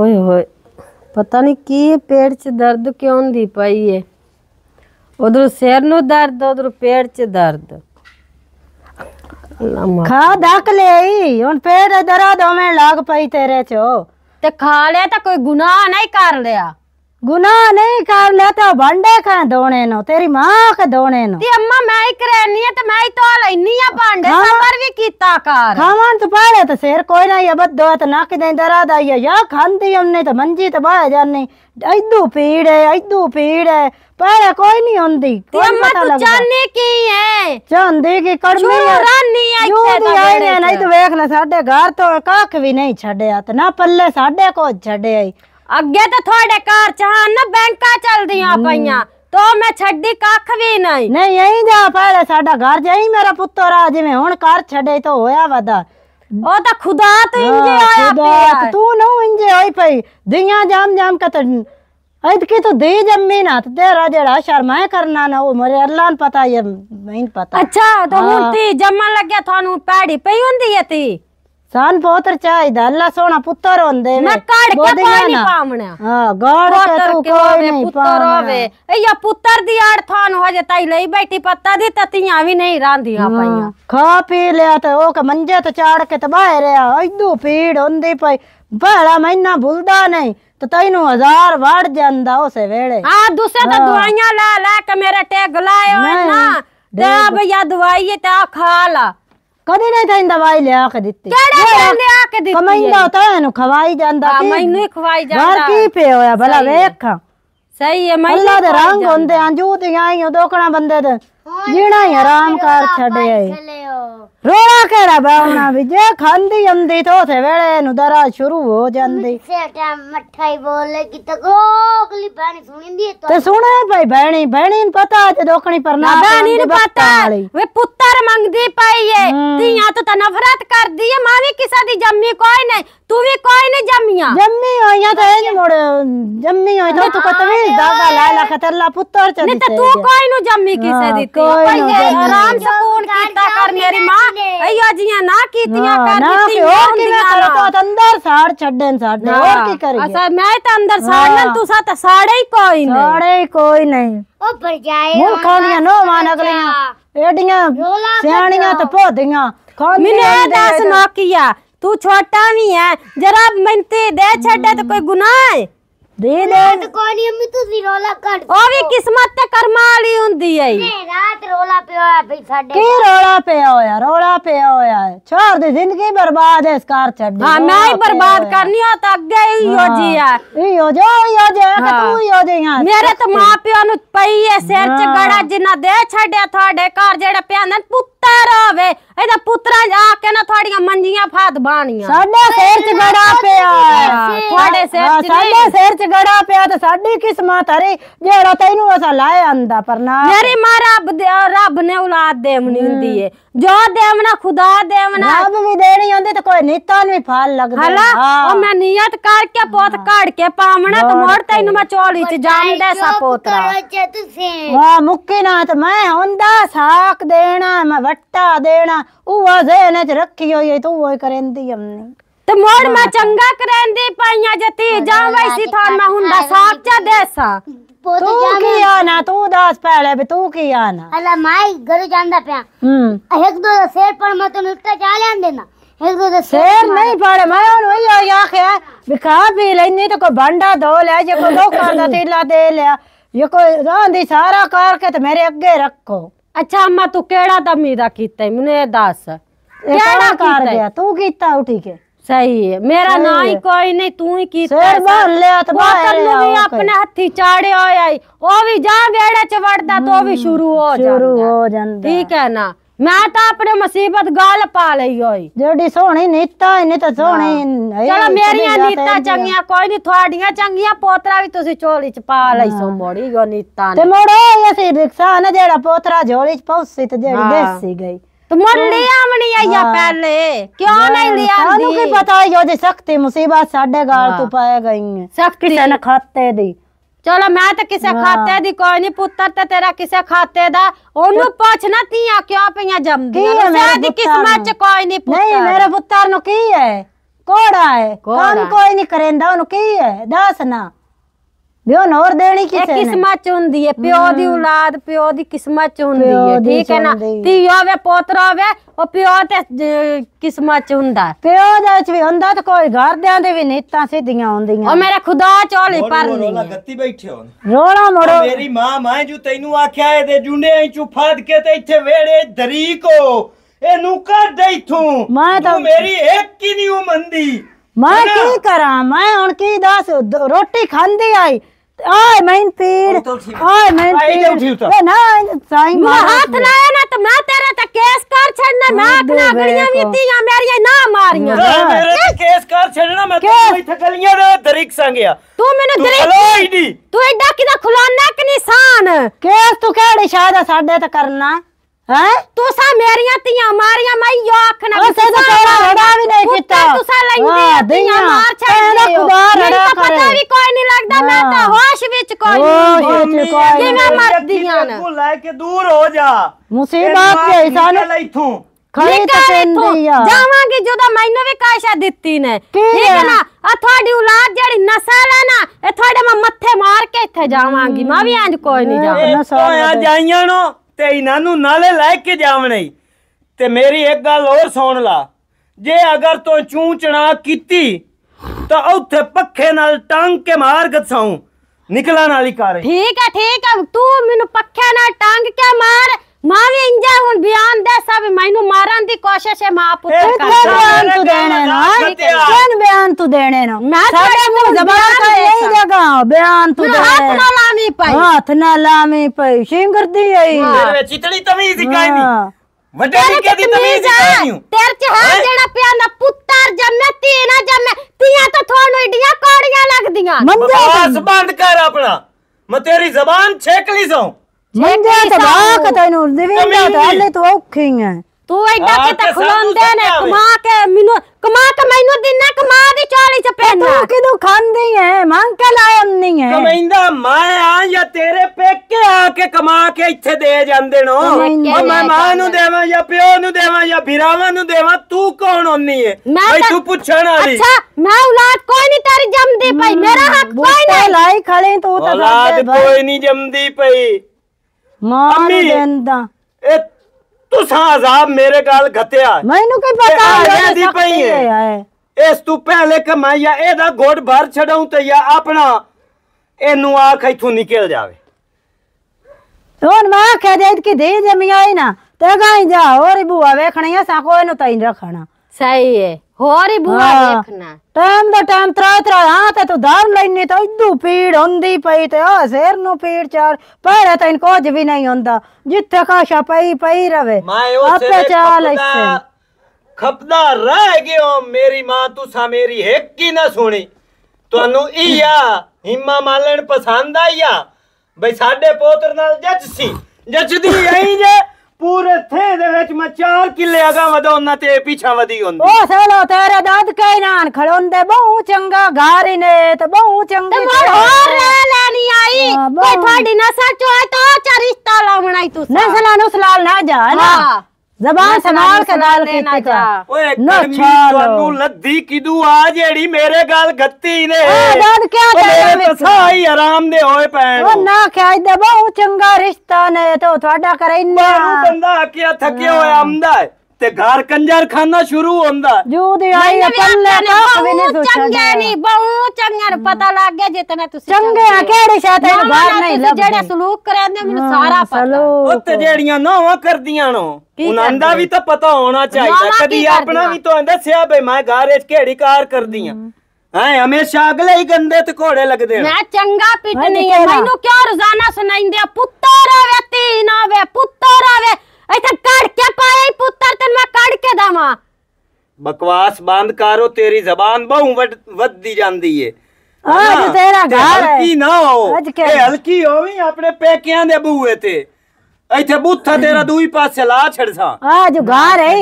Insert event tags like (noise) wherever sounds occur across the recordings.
ਓਏ ਹੋਏ ਪਤਾ ਨਹੀਂ ਕੀ ਪੇਟ 'ਚ ਦਰਦ ਕਿਉਂ ਹੁੰਦੀ ਪਈ ਏ ਉਧਰ ਸਿਰ ਨੂੰ ਦਰਦ ਉਧਰ ਪੇਟ 'ਚ ਦਰਦ ਖਾ ਡੱਕ ਲਈ ਹੁਣ ਪੇਟ ਦਰਦ ਹੋਵੇਂ ਲੱਗ ਪਈ ਤੇਰੇ 'ਚ ਤੇ ਖਾ ਲਿਆ ਤਾਂ ਕੋਈ ਗੁਨਾਹ ਨਹੀਂ ਕਰ ਲਿਆ गुनाह नहीं कर लेता बंडे का दोने नो तेरी मां के दोने नो ती अम्मा मैं ही करनी है तो मैं ही तो लेनी है बंडे सबर भी कीता कर खावन तो पाड़े तो सिर कोई नहीं अब दो तो ना कि दे दरा दई या खांदी हमने तो मंजी तो बाहर जानी इदू पीड़ है इदू पीड़ है पहले कोई नहीं होंदी कोई अम्मा तू चांदी की है चांदी की कड़मी है रानी है जो दी आई नहीं तो देख ले साडे घर तो काख भी नहीं छड़या ते ना पल्ले साडे को छड़या અગ્ય તો થોડા કાર ચા ન બેંકા ચલદીયા પયા તો મે છડડી કાખવી નઈ નઈ યહી જા પાડે સાડા ઘર જાયે મેરા પુત્રા જમે હોન કાર છડે તો હોયા વદ ઓ તો ખુદા તું ઇંજે આયા બેત તું નો ઇંજે હોઈ પઈ દિયા જામ જામ કત હૈદ કે તો દે જમ મહેનત તે રાજા શરમા કરના ન ઓ મરે અલ્લાહ ને પતા ય મહીન પતા અચ્છા તો હુંતી જમ લગ ગયા થા નુ પેડી પઈ હોંધી હતી सान पोत्र चाहिए अल्लाह सोना पुत्र होंदे मैं काट के कोई पावणा हां गौर के तू कोई नहीं पुत्र होवे ए या पुत्र दी आड़ थान हो जे ताई लई बैठी पत्ता दी ततियां भी नहीं रांदी आ खा पी लिया तो ओ के मंजे तो चाड़ के तबाह रया इदू पीड़ होंदी पई बड़ा महीना भूलदा नहीं तो तैनु हजार वाड़ ਜਾਂਦਾ ਉਸੇ ਵੇਲੇ ਹਾਂ ਦੂਸੇ ਤਾਂ ਦਵਾਈਆਂ ਲਾ ਲਾ ਕੇ ਮੇਰੇ ਟੈਗ ਲਾਏ ਹੋਏ ਨਾ ਤੇ ਆ ਭਈਆ ਦਵਾਈ ਤੇ ਕਦੇ ਨਹੀਂ ਤੈਨੂੰ ਦਵਾਈ ਲਿਆ ਕੇ ਦਿੱਤੀ ਕਿਹੜਾ ਟਾਈਮ ਲਿਆ ਕੇ ਦਿੱਤੀ ਕਮਾਈਂਦਾ ਤਾਂ ਇਹਨੂੰ ਖਵਾਈ ਜਾਂਦਾ ਹਾਂ ਮੈਨੂੰ ਹੀ ਖਵਾਈ ਜਾਂਦਾ ਘਰ ਕੀ ਪਿਆ ਹੋਇਆ ਭਲਾ ਵੇਖ ਸਹੀ ਹੈ ਮੈਨੂੰ ਅੱਲਾ ਦੇ ਰੰਗ ਹੁੰਦੇ ਆਂ ਦੀਆਂ ਹੀ ਦੋਕਣਾ ਬੰਦੇ ਦੇ ਜਿਹੜਾ ਹੀ ਆਰਾਮ ਕਰ ਛੱਡਿਆ ਏ ਰੋਣਾ ਕਿਹੜਾ ਬਾਉਣਾ ਵੀ ਜੇ ਖਾਂਦੀ ਅੰਦੀ ਤੋਂ ਤੇ ਵੇਲੇ ਨੂੰ ਦਰਾ ਸ਼ੁਰੂ ਹੋ ਜਾਂਦੀ ਸੇਟਾ ਮਠਾਈ ਬੋਲੇ ਕਿ ਤਾ ਗੋਗਲੀ ਬਾਣੀ ਸੁਣੀਂਦੀ ਤੇ ਸੁਣੇ ਭਾਈ ਭੈਣੀ ਭੈਣੀ ਨੂੰ ਪਤਾ ਤੇ ਦੋਖਣੀ ਪਰ ਨਾ ਬਾਣੀ ਨੂੰ ਪਤਾ ਵੇ ਪੁੱਤਰ ਮੰਗਦੀ ਪਈ ਏ ਧੀਆਂ ਤੋਂ ਤਾਂ ਨਫ਼ਰਤ ਕਰਦੀ ਏ ਮਾਂ ਵੀ ਕਿਸੇ ਦੀ ਜੰਮੀ ਕੋਈ ਨਹੀਂ ਤੂੰ ਵੀ ਕੋਈ ਨਹੀਂ ਜੰਮੀਆਂ ਜੰਮੀ ਹੋਈਆਂ ਤਾਂ ਇੰਜ ਮੁੜ ਜੰਮੀ ਹੋਈ ਤਾਂ ਤੂੰ ਕਤਵੀ ਦਾਗਾ ਲਾਲਾ ਖਤਰਲਾ ਪੁੱਤਰ ਚੰਦੀ ਨਹੀਂ ਤਾਂ ਤੂੰ ਕੋਈ ਨੂੰ ਜੰਮੀ ਕਿਸੇ ਦੀ ਤੀ ਭਾਈ ਆਰਾਮ ਸਕੂਨ ਕੀਤਾ ਕਰ ਮੇਰੀ ਮਾਂ ਅਈਆ ਜੀਆਂ ਨਾ ਕੀਤੀਆਂ ਕਰ ਦਿੱਤੀਆਂ ਹੋਰ ਕਿਵੇਂ ਕਰੋ ਤੋ ਅੰਦਰ ਸਾੜ ਛੱਡਣ ਸਾਡੇ ਹੋਰ ਕੀ ਕਰੀਏ ਅਸਾ ਮੈਂ ਤਾਂ ਅੰਦਰ ਸਾੜਨ ਤੂੰ ਸਾ ਤਾਂ ਸਾੜੇ ਹੀ ਕੋਈ ਨਹੀਂ ਸਾੜੇ ਹੀ ਕੋਈ ਨਹੀਂ ਉਹ ਪਰ ਜਾਏ ਮੂੰਹ ਖੋਲੀਆਂ ਨੋ ਮਾਨ ਅਗਲੀਆਂ ਏਡੀਆਂ ਸਿਆਣੀਆਂ ਤਾਂ ਭੋਦੀਆਂ ਮੈਨੇ ਦੱਸ ਨੋਕੀਆ ਤੂੰ ਛੋਟਾ ਵੀ ਹੈ ਜਰਾ ਮਿੰਤੇ ਦੇ ਛੱਡੇ ਤਾਂ ਕੋਈ ਗੁਨਾਹ ਹੈ ਦੇ ਦੇ ਰਾਤ ਕੋਣੀ ਅੰਮੀ ਤੁਸੀਂ ਰੋਲਾ ਕੱਢ ਉਹ ਵੀ ਕਿਸਮਤ ਤੇ ਕਰਮਾਂ ਵਾਲੀ ਹੁੰਦੀ ਹੈ ਨਹੀਂ ਰਾਤ ਰੋਲਾ ਪਿਆ ਹੋਇਆ ਭਈ ਸਾਡੇ ਕੀ ਰੋਲਾ ਪਿਆ ਹੋਇਆ ਰੋਲਾ ਪਿਆ ਹੋਇਆ ਹੈ ਛੋੜ ਦੇ ਜ਼ਿੰਦਗੀ ਬਰਬਾਦ ਹੈ ਇਸ ਕਾਰ ਛੱਡ ਹਾਂ ਮੈਂ ਹੀ ਬਰਬਾਦ ਕਰਨੀ ਆ ਤਾਂ ਅੱਗੇ ਹੀ ਹੋ ਜੀ ਆ ਹੀ ਹੋ ਜਾ ਹੀ ਹੋ ਜਾ ਕਿ ਤੂੰ ਹੀ ਹੋ ਜਾਈਆਂ ਮੇਰੇ ਤਾਂ ਮਾਂ ਪਿਓ ਨੂੰ ਪਈ ਐ ਸਿਰ ਚ ਗੜਾ ਜਿਨ੍ਹਾਂ ਦੇ ਛੱਡਿਆ ਤੁਹਾਡੇ ਘਰ ਜਿਹੜਾ ਪਿਆ ਨਾ ਪੁੱਤ रब ने औलाद देवनी हम्म। जो देवना खुदा देवना रब भी देनी हुंदी ते कोई नीता नहीं फल लगदा मैं नियत करके पोत हाँ। काट पावना ते मोड़ तैनू मैं चोली जान दे सा मुक्की ना ते मैं हुंदा देना मैं ਵੱਟਾ ਦੇਣਾ ਉਹ ਜ਼ੇਨੇ ਚ ਰੱਖੀ ਹੋਈ ਤੂੰ ਉਹ ਕਰੰਦੀ ਅੰਨੀ ਤੇ ਮੋੜ ਮੈਂ ਚੰਗਾ ਕਰੰਦੀ ਪਾਈਆਂ ਜਤੀ ਜਾ ਵੈਸੀ ਸੀ ਥਾਂ ਮੈਂ ਹੁੰਦਾ ਸਾਫ ਚ ਦੇਸਾ ਤੂੰ ਕੀ ਆਣਾ ਤੂੰ ਦਾਸ ਪਹਿਲੇ ਵੀ ਤੂੰ ਕੀ ਆਣਾ ਅਲਾ ਮਾਈ ਘਰ ਜਾਂਦਾ ਪਿਆ ਹੂੰ ਇੱਕ ਦੋ ਸੇਰ ਪਰ ਮਤ ਮਿਲਤਾ ਜਾ ਲਿਆਂ ਦੇਣਾ ਇੱਕ ਦੋ ਸੇਰ ਨਹੀਂ ਪਾੜੇ ਮੈਂ ਉਹਨੂੰ ਇਹ ਹੋ ਆਖਿਆ ਵੀ ਖਾ ਵੀ ਲੈਨੀ ਤੇ ਕੋ ਬੰਡਾ ਧੋ ਲੈ ਜੇ ਕੋ ਲੋਕਾਂ ਦਾ ਤੇਲਾ ਦੇ ਲਿਆ ਇਹ ਕੋ ਰਾਂਦੀ ਸਾਰਾ ਕਰਕੇ ਤੇ ਮੇਰੇ ਅੱਗੇ ਰੱਖੋ अच्छा अम्मा तू केड़ा दमीरा कीता मुने दस केड़ा कार गया तू कीता उठी के सही है मेरा ना ही कोई नहीं तू ही की सर बोल ले तो कर लो भी अपने हाथी चाड़े हो आई ओ भी जा बेड़ा वड़दा तो भी शुरू हो जा शुरू हो जांदा ठीक है ना मैं तो अपने मुसीबत गल पा ली हुई सोनी नीता इन तो सोनी चलो मेरिया नीता चंगी कोई नी थोड़िया चंगी पोतरा भी तुम झोली च पा ली सो मोड़ी गो नीता ने। मुड़ो असि रिक्शा ने जरा पोतरा झोली च तो जी दसी गई खाते दी ਚਲੋ ਮੈਂ ਤਾਂ ਕਿਸੇ ਖਾਤੇ ਦੀ ਕੋਈ ਨਹੀਂ ਪੁੱਤਰ ਤੇ ਤੇਰਾ ਕਿਸੇ ਖਾਤੇ ਦਾ ਉਹਨੂੰ ਪੁੱਛਣਾ ਤੀਆਂ ਕਿਉਂ ਪਈਆਂ ਜੰਮਦੀਆਂ ਕੀ ਹੈ ਨੇ ਸਾਡੀ ਕਿਸਮਤ ਚ ਕੋਈ ਨਹੀਂ ਨਹੀਂ ਮੇਰੇ ਪੁੱਤਰ ਨੂੰ ਕੀ ਹੈ ਕੋੜਾ ਹੈ ਕੰਮ ਹੈ। ਕੋਈ ਨਹੀਂ ਕਰੇਂਦਾ ਉਹਨੂੰ ਕੀ ਹੈ ਦੱਸ ਨਾ ਵਿਆਹ ਨੌਰ ਦੇਣੀ ਕਿਸੇ ਨੇ ਕਿਸਮਤ ਚ ਹੁੰਦੀ ਹੈ ਪਿਓ ਦੀ ਔਲਾਦ ਪਿਓ ਦੀ ਕਿਸਮਤ ਚ ਹੁੰਦੀ ਹੈ ਠੀਕ ਹੈ ਨਾ ਚ ਧੀ ਹੋਵੇ ਪੋਤਰਾ ਹੋਵੇ ਉਹ ਪਿਓ ਤੇ ਕਿਸਮਤ ਚ ਹੁੰਦਾ ਪਿਓ ਦੇ ਚ ਵੀ ਹੁੰਦਾ ਤੇ ਕੋਈ ਘਰ ਦੇ ਵੀ ਨੀਤਾਂ ਸਿੱਧੀਆਂ ਹੁੰਦੀਆਂ ਉਹ ਮੇਰੇ ਖੁਦਾ ਝੋਲੀ ਪਰ ਨਹੀਂ ਰੋਣਾ ਨਹੀਂ ਗੱਤੀ ਬੈਠੇ ਹੋ ਰੋਣਾ ਮੋੜੋ ਮੇਰੀ ਮਾਂ ਮੈਂ ਜੂ ਤੈਨੂੰ ਆਖਿਆ ਇਹ ਦੇ ਜੁੰਡੇ ਐ ਚੂ ਫਾਦ ਕੇ ਤੇ ਇੱਥੇ ਵੇੜੇ ਧਰੀ ਕੋ ਇਹਨੂੰ ਕੱਢ ਦੇ ਇਥੋਂ ਮੈਂ ਤਾਂ- ਮੇਰੀ ਇੱਕ ਹੀ ਨਹੀਂ ਉਹ ਮੰਦੀ ਮੈਂ ਕੀ ਕਰਾਂ ਮੈਂ ਹੁਣ ਕੀ ਦੱਸ ਰੋਟੀ ਖਾਂਦੀ ਆਈ ओए मैन पीर तो ओए मैन पीर ए ना साई मा हाथ ना है ना तुम ना तेरा तो केस कर छड़ना नाक ना हाँ, गलियां नीतियां मेरी ना मारियां मेरे हाँ। तो केस कर छड़ना मैं तो इथे गलियां रे दरिक संगया तू मेनू दरिक तू एडा किदा खुलाना कि निशान केस तू केड़े शायद साडे ते करना हैं तुसा मेरियां तियां मारियां मैं यो आखना तुसा तो तेरा भी नहीं कीता तुसा लेंदे तियां मार छड़दे ਮੈਨੂੰ ਵੀ ਕੋਈ ਨਹੀਂ ਲੱਗਦਾ ਮੈਂ ਤਾਂ ਹੋਸ਼ ਵਿੱਚ ਕੋਈ ਨਹੀਂ ਜਿਵੇਂ ਮਰਦੀਆਂ ਨਾ ਲੈ ਕੇ ਦੂਰ ਹੋ ਜਾ ਮੁਸੀਬਤ ਹੈ ਸਾਨੂੰ ਇਥੋਂ ਖੜੀ ਤਾਂ ਪੈਂਦੀ ਆ ਜਾਵਾਂਗੇ ਜਦੋਂ ਮੈਨੂੰ ਵੀ ਕਾਇਸ਼ਾ ਦਿੱਤੀ ਨੇ ਠੀਕ ਹੈ ਨਾ ਆ ਤੁਹਾਡੀ ਔਲਾਦ ਜਿਹੜੀ ਨਸਲ ਹੈ ਨਾ ਇਹ ਤੁਹਾਡੇ ਮੈਂ ਮੱਥੇ ਮਾਰ ਕੇ ਇੱਥੇ ਜਾਵਾਂਗੀ ਮੈਂ ਵੀ ਅੰਜ ਕੋਈ ਨਹੀਂ ਜਾਵਾਂ ਸਾਰਾ ਜਾਈਆਂ ਨੂੰ ਤੇ ਇਹਨਾਂ ਨੂੰ ਨਾਲੇ ਲੈ ਕੇ ਜਾਵਣੇ ਤੇ ਮੇਰੀ ਇੱਕ ਗੱਲ ਹੋਰ ਸੁਣ ਲਾ ਜੇ ਅਗਰ ਤੂੰ ਚੂਚਣਾ ਕੀਤੀ ਤਾਂ ਉੱਥੇ ਪੱਖੇ ਨਾਲ ਟਾਂਗ ਕੇ ਮਾਰ ਗੱਸਾਉ ਨਿਕਲਣ ਵਾਲੀ ਕਾਰ ਠੀਕ ਹੈ ਠੀਕ ਹੈ ਤੂੰ ਮੈਨੂੰ ਪੱਖੇ ਨਾਲ ਟਾਂਗ ਕੇ ਮਾਰ ਮਾਂ ਵੀ ਇੰਜਾ ਹੁਣ ਬਿਆਨ ਦੇ ਸਭ ਮੈਨੂੰ ਮਾਰਨ ਦੀ ਕੋਸ਼ਿਸ਼ ਹੈ ਮਾਂ ਪੁੱਤ ਕਰਦਾ ਬਿਆਨ ਤੂੰ ਦੇਣੇ ਨਾ ਕਿਹਨ ਬਿਆਨ ਤੂੰ ਦੇਣੇ ਨਾ ਸਾਡੇ ਮੂੰਹ ਜ਼ਬਾਨ ਤਾਂ ਇਹੀ ਜਗਾ ਬਿਆਨ ਤੂੰ ਦੇ ਹੱਥ ਨਾ ਲਾਵੀਂ ਪਈ ਹੱਥ ਨਾ ਲਾਵੀਂ ਪਈ ਸ਼ਿੰਗਰਦੀ ਆਈ ਮੇਰੇ ਵਿੱਚ ਚਿਤਲੀ ਤਮੀਜ਼ ਕਾਇਨੀ वटेरी के दी तमीज कानियो तेर के हाथ जेड़ा पिया ना पुत्तर जम्मे तीना जम्मे तिया तो थोन इडिया कोड़िया लग दिया बकवास बंद कर अपना मैं तेरी जबान छेकली सो मंजे तो बाक तैनो दिविंदा तो अल्ले तो औखेंगे तू एडा के हाँ, त खुलन दे ने कमा के मिनो कमा के महीनो दिन ना कमा दी चाली चपे पहन तू के दो खान दे है मांग के लाए हम नहीं है कमाइंदा मैं आ या तेरे पे के आके कमा के इथे दे जांदे नो ओ मैं मां नु देवा या पियो नु देवा या भिरावा नु देवा तू कौन होनी है भाई तो- तू पूछण वाली अच्छा मैं औलाद कोई नहीं तेरी जमदी भाई हम्म, मेरा हक कोई नहीं लाई खड़े तो औलाद कोई नहीं जमदी पई मां देंदा ਤੁਸਾਂ ਅਜ਼ਾਬ ਮੇਰੇ ਗਾਲ ਘਤਿਆ ਮੈਨੂੰ ਕੀ ਪਤਾ ਨਹੀਂ ਦੀ ਪਈ ਹੈ ਇਸ ਤੋਂ ਪਹਿਲੇ ਕਮਾਈਆ ਇਹਦਾ ਗੋਡ ਭਰ ਛਡਾਉ ਤੇ ਜਾਂ ਆਪਣਾ ਇਹਨੂੰ ਆਖ ਇਥੋਂ ਨਿਕਲ ਜਾਵੇ ਹੁਣ ਮੈਂ ਆਖਿਆ ਦੇ ਕਿ ਦੇ ਆਈ ਨਾ ਤੇ ਗਾਈ ਜਾ ਹੋਰ ਬੂਆ ਵੇਖਣੀ ਆ ਅਸਾਂ ਕੋਈ ਤਾਂ ਤੈਨ ਰੱਖਣਾ सही है होरी बुआ हाँ। देखना टाइम दा टाइम त्रा त्रा हां ते तू दार तो इदू पीड़ होंदी पई ते आ नु पीड़ चार पैरे तैन कुछ भी नहीं होंदा जिथे काशा पई पई रवे आपे चाल इससे खपदा रह गयो मेरी मां तुसा मेरी एक की ना सुनी ਤੁਹਾਨੂੰ ਇਹ ਆ ਹਿੰਮਾ ਮਾਲਣ ਪਸੰਦ ਆਇਆ ਬਈ ਸਾਡੇ ਪੋਤਰ ਨਾਲ ਜੱਜ ਸੀ ਜੱਜ ਦੀ ਪੂਰੇ ਥੇ ਦੇ ਵਿੱਚ ਮੈਂ 4 ਕਿੱਲੇ ਅਗਾ ਵਧਾ ਉਹਨਾਂ ਤੇ ਪਿੱਛਾ ਵਧੀ ਹੁੰਦੀ ਉਹ ਸਾਲੋ ਤੇਰੇ ਦਾਦ ਕੈ ਨਾਨ ਖੜੋਂਦੇ ਬਹੁ ਚੰਗਾ ਘਾਰੀ ਨੇ ਤੇ ਬਹੁ ਚੰਗੀ ਤੇ ਹੋਰ ਲੈਣੀ ਆਈ ਕੋਈ ਤੁਹਾਡੀ ਨਸਲ ਚੋਂ ਹੈ ਤਾਂ ਚਾ ਰਿਸ਼ਤਾ ਲਾਉਣਾ ਹੀ ਤੂੰ ਨਸਲਾਂ ਨੂੰ ਸਲਾਲ ਨਾ ਜਾ ਨਾ ਜ਼ਬਾਨ ਸੰਭਾਲ ਕੇ ਗੱਲ ਕੀਤੀ ਤਾ ਓਏ ਤੁਹਾਨੂੰ ਲੱਦੀ ਕਿਦੂ ਆ ਜਿਹੜੀ ਮੇਰੇ ਗੱਲ ਗੱਤੀ ਨੇ ਓ ਦਾਦ ਕੀ ਕਹਿਆ ਮੇਰੇ ਸਾਈ ਆਰਾਮ ਦੇ ਹੋਏ ਪੈਣ ਓ ਨਾ ਕਿਹਾ ਦੇ ਬਹੁਤ ਚੰਗਾ ਰਿਸ਼ਤਾ ਨੇ ਤੋ ਤੁਹਾਡਾ ਕਰੇ ਇੰਨਾ ਬੰਦਾ ਆਕਿਆ ਥੱਕਿਆ ਹੋਇਆ ਆਮਦਾ ਹੈ ਤੇ ਘਰ ਕੰਜਰ ਖਾਨਾ ਸ਼ੁਰੂ ਹੁੰਦਾ ਜੂ ਦੀ ਆਈ ਪੱਲੇ ਕੱਖ ਵੀ ਨਹੀਂ ਸੋਚਿਆ ਚੰਗੇ ਨਹੀਂ ਬਹੁਤ ਚੰਗੇ ਨੇ ਪਤਾ ਲੱਗ ਗਿਆ ਜਿਤਨਾ ਤੁਸੀਂ ਚੰਗੇ ਆ ਕਿਹੜੇ ਸ਼ਾਇਦ ਇਹਨੂੰ ਬਾਹਰ ਨਹੀਂ ਲੱਗ ਜਿਹੜਾ ਸਲੂਕ ਕਰਦੇ ਮੈਨੂੰ ਸਾਰਾ ਪਤਾ ਉਹ ਤੇ ਜਿਹੜੀਆਂ ਨੋਵਾ ਕਰਦੀਆਂ ਨੋ ਉਹਨਾਂ ਦਾ ਵੀ ਤਾਂ ਪਤਾ ਹੋਣਾ ਚਾਹੀਦਾ ਕਦੀ ਆਪਣਾ ਵੀ ਤਾਂ ਦੱਸਿਆ ਬਈ ਮੈਂ ਘਰ ਵਿੱਚ ਕਿਹੜੀ ਕਾਰ ਕਰਦੀਆਂ ਹਾਂ ਹਮੇਸ਼ਾ ਅਗਲੇ ਹੀ ਗੰਦੇ ਤੇ ਘੋੜੇ ਲੱਗਦੇ ਆ ਮੈਂ ਚੰਗਾ ਪਿੱਟ ਨਹੀਂ ਮੈਨੂੰ ਕਿਉਂ ਰੋਜ਼ਾਨਾ ਸੁਣਾਈਂਦੇ ਪੁੱਤਰ ਆਵੇ ਤੀ ਨਾ ਆਵੇ ਪੁੱਤਰ ਆਵੇ ऐसा काट क्या पाया पुत्र तन मैं काट के दामा बकवास बंद करो तेरी जबान बहु वद, वद दी जांदी है आज तेरा घर हल्की ना हो ए हल्की होवी अपने पेकियां दे बूए ते ਇੱਥੇ ਬੁੱਥਾ ਤੇਰਾ ਦੂਈ ਪਾਸੇ ਲਾ ਛੜਸਾ ਆ ਜੋ ਘਰ ਹੈ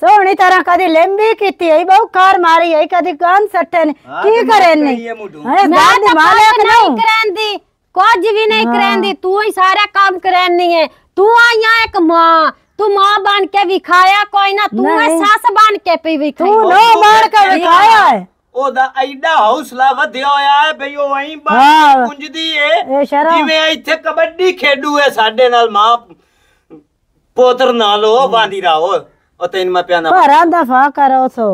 ਸੋਹਣੀ ਤਰ੍ਹਾਂ ਕਦੀ ਲੰਬੀ ਕੀਤੀ ਹੈ ਬਹੁ ਕਾਰ ਮਾਰੀ ਹੈ ਕਦੀ ਕੰਨ ਸੱਟਣ ਕੀ ਕਰਨ ਨਹੀਂ ਮੈਂ ਤਾਂ ਮਾਲਕ ਨਹੀਂ ਕਰਨ ਦੀ ਕੁਝ ਵੀ ਨਹੀਂ ਕਰਨ ਦੀ ਤੂੰ ਹੀ ਸਾਰਾ ਕੰਮ ਕਰਨ ਨਹੀਂ ਹੈ तू आया एक माँ तू माँ बन के विखाया कोई ना तू मैं सास बन के पे विखाई तू ना बन के विखाया है ਉਹਦਾ ਐਡਾ ਹੌਸਲਾ ਵਧਿਆ ਹੋਇਆ ਹੈ ਬਈ ਉਹ ਐਂ ਬਾਹਰ ਕੁੰਜਦੀ ਏ ਜਿਵੇਂ ਇੱਥੇ ਕਬੱਡੀ ਖੇਡੂ ਏ ਸਾਡੇ ਨਾਲ ਮਾਂ ਪੋਤਰ ਨਾਲ ਉਹ ਬਾਂਦੀ ਰਾਓ ਉਹ ਤੈਨੂੰ ਮੈਂ ਪਿਆਨਾ ਭਰਾ ਦਾ ਫਾ ਕਰੋ ਸੋ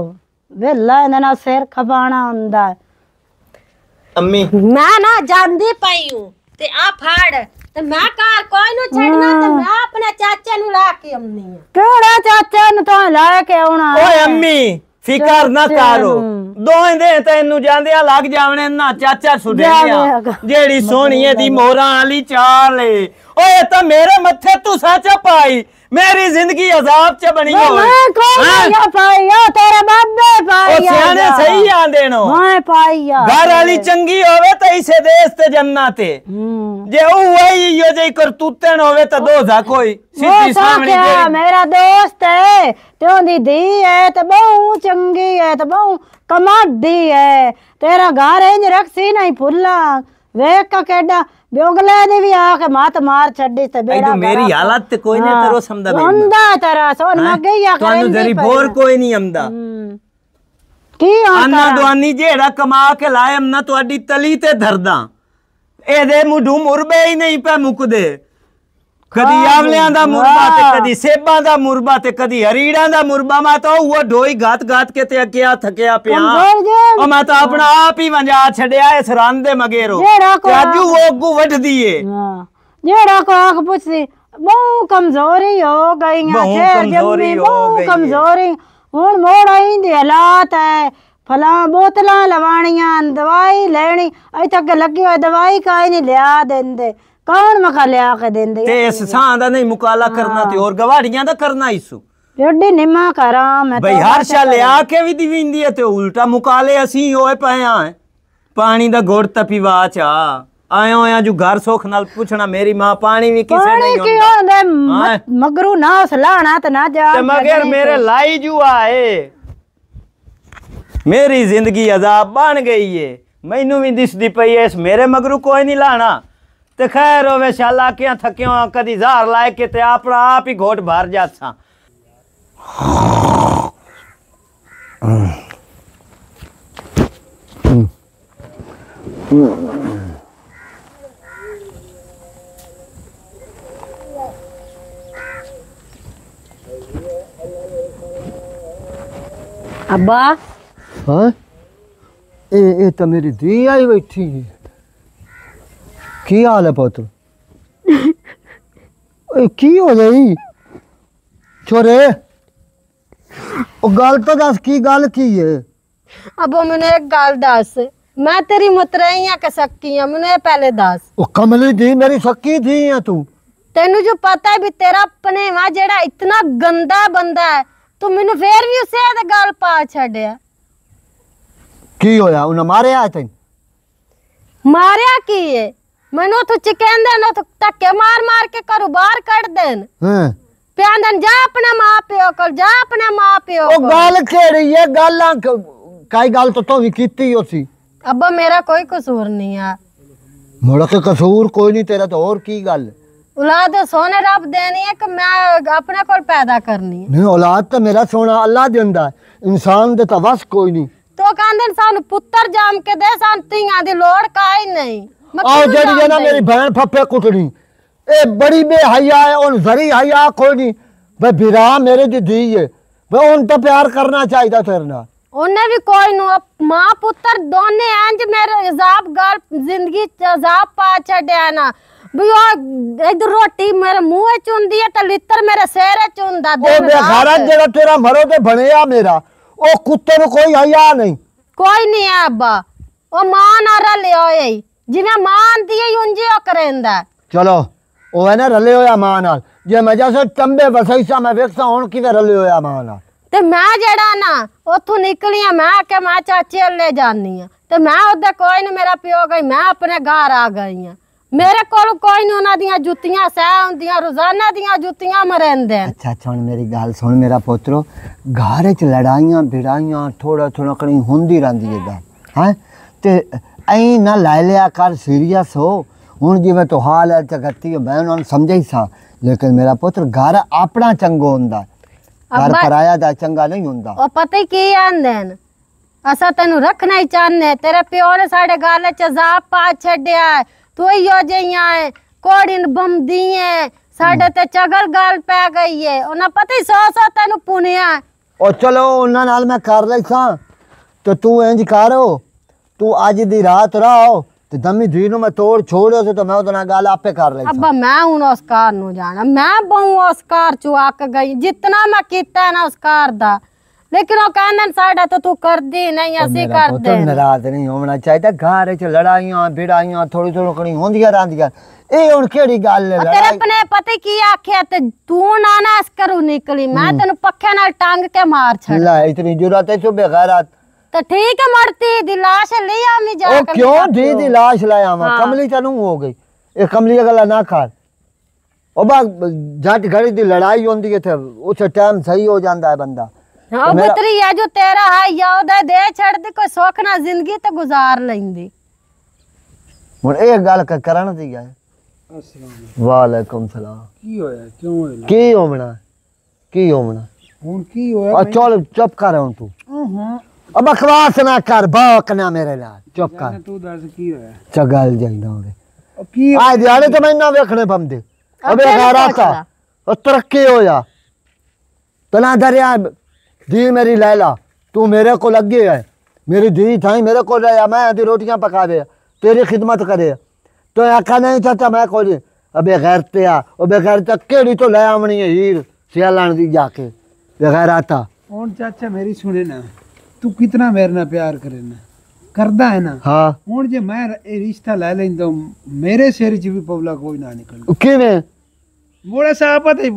ਵੇਲਾ ਇਹਨਾਂ ਨਾਲ ਸਿਰ ਖਪਾਣਾ ਹੁੰਦਾ ਅੰਮੀ ਮੈਂ ਨਾ ਜਾਂਦੀ ਪਈ ਹੂੰ ਤੇ ਆ ਫੜ ਤੇ ਮੈਂ ਘਰ ਕੋਈ ਨੂੰ ਛੱਡਣਾ ਤੇ ਮੈਂ ਆਪਣੇ ਚਾਚੇ ਨੂੰ ਲਾ ਕੇ ਆਉਣੀ ਆ ਕਿਹੜਾ ਚਾਚੇ ਨੂੰ ਤਾਂ ਲੈ ਕੇ ਆਉਣਾ ਓਏ ਅੰਮੀ ਫਿਕਰ ਨਾ ਕਰੋ ਦੋਹੇ ਦੇ ਤੈਨੂੰ ਜਾਂਦਿਆਂ ਲੱਗ ਜਾਵਣੇ ਨਾ ਚਾਚਾ ਸੁਣਿਆ ਜਿਹੜੀ ਸੋਹਣੀਏ ਦੀ ਮੋਹਰਾਂ ਵਾਲੀ ਚਾਲ ਏ ਓਏ ਤਾਂ ਮੇਰੇ ਮੱਥੇ ਤੂੰ ਸਾਚਾ ਪਾਈ मेरी जिंदगी अजाब च बनी सियाने सही आ घर वाली चंगी होवे तो इसे देश ते जन्नत है हम्म। जे ओ वही यो होवे तो दो जा कोई मेरा दोस्त है ते दी है ते बहु चंगी है ते बहु कमादी है तेरा घर इंज रखसी नहीं फुला वेख का केडा ਬਿਓਗਲੇ ਦੇ ਵੀ ਆ ਕੇ ਮਾਤ ਮਾਰ ਛੱਡੀ ਤੇ ਬੇੜਾ ਇਹਨੂੰ ਮੇਰੀ ਹਾਲਤ ਤੇ ਕੋਈ ਨਹੀਂ ਤਰੋ ਸਮਝਦਾ ਮੈਂ ਹੁੰਦਾ ਤਰਾ ਸੋਨ ਮੱਗੇ ਆ ਕਰਨ ਤੁਹਾਨੂੰ ਜਰੀ ਬੋਰ ਕੋਈ ਨਹੀਂ ਆਂਦਾ ਕੀ ਆਨਾ ਦਵਾਨੀ ਜਿਹੜਾ ਕਮਾ ਕੇ ਲਾਇਮ ਨਾ ਤੁਹਾਡੀ ਤਲੀ ਤੇ ਧਰਦਾ ਇਹਦੇ ਮੁਢੂ ਮੁਰਬੇ ਹੀ ਨਹੀਂ ਪੈ ਮੁਕਦੇ कभी आंवलियां का मुरबा कभी सेबा का मुरबा कभी हरीड़ा का मुरबा मैं तो वो डोई गात गात के अकिया थकिया पिया मैं तो अपना आप ही मजा छड़िया इस रन के मगेरो राजू वो अगू वी जेड़ा को आख पुछती बहु कमजोर ही हो गई बहु कमजोर ही हूं मोड़ आई दी हालात है फला बोतल लवानिया दवाई लेनी अभी तक लगी हुई दवाई का ही नहीं लिया देंदे ਕੌਣ ਮਕਾ ਆ ਕੇ ਦਿੰਦੇ ਤੇ ਇਸ ਸਾਂ ਦਾ ਨਹੀਂ ਮੁਕਾਲਾ ਕਰਨਾ ਤੇ ਹੋਰ ਗਵਾੜੀਆਂ ਦਾ ਕਰਨਾ ਇਸੂ ਡੇਡੇ ਨਿਮਾ ਕਰਾਂ ਮੈਂ ਬਈ ਹਰ ਸ਼ਾ ਲਿਆ ਕੇ ਵੀ ਦਿਵਿੰਦੀ ਤੇ ਉਲਟਾ ਮੁਕਾਲੇ ਅਸੀਂ ਹੋਏ ਪਏ ਆ ਪਾਣੀ ਦਾ ਘੋੜ ਤਪੀਵਾ ਚਾ ਆਇਓ ਆ ਜੂ ਘਰ ਸੁਖ ਨਾਲ ਪੁੱਛਣਾ ਮੇਰੀ ਮਾਂ ਪਾਣੀ ਵੀ ਕਿਸੇ ਨਹੀਂ ਹੁੰਦਾ ਕਿਉਂ ਹੁੰਦਾ ਮਗਰੂ ਨਾ ਸਲਾਣਾ ਤੇ ਨਾ ਜਾ ਤੇ ਮਗਰ ਮੇਰੇ ਲਾਈ ਜੂ ਆਏ ਮੇਰੀ ਜ਼ਿੰਦਗੀ ਅਜ਼ਾਬ ਬਣ ਗਈ ਏ ਮੈਨੂੰ ਵੀ ਦਿਸਦੀ ਪਈ ਐ ਇਸ ਮੇਰੇ ਮਗਰੂ ਕੋਈ ਨਹੀਂ ਲਾਣਾ तो खैर हो वैशाला क्या थक्यो कदी जहर लाए के ते अपना आप ही घोट भर जासा अब्बा हाँ? ए, ए तो मेरी धी आई बैठी है ਕੀ ਹਾਲ ਹੈ ਪੁੱਤ ਓਏ ਕੀ ਹੋ ਗਈ ਛੋਰੇ ਉਹ ਗੱਲ ਤਾਂ ਦੱਸ ਕੀ ਗੱਲ ਕੀ ਹੈ ਅਬੋ ਮੈਨੂੰ ਇੱਕ मैं तेरी मुतरैया के सकी हूँ मैंने पहले दस कमली थी मेरी सकी थी या तू तेन जो पता है भी तेरा पनेवा जेड़ा इतना गंदा बंदा है तू मेनू फिर भी उसे गल पा छड़या की होया उन्हें मारिया तेन मारिया की है ਮੈਨੂੰ ਤੂੰ ਚਿਕਨ ਨਾ ਉੱਥੋਂ ਧੱਕੇ ਮਾਰ ਮਾਰ ਕੇ ਘਰੋਂ ਬਾਹਰ ਕੱਢ ਦੇਣ ਹਾਂ ਪਿਆਂਦਨ ਜਾ ਆਪਣੇ ਮਾਂ ਪਿਓ ਕੋਲ ਜਾ ਆਪਣੇ ਮਾਂ ਪਿਓ ਉਹ ਗੱਲ ਕਿਹੜੀ ਹੈ ਗੱਲਾਂ ਕਾਈ ਗੱਲ ਤੋਂ ਵੀ ਕੀਤੀ ਉਸੀ ਅੱਬਾ ਮੇਰਾ ਕੋਈ ਕਸੂਰ ਨਹੀਂ ਆ ਮੁੜ ਕੇ ਕਸੂਰ ਕੋਈ ਨਹੀਂ ਤੇਰਾ ਤਾਂ ਹੋਰ ਕੀ ਗੱਲ ਔਲਾਦ ਸੋਨੇ ਰੱਬ ਦੇਣੀ ਹੈ ਕਿ ਮੈਂ ਆਪਣੇ ਕੋਲ ਪੈਦਾ ਕਰਨੀ ਹੈ ਨਹੀਂ ਔਲਾਦ ਤਾਂ ਮੇਰਾ ਸੋਨਾ ਅੱਲਾ ਦਿੰਦਾ ਹੈ। ਇਨਸਾਨ ਦੇ ਤਾਂ ਵਸ ਕੋਈ ਨਹੀਂ ਤੋ ਕਹਿੰਦੇ ਸਾਨੂੰ ਪੁੱਤਰ ਜਾਮ ਕੇ ਦੇ ਸੰਤੀਆਂ ਦੀ ਲੋੜ ਕਾਈ ਨਹੀਂ आओ जड़ी जना मेरी बहन फप्पे कुटनी ए बड़ी बेहया है उन जरी हया नहीं भाई बिरा मेरे जो दी है भाई उन तो प्यार करना चाहिए तेरे ना उन्हें भी कोई नु मां पुत्र दोने अंज मेरे अजाब गाल जिंदगी अजाब पा छड़े ना ਵੀ ਉਹ ਇਧਰ ਰੋਟੀ ਮੇਰੇ ਮੂੰਹ ਚ ਹੁੰਦੀ ਹੈ ਤੇ ਲਿੱਤਰ ਮੇਰੇ ਸਿਰ ਚ ਹੁੰਦਾ ਉਹ ਬੇਖਾਰਾ ਜਿਹੜਾ ਤੇਰਾ ਮਰੋ ਤੇ ਬਣਿਆ ਮੇਰਾ ਉਹ ਕੁੱਤੇ ਨੂੰ ਕੋਈ ਹਯਾ ਨਹੀਂ ਕੋਈ ਨਹੀਂ ਆ ਅੱਬਾ ਉਹ ਮਾਂ ਨਾਲ ਲਿਆ ਹੋਇਆ ਜਿਵੇਂ ਮਾਨ ਦੀ ਹੈ ਹੀ ਕਰੇਂਦਾ ਚਲੋ ਉਹ ਹੈ ਨਾ ਰਲੇ ਹੋਇਆ ਮਾਂ ਨਾਲ ਜੇ ਮੈਂ ਕੰਬੇ ਟੰਬੇ ਸਾ ਮੈਂ ਵੇਖਦਾ ਹੁਣ ਕਿਵੇਂ ਰਲੇ ਹੋਇਆ ਮਾਂ ਨਾਲ ਤੇ ਮੈਂ ਜਿਹੜਾ ਨਾ ਉੱਥੋਂ ਨਿਕਲੀ ਆ ਮੈਂ ਕਿ ਮੈਂ ਚਾਚੇ ਲੈ ਜਾਣੀ ਆ ਤੇ ਮੈਂ ਉਹਦੇ ਕੋਈ ਨਹੀਂ ਮੇਰਾ ਪਿਓ ਗਈ ਮੈਂ ਆਪਣੇ ਘਰ ਆ ਗਈ ਆ ਮੇਰੇ ਕੋਲ ਕੋਈ ਨਹੀਂ ਉਹਨਾਂ ਦੀਆਂ ਜੁੱਤੀਆਂ ਸਹਿ ਹੁੰਦੀਆਂ ਰੋਜ਼ਾਨਾ ਦੀਆਂ ਜੁੱਤੀਆਂ ਮਰੈਂਦੇ ਅੱਛਾ ਅੱਛਾ ਹੁਣ ਮੇਰੀ ਗੱਲ ਸੁਣ ਮੇਰਾ ਪੁੱਤਰੋ ਘਰ 'ਚ ਲੜਾਈਆਂ ਭਿੜਾਈਆਂ ਥੋੜਾ ਥੋੜਾ ਕਰੀ ਹੁੰਦੀ ਰਹਿੰਦੀ ਹੈ ਹੈ ਤੇ ਐਂ ਨਾ ਲੈ ਲਿਆ ਕਰ ਸੀਰੀਅਸ ਹੋ ਹੁਣ ਜਿਵੇਂ ਤੋ ਹਾਲ ਹੈ ਤਗਤੀ ਮੈਂ ਉਹਨਾਂ ਨੂੰ ਸਮਝਾਈ ਸਾ ਲੇਕਿਨ ਮੇਰਾ ਪੁੱਤਰ ਘਰ ਆਪਣਾ ਚੰਗੋ ਹੁੰਦਾ ਘਰ ਪਰਾਇਆ ਦਾ ਚੰਗਾ ਨਹੀਂ ਹੁੰਦਾ ਉਹ ਪਤਾ ਹੀ ਕੀ ਆਂਦੇ ਨੇ ਅਸਾ ਤੈਨੂੰ ਰੱਖਣਾ ਹੀ ਚਾਹਨੇ ਤੇਰੇ ਪਿਓ ਨੇ ਸਾਡੇ ਗਾਲ ਚ ਜ਼ਾਬ ਪਾ ਛੱਡਿਆ ਤੂੰ ਹੀ ਹੋ ਜਈਆਂ ਕੋੜਿਨ ਬੰਮ ਐ ਸਾਡੇ ਤੇ ਚਗਲ ਗਾਲ ਪੈ ਗਈ ਏ ਉਹਨਾਂ ਪਤਾ ਹੀ ਸੋ ਸੋ ਤੈਨੂੰ ਪੁਣਿਆ ਉਹ ਚਲੋ ਉਹਨਾਂ ਨਾਲ ਮੈਂ ਕਰ ਲੈਸਾਂ ਸਾਂ ਤੇ ਤੂੰ ਇੰਜ ਕਰੋ तू आज दी रात रहो ते दमी दीनो में तोड़ छोड़ो तो, तो मैं उतना गाल आपे कर रही अब्बा मैं हूं उस कार नु जाना मैं बहु उस कार चो आक गई जितना मैं कीता ना उस कार दा लेकिन वो कहने साडा तो तू कर दी नहीं ऐसी कर दे नाराज नहीं होना चाहिए घर च लड़ाइयां भिड़ाइयां थोड़ी थोड़ी कणी होंदियां रहंदियां ए हुन केड़ी गल तेरे अपने पता की आखे ते तू ना ना इस करू निकली मैं हम्म। तेन पखे नाल टांग के मार छड़ ले इतनी जुरात है सुबे गैरत तो ठीक है मरती दिलाश ले आमी जा ओ क्यों दी दिलाश लाया हम हाँ। कमली तनु तो हो गई ए कमली गला ना खा ओ बा जाट घड़ी दी लड़ाई होंदी है थे उस टाइम सही हो जांदा है बंदा हां तो पुत्री या जो तेरा है या है दे छड़ दे कोई सुख ना जिंदगी तो गुजार लेंदी हुन ਇਹ गल का करण दी है ਵਾਲੇਕੁਮ ਸਲਾਮ ਕੀ ਹੋਇਆ ਕਿਉਂ ਹੋਇਆ ਕੀ ਹੋਣਾ ਕੀ ਹੋਣਾ ਹੁਣ ਕੀ ਹੋਇਆ ਆ ਚਲ ਚੁੱਪ ਕਰ ਹੁਣ ਤੂੰ ਹਾਂ अब बकवास ना कर बाक ना मेरे लाल चुप कर तू दस की होया चगल जाइना ओरे की आ दियाने तो मैं ना देखने पमदे अबे गैरता और तरक्की होया तना दरिया दी मेरी लैला तू मेरे को लग गया मेरी दी थाई मेरे को रहा मैं आधी रोटियां पका दे तेरी खिदमत करे तो आका नहीं चाचा मैं कोई अबे गैरते आ अबे गैरता केड़ी तो ले आवनी है हीर सियालान दी जाके बगैर आता कौन चाचा मेरी सुने ना तू कितना मेरे ना प्यार करे ना करदा है ना हाँ हूं जे मैं रिश्ता ले लेंदा मेरे सिर च भी पवला कोई ना निकल किवें ਮੋੜੇ ਸਾਹਿਬ ਤੇ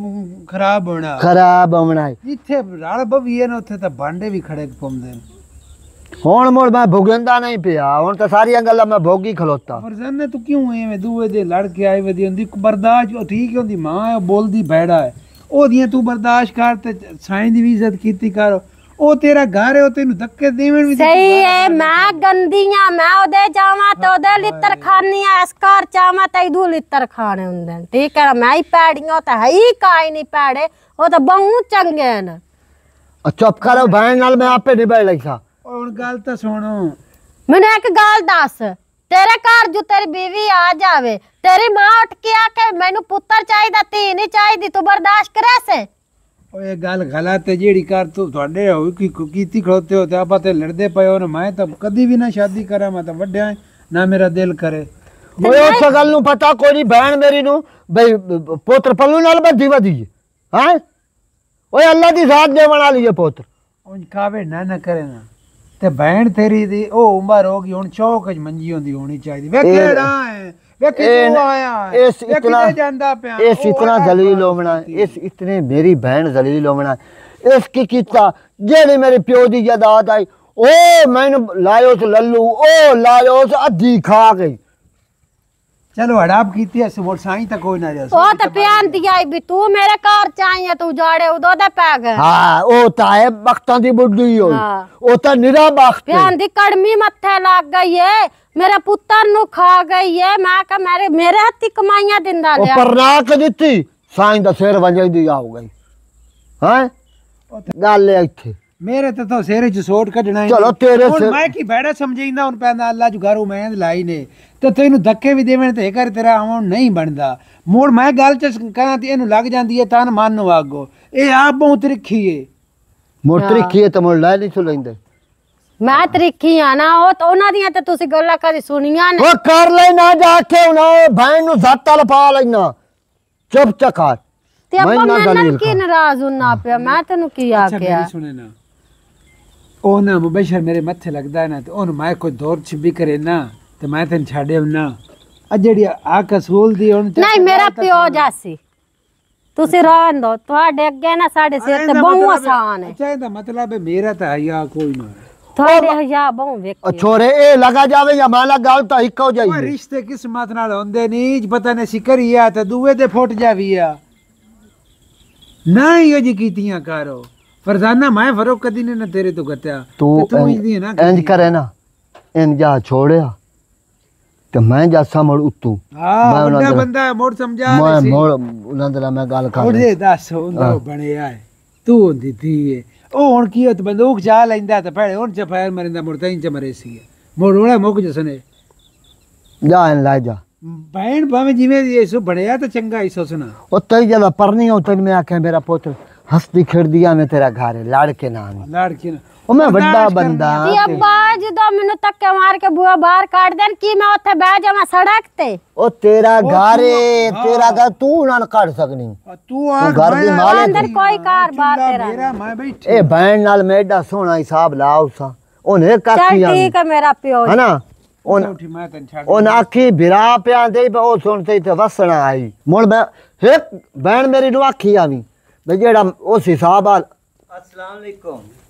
ਖਰਾਬ ਹੋਣਾ ਖਰਾਬ ਹੋਣਾ ਇੱਥੇ ਰਲ ਬਵੀਏ ਨੇ ਉੱਥੇ ਤਾਂ ਬਾਂਡੇ ਵੀ ਖੜੇ ਪੰਦੇ ਨੇ ਹੁਣ ਮੋੜ ਮੈਂ ਭੁਗੰਦਾ ਨਹੀਂ ਪਿਆ ਹੁਣ ਤਾਂ ਸਾਰੀਆਂ ਗੱਲਾਂ ਮੈਂ ਭੋਗੀ ਖਲੋਤਾ ਫਰਜ਼ਨ ਨੇ ਤੂੰ ਕਿਉਂ ਐਵੇਂ ਦੂਏ ਦੇ ਲੜ ਕੇ ਆਈ ਵਦੀ ਹੁੰਦੀ ਬਰਦਾਸ਼ਤ ਉਹ ਠੀਕ ਹੁੰਦੀ ਮਾਂ ਬੋਲਦੀ ਬੈੜਾ ਹੈ ਉਹਦੀਆਂ ਤੂੰ ਬਰਦਾਸ਼ਤ ਕਰ ਤੇ ਸਾਈਂ ਦੀ ਵੀ ਇੱਜ਼ਤ ਕੀਤੀ ਕਰ ਉਹ ਤੇਰਾ ਘਰ ਹੈ ਉਹ ਤੈਨੂੰ ਧੱਕੇ ਦੇਵਣ ਵੀ ਸਹੀ ਹੈ ਮੈਂ ਗੰਦੀਆਂ ਮੈਂ ਉਹਦੇ ਜਾਵਾਂ ਤੇ ਉਹਦੇ ਲਿੱਤਰ ਖਾਣੀ ਆ ਇਸ ਘਰ ਚਾਵਾਂ ਤੇ ਇਹਦੂ ਲਿੱਤਰ ਖਾਣੇ ਹੁੰਦੇ ਨੇ ਠੀਕ ਹੈ ਮੈਂ ਹੀ ਪੈੜੀਆਂ ਤਾਂ ਹੈ ਹੀ ਕਾਇ ਨਹੀਂ ਪੈੜੇ ਉਹ ਤਾਂ ਬਹੁਤ ਚੰਗੇ ਨੇ ਚੁੱਪ ਕਰੋ ਭੈਣ ਨਾਲ ਮੈਂ ਆਪੇ ਨਹੀਂ ਬੈਠ ਸਾ ਹੁਣ ਗੱਲ ਤਾਂ ਸੁਣੋ ਮੈਨੂੰ ਇੱਕ ਗੱਲ ਦੱਸ ਤੇਰੇ ਘਰ ਜੋ ਤੇਰੀ ਬੀਵੀ ਆ ਜਾਵੇ ਤੇਰੀ ਮਾਂ ਉੱਠ ਕੇ ਆ ਕੇ ਮੈਨੂੰ ਪੁੱਤਰ ਚਾਹੀਦਾ ਧੀ ਨਹੀਂ ਚਾਹੀਦੀ ਤੂੰ ਬਰਦਾਸ਼ਤ ਸੇ ਉਹ ਇਹ ਗੱਲ ਗਲਤ ਹੈ ਜਿਹੜੀ ਕਰ ਤੂੰ ਤੁਹਾਡੇ ਹੋ ਕੀ ਕੀਤੀ ਖੜੋਤੇ ਹੋ ਤੇ ਆਪਾਂ ਤੇ ਲੜਦੇ ਪਏ ਹੋ ਨਾ ਮੈਂ ਤਾਂ ਕਦੀ ਵੀ ਨਾ ਸ਼ਾਦੀ ਕਰਾਂ ਮੈਂ ਤਾਂ ਵੱਡਿਆ ਨਾ ਮੇਰਾ ਦਿਲ ਕਰੇ ਓਏ ਉਸ ਗੱਲ ਨੂੰ ਪਤਾ ਕੋਈ ਨਹੀਂ ਭੈਣ ਮੇਰੀ ਨੂੰ ਬਈ ਪੁੱਤਰ ਪੱਲੂ ਨਾਲ ਬੱਧੀ ਵਧੀ ਹਾਂ ਓਏ ਅੱਲਾ ਦੀ ਜ਼ਾਤ ਦੇ ਬਣਾ ਹੈ ਪੁੱਤਰ ਉਹ ਕਾਵੇ ਨਾ ਨਾ ਕਰੇ ਨਾ ਤੇ ਭੈਣ ਤੇਰੀ ਦੀ ਉਹ ਉਮਰ ਹੋ ਗਈ ਹੁਣ ਚੌਕ ਜ ਮੰਜੀ ਹੁੰਦੀ ਹੋਣੀ ਚਾਹੀਦੀ ਵੇ ਕਿਹੜਾ ਹੈ इस इतना जलील होना इस इतने मेरी बहन जलील होना इस की जेड़ी मेरे प्यो की यादात आई ओ मैंने लायोस लल्लू ओ लायोस अद्धी खा गई चलो हड़ाप कीती है तक कोई ना ओ तो प्यान दिया भी तू मेरे घर च तू जाड़े उदो दे पैग हां ओ ताए बख्तां दी बुड्ढी होई हाँ। ओ ता निरा बख्त प्यान दी कड़मी मथे लग गई है ਮੇਰਾ ਪੁੱਤਰ ਨੂੰ ਖਾ ਗਈ ਐ ਮੈਂ ਕਹ ਮੇਰੇ ਮੇਰੇ ਹੱਥੀ ਕਮਾਈਆਂ ਦਿੰਦਾ ਲਿਆ ਉਹ ਨਾ ਪਰਨਾਕ ਦਿੱਤੀ ਸਾਈਂ ਦਾ ਸਿਰ ਵੰਜਦੀ ਆ ਹੋ ਗਈ ਹੈ ਗੱਲ ਇੱਥੇ ਮੇਰੇ ਤੇ ਤਾਂ ਸਿਰ ਚ ਸੋਟ ਕੱਢਣਾ ਚਲੋ ਤੇਰੇ ਸਿਰ- ਮੈਂ ਕੀ ਬੈੜਾ ਸਮਝਾਈਂਦਾ ਹੁਣ ਪੈਂਦਾ ਅੱਲਾ ਜੁਗਾਰੂ ਮੈਂ ਲਾਈ ਨੇ ਤੇ ਤੈਨੂੰ ਧੱਕੇ ਵੀ ਦੇਵਣ ਤੇ ਕਰ ਤੇਰਾ ਆਉਣ ਨਹੀਂ ਬਣਦਾ ਮੋੜ ਮੈਂ ਗੱਲ ਚ ਕਹਾਂ ਤੇ ਇਹਨੂੰ ਲੱਗ ਜਾਂਦੀ ਐ ਤਨ ਮਨ ਨੂੰ ਆਗੋ ਇਹ ਆਪ ਬਹੁਤ ਰਖੀਏ ਮੋੜ ਮੋਟਰੀ ਕੀ ਤੇ ਮੁੜ ਲੈ ਨਹੀਂ ਸੁ ਲੈਂਦੇ ਮੈਂ ਤਰੀਖੀ ਆ ਨਾ ਉਹ ਤਾਂ ਉਹਨਾਂ ਦੀਆਂ ਤੇ ਤੁਸੀਂ ਗੱਲਾਂ ਕਦੀ ਸੁਣੀਆਂ ਨੇ ਉਹ ਕਰ ਲੈ ਨਾ ਜਾ ਕੇ ਉਹਨਾਂ ਭੈਣ ਨੂੰ ਜ਼ੱਤਲ ਪਾ ਲੈਣਾ ਚੁੱਪ ਚਕਾ ਤੇ ਆਪਾਂ ਮੈਂ ਨਾਲ ਕੀ ਨਾਰਾਜ਼ ਹੁੰਨਾ ਪਿਆ ਮੈਂ ਤੈਨੂੰ ਕੀ ਆ ਗਿਆ ਨਾ ਉਹ ਨਾ ਮੁਬਸ਼ਰ ਮੇਰੇ ਮੱਥੇ ਲੱਗਦਾ ਨਾ ਤੇ ਉਹਨੂੰ ਮੈਂ ਕੋਈ ਦੌਰ ਛਿੱਬੀ ਕਰੇ ਨਾ ਤੇ ਮੈਂ ਤੈਨੂੰ ਛੱਡੇ ਨਾ ਅ ਜਿਹੜੀ ਆ ਕਸੂਲ ਦੀ ਹੁਣ ਨਹੀਂ ਮੇਰਾ ਪਿਓ ਜਾਸੀ ਤੁਸੀਂ ਰਹਿਣ ਦੋ ਤੁਹਾਡੇ ਅੱਗੇ ਨਾ ਸਾਡੇ ਸਿਰ ਤੇ ਬਹੁਤ ਆਸਾਨ ਹੈ ਚਾਹੇ ਦਾ ਮਤਲਬ ਹੈ ਮੇਰਾ ਤਾਂ ਆਇਆ ਕੋਈ ਨਾ ਤੁਹਾਡੇ ਬਹੁ ਵੇਖ ਛੋਰੇ ਇਹ ਲਗਾ ਜਾਵੇ ਜਾਂ ਮਾਲਾ ਗਾਲ ਤਾਂ ਇੱਕੋ ਜਾਈ ਓਏ ਰਿਸ਼ਤੇ ਕਿਸਮਤ ਨਾਲ ਹੁੰਦੇ ਨਹੀਂ ਪਤਾ ਨਹੀਂ ਸਿਕਰੀਆ ਆ ਤੇ ਦੂਏ ਦੇ ਫੁੱਟ ਜਾਵੀ ਆ ਨਾ ਇਹੋ ਜੀ ਕੀਤੀਆਂ ਕਰੋ ਫਰਜ਼ਾਨਾ ਮੈਂ ਫਰੋ ਕਦੀ ਨਹੀਂ ਨਾ ਤੇਰੇ ਤੋਂ ਗੱਤਿਆ ਤੂੰ ਤੂੰ ਹੀ ਨਾ ਇੰਜ ਕਰੇ ਨਾ ਇਨ ਜਾ ਛੋੜਿਆ ਤੇ ਮੈਂ ਜਾ ਸਮੜ ਉਤੂ ਮੈਂ ਉਹਨਾਂ ਦਾ ਬੰਦਾ ਮੋੜ ਸਮਝਾ ਮੈਂ ਮੋੜ ਉਹਨਾਂ ਦਾ ਮੈਂ ਗੱਲ ਕਰ ਉਹਦੇ ਦੱਸ ਉਹਨਾਂ ਬਣਿਆ ਤੂੰ ਹੁੰਦੀ ਧੀ ਉਹ ਹੁਣ ਕੀ ਹਤ ਬੰਦੂਕ ਜਾ ਲੈਂਦਾ ਤਾਂ ਭੈੜੇ ਹੁਣ ਜਫਾਇਰ ਮਰਿੰਦਾ ਮੁਰਦਾ ਇੰਚ ਮਰੇ ਸੀ ਮੋੜੋਲਾ ਮੁੱਕ ਜਸਨੇ ਜਾ ਇਨ ਲੈ ਜਾ ਭੈਣ ਭਾਵੇਂ ਜਿਵੇਂ ਇਸੋ ਬਣਿਆ ਤਾਂ ਚੰਗਾ ਇਸੋ ਸੁਣਾ ਉਹ ਤਈ ਜਦਾ ਪਰਨੀ ਉਹ ਤੈਨੂੰ ਮੈਂ ਆਖਿਆ ਮੇਰਾ ਪੁੱਤ ਹਸਦੀ ਖੇਡਦੀ ਆ ਮੈਂ ਤੇਰਾ ਘਰ ਲਾੜ ਕੇ ਨਾਮ ਲਾੜ ਕੇ ਨਾਮ ਉਹ ਮੈਂ ਵੱਡਾ ਬੰਦਾ ਤੇ ਅੱਬਾ ਜਦੋਂ ਮੈਨੂੰ ਤੱਕੇ ਮਾਰ ਕੇ ਬੂਆ ਬਾਹਰ ਕੱਢ ਦੇਣ ਕੀ ਮੈਂ ਉੱਥੇ ਬਹਿ ਜਾਵਾਂ ਸੜਕ ਤੇ ਉਹ ਤੇਰਾ ਘਰ ਏ ਤੇਰਾ ਘਰ ਤੂੰ ਨਾ ਕੱਢ ਸਕਣੀ ਤੂੰ ਆ ਘਰ ਦੀ ਮਾਲਕ ਅੰਦਰ ਕੋਈ ਕਾਰ ਬਾਹਰ ਤੇਰਾ ਮੇਰਾ ਮੈਂ ਬੈਠੀ ਇਹ ਭੈਣ ਨਾਲ ਮੈਂ ਐਡਾ ਸੋਹਣਾ ਹਿਸਾਬ ਲਾਉ ਸਾਂ ਉਹਨੇ ਕਾਕੀ ਆ ਠੀਕ ਹੈ ਮੇਰਾ ਪਿਓ ਹਨਾ ਉਹਨ ਆਖੀ ਬਿਰਾ ਪਿਆ ਦੇ ਉਹ ਸੁਣਤੇ ਤੇ ਵਸਣਾ ਆਈ ਮੁੜ ਮੈਂ ਇੱਕ ਭੈਣ ਮੇਰੀ ਨੂੰ ਆਖੀ ਆਵੀਂ ਜਿਹੜਾ ਉਸ ਹਿਸਾਬ ਆ ਅਸਲਾਮ ਅਲੈਕੁਮ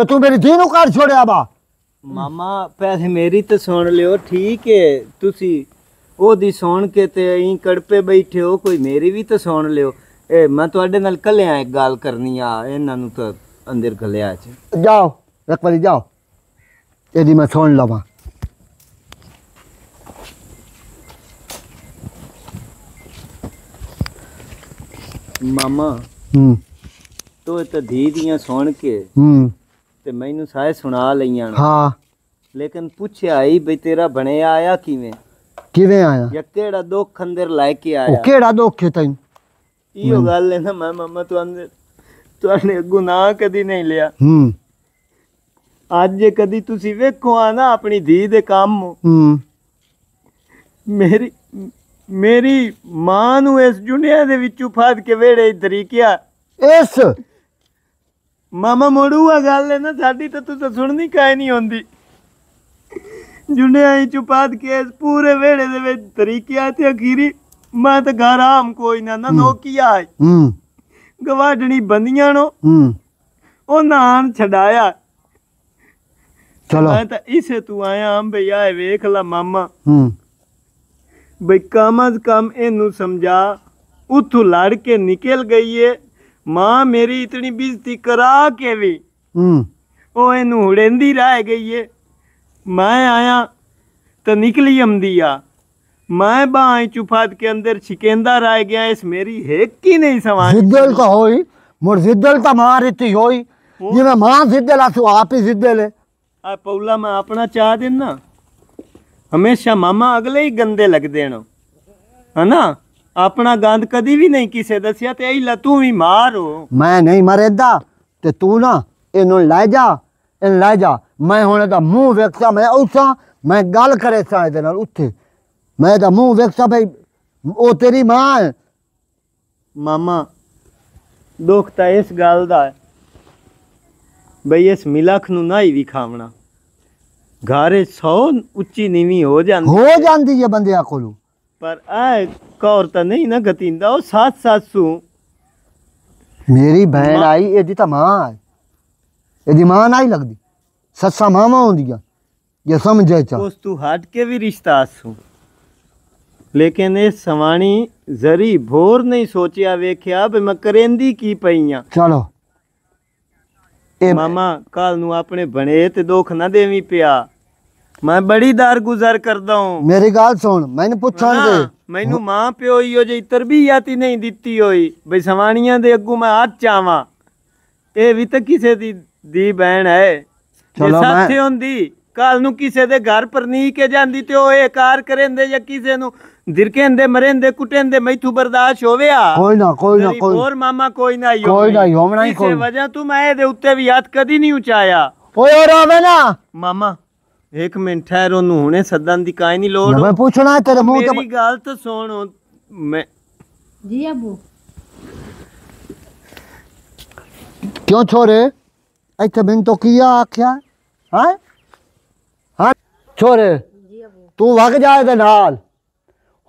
ਤੇ ਤੂੰ ਮੇਰੀ ਧੀ ਨੂੰ ਘਰ ਛੋੜਿਆ ਬਾ ਮਾਮਾ ਪੈਸੇ ਮੇਰੀ ਤੇ ਸੁਣ ਲਿਓ ਠੀਕ ਏ ਤੁਸੀਂ ਉਹਦੀ ਸੁਣ ਕੇ ਤੇ ਐਂ ਕੜਪੇ ਬੈਠੇ ਹੋ ਕੋਈ ਮੇਰੀ ਵੀ ਤੇ ਸੁਣ ਲਿਓ ਇਹ ਮੈਂ ਤੁਹਾਡੇ ਨਾਲ ਕੱਲਿਆਂ ਇੱਕ ਗੱਲ ਕਰਨੀ ਆ ਇਹਨਾਂ ਨੂੰ ਤਾਂ ਅੰਦਰ ਘਲਿਆ ਚ ਜਾਓ ਰਕਵਲੀ ਜਾਓ ਇਹਦੀ ਮੈਂ ਸੁਣ ਲਵਾਂ ਮਾਮਾ ਹੂੰ ਤੋ ਇਹ ਤਾਂ ਧੀ ਦੀਆਂ ਸੁਣ ਕੇ ਹੂੰ ਤੇ ਮੈਨੂੰ ਸਾਰੇ ਸੁਣਾ ਲਈਆਂ ਹਾਂ ਲੇਕਿਨ ਪੁੱਛਿਆ ਹੀ ਬਈ ਤੇਰਾ ਬਣਿਆ ਆਇਆ ਕਿਵੇਂ ਕਿਵੇਂ ਆਇਆ ਜਾਂ ਕਿਹੜਾ ਦੁੱਖ ਅੰਦਰ ਲੈ ਕੇ ਆਇਆ ਕਿਹੜਾ ਦੁੱਖ ਹੈ ਤੈਨੂੰ ਇਹ ਗੱਲ ਹੈ ਨਾ ਮੈਂ ਮਮਾ ਤੋਂ ਅੰਦਰ ਤੁਹਾਨੇ ਗੁਨਾਹ ਕਦੀ ਨਹੀਂ ਲਿਆ ਹੂੰ ਅੱਜ ਕਦੀ ਤੁਸੀਂ ਵੇਖੋ ਆ ਨਾ ਆਪਣੀ ਧੀ ਦੇ ਕੰਮ ਹੂੰ ਮੇਰੀ ਮੇਰੀ ਮਾਂ ਨੂੰ ਇਸ ਜੁਨੀਆ ਦੇ ਵਿੱਚੋਂ ਫਾੜ ਕੇ ਵੇੜੇ ਤਰੀਕਿਆ ਇਸ ਮਾਮਾ ਆ ਗੱਲ ਐ ਨਾ ਸਾਡੀ ਤਾਂ ਤੂੰ ਤਾਂ ਸੁਣਨੀ ਕਾਇ ਨਹੀਂ ਹੁੰਦੀ ਜੁਨੇ ਆਈ ਚੁਪਾਦ ਕੇਸ ਪੂਰੇ ਵੇੜੇ ਦੇ ਵਿੱਚ ਤਰੀਕਿਆ ਤੇ ਅਖੀਰੀ ਮੈਂ ਤਾਂ ਘਰ ਆਮ ਕੋਈ ਨਾ ਨਾ ਨੋਕੀਆ ਹੂੰ ਗਵਾਡਣੀ ਬੰਦੀਆਂ ਨੂੰ ਹੂੰ ਉਹ ਨਾਨ ਛਡਾਇਆ ਚਲੋ ਮੈਂ ਤਾਂ ਇਸੇ ਤੂੰ ਆਇਆ ਆਂ ਬਈ ਆਏ ਵੇਖ ਲਾ ਮਾਮਾ ਹੂੰ ਬਈ ਕਮਜ਼ ਕਮ ਇਹਨੂੰ ਸਮਝਾ ਉਥੋਂ ਲੜ ਕੇ ਨਿਕਲ ਗਈ ਏ ਮਾਂ ਮੇਰੀ ਇਤਨੀ ਬੇਇੱਜ਼ਤੀ ਕਰਾ ਕੇ ਵੀ ਹੂੰ ਉਹ ਇਹਨੂੰ ਹੁੜੇਂਦੀ ਰਹਿ ਗਈ मैं आया तो निकली हम दिया मैं बाई चुफात के अंदर छिकेंदा रह गया इस मेरी हेक की नहीं सवाल जिद्दल का तो होई मोर जिद्दल ता तो मारी ती होई जी मां जिद्दल आसु आप ही जिद्दल है पौला मैं अपना चाह देना हमेशा मामा अगले ही गंदे लग देना है ना ਆਪਣਾ ਗੰਦ ਕਦੀ ਵੀ ਨਹੀਂ ਕਿਸੇ ਦੱਸਿਆ ਤੇ ਇਹ ਲਤੂ ਵੀ ਮਾਰੋ ਮੈਂ ਨਹੀਂ ਮਰੇਦਾ ਤੇ ਤੂੰ ਨਾ ਇਹਨੂੰ ਲੈ ਜਾ ਇਹ ਲੈ ਜਾ ਮੈਂ ਹੁਣ ਇਹਦਾ ਮੂੰਹ ਵੇਖਦਾ ਮੈਂ ਉਸਾ ਮੈਂ ਗੱਲ ਕਰੇ ਸਾਂ ਇਹਦੇ ਨਾਲ ਉੱਥੇ ਮੈਂ ਇਹਦਾ ਮੂੰਹ ਵੇਖਦਾ ਭਈ ਉਹ ਤੇਰੀ ਮਾਂ ਹੈ ਮਾਮਾ ਦੁੱਖ ਤਾਂ ਇਸ ਗੱਲ ਦਾ ਹੈ ਭਈ ਇਸ ਮਿਲਖ ਨੂੰ ਨਾ ਹੀ ਵਿਖਾਵਣਾ ਘਾਰੇ ਸੌ ਉੱਚੀ ਨੀਵੀਂ ਹੋ ਜਾਂਦੀ ਹੋ ਜਾਂਦੀ ਹੈ ਬੰਦਿਆ ਕੋਲੋਂ पर आ कौर तो नहीं ना गतिंदा और साथ साथ सु मेरी बहन आई एदी तो मां एदी मां नहीं लगदी सच्चा मामा होंदी ये समझे चा उस तू हट के भी रिश्ता सु लेकिन ये सवाणी जरी भोर नहीं सोचिया वेखिया भी मैं करेंदी की पईया चलो ए मामा कल नु अपने बने ते दुख ना देवी पिया ਮੈਂ ਬੜੀ ਦਾਰ ਗੁਜ਼ਰ ਕਰਦਾ ਹਾਂ ਮੇਰੀ ਗੱਲ ਸੁਣ ਮੈਨੂੰ ਪੁੱਛਣ ਦੇ ਮੈਨੂੰ ਮਾਂ ਪਿਓ ਹੀ ਉਹ ਜਿਹੀ ਤਰਬੀਅਤ ਹੀ ਨਹੀਂ ਦਿੱਤੀ ਹੋਈ ਬਈ ਸਵਾਣੀਆਂ ਦੇ ਅੱਗੂ ਮੈਂ ਆਜ ਚਾਵਾਂ ਇਹ ਵੀ ਤਾਂ ਕਿਸੇ ਦੀ ਦੀ ਬਹਿਣ ਹੈ ਮੈਂ ਸਾਥੇ ਹੁੰਦੀ ਕੱਲ ਨੂੰ ਕਿਸੇ ਦੇ ਘਰ ਪਰਨੀ ਕੇ ਜਾਂਦੀ ਤੇ ਉਹ ਇਹ ਕਾਰ ਕਰੇਂਦੇ ਜਾਂ ਕਿਸੇ ਨੂੰ ਦਿਰਕੇਂਦੇ ਮਰੇਂਦੇ ਕੁੱਟੇਂਦੇ ਮੈਥੂ ਬਰਦਾਸ਼ ਹੋਵਿਆ ਕੋਈ ਨਾ ਕੋਈ ਨਾ ਕੋਈ ਹੋਰ ਮਾਮਾ ਕੋਈ ਨਾ ਹੀ ਕੋਈ ਨਾ ਹੋਣਾ ਹੀ ਕੋਈ ਵਜ੍ਹਾ ਤੂੰ ਮੈਂ ਇਹਦੇ ਉੱਤੇ ਵੀ ਹੱਥ ਕਦੀ ਨਹੀਂ ਉਚਾਇਆ ਓਏ ਰਾਵੇ ਨਾ ਮਾਮਾ ਇੱਕ ਮਿੰਟ ਠਹਿਰ ਉਹਨੂੰ ਹੁਣੇ ਸੱਦਣ ਦੀ ਕਾਇ ਨਹੀਂ ਲੋੜ ਮੈਂ ਪੁੱਛਣਾ ਤੇਰੇ ਮੂੰਹ ਤੇ ਮੇਰੀ ਗੱਲ ਤਾਂ ਸੁਣ ਮੈਂ ਜੀ ਅਬੂ ਕਿਉਂ ਛੋਰੇ ਇੱਥੇ ਬਿਨ ਤੋਂ ਕੀ ਆਖਿਆ ਹਾਂ ਹਾਂ ਛੋਰੇ ਤੂੰ ਵਗ ਜਾ ਇਹਦੇ ਨਾਲ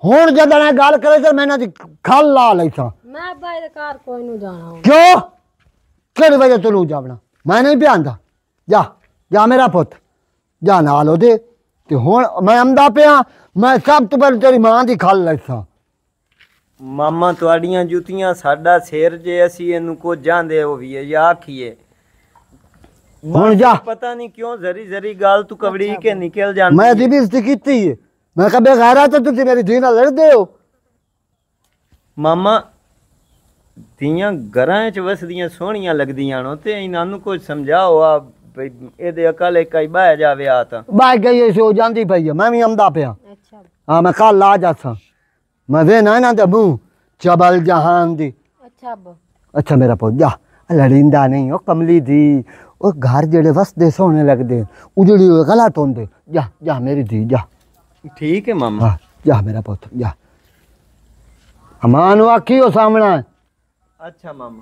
ਹੁਣ ਜਦੋਂ ਇਹ ਗੱਲ ਕਰੇ ਤੇ ਮੈਂ ਦੀ ਖਲ ਲਾ ਲੈਸਾਂ ਮੈਂ ਬਾਈ ਦੇ ਘਰ ਕੋਈ ਨੂੰ ਜਾਣਾ ਕਿਉਂ ਕਿਹੜੇ ਵਜ੍ਹਾ ਤੂੰ ਜਾਵਣਾ ਮੈਂ ਨਹੀਂ ਭਾਂਦਾ ਜਾ ਜਾ ਮੇਰਾ ਪੁੱਤ ਜਾਨ ਹਾਲ ਉਹਦੇ ਤੇ ਹੁਣ ਮੈਂ ਅੰਦਾ ਪਿਆ ਮੈਂ ਸਭ ਤੋਂ ਪਹਿਲਾਂ ਤੇਰੀ ਮਾਂ ਦੀ ਖਲ ਲੈਸਾਂ ਮਾਮਾ ਤੁਹਾਡੀਆਂ ਜੁੱਤੀਆਂ ਸਾਡਾ ਸਿਰ ਜੇ ਅਸੀਂ ਇਹਨੂੰ ਕੋ ਜਾਂਦੇ ਹੋਵੀਏ ਜਾਂ ਆਖੀਏ ਹੁਣ ਜਾ ਪਤਾ ਨਹੀਂ ਕਿਉਂ ਜ਼ਰੀ ਜ਼ਰੀ ਗੱਲ ਤੂੰ ਕਵੜੀ ਕੇ ਨਿਕਲ ਜਾਂਦੀ ਮੈਂ ਦੀ ਬੇਇੱਜ਼ਤੀ ਕੀਤੀ ਹੈ ਮੈਂ ਕਿਹਾ ਬੇਗੈਰਤ ਤੁਸੀਂ ਮੇਰੀ ਧੀ ਨਾਲ ਲੜਦੇ ਹੋ ਮਾਮਾ ਧੀਆਂ ਘਰਾਂ 'ਚ ਵਸਦੀਆਂ ਸੋਹਣੀਆਂ ਲੱਗਦੀਆਂ ਨੇ ਤੇ ਇਹਨਾਂ ਨੂੰ ਕੁਝ ਸਮਝਾਓ ਆ ਇਹਦੇ ਅਕਲ ਇਕਾਈ ਬਾਹ ਜਾਵੇ ਆ ਤਾਂ ਬਾਹ ਗਈ ਸੋ ਜਾਂਦੀ ਭਈ ਮੈਂ ਵੀ ਆਂਦਾ ਪਿਆ ਅੱਛਾ ਹਾਂ ਮੈਂ ਕੱਲ ਆ ਜਾਸਾਂ ਮੈਂ ਵੇ ਨਾ ਨਾ ਦਬੂ ਜਬਲ ਜਹਾਨ ਦੀ ਅੱਛਾ ਬ ਅੱਛਾ ਮੇਰਾ ਪੁੱਤ ਜਾ ਲੜਿੰਦਾ ਨਹੀਂ ਉਹ ਕਮਲੀ ਦੀ ਉਹ ਘਰ ਜਿਹੜੇ ਵਸਦੇ ਸੋਹਣੇ ਲੱਗਦੇ ਉਜੜੀ ਹੋਏ ਗਲਤ ਹੁੰਦੇ ਜਾ ਜਾ ਮੇਰੀ ਧੀ ਜਾ ਠੀਕ ਹੈ ਮਾਮਾ ਹਾਂ ਜਾ ਮੇਰਾ ਪੁੱਤ ਜਾ ਅਮਾਨ ਵਾਕੀ ਉਹ ਸਾਹਮਣਾ ਅੱਛਾ ਮਾਮਾ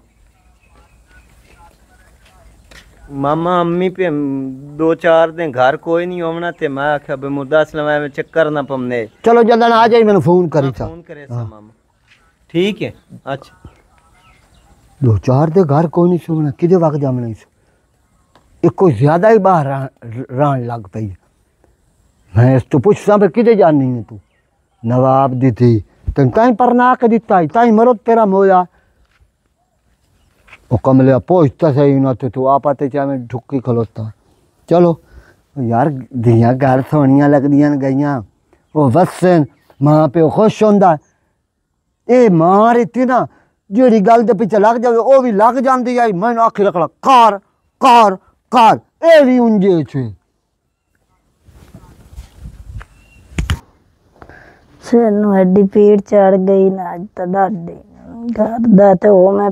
मामा अम्मी पे दो चार दिन घर कोई नहीं होना थे मैं आखा बे मुर्दा सलमाया में चक्कर ना पमने चलो जल्दन आ जाए मैंने फोन करी हाँ, था फोन करे हाँ। सा मामा ठीक है अच्छा दो चार दिन घर कोई नहीं सोना किदे वक्त जामना इस इको ज्यादा ही बाहर रहन लग पई मैं इस तो पूछसा पे किदे जानी है तू नवाब दी थी तेन ताई पर ना के दिता ताई मरद तेरा मोया और कमलिया पहुँचता सही ना तो आप आते चाहे मैं ढुक्की खलोता चलो यार दियाँ घर सोहनियां लगदियां गईयां ओह् वसन मां प्यो खुश होंदा एह् मां रेती ना जेह्ड़ी गल्ल दे पिच्छे लग जावे ओह् बी लग जांदी आई मैं आखी रखना घर घर घर एह् बी उंजे छे ਸਾਨੂੰ ਹੱਡੀ ਪੀੜ ਚੜ ਗਈ ਨਾ ਅੱਜ ਤਾਂ ਦਾਦੇ ਘਰ ਦਾ ਤੇ ਉਹ ਮੈਂ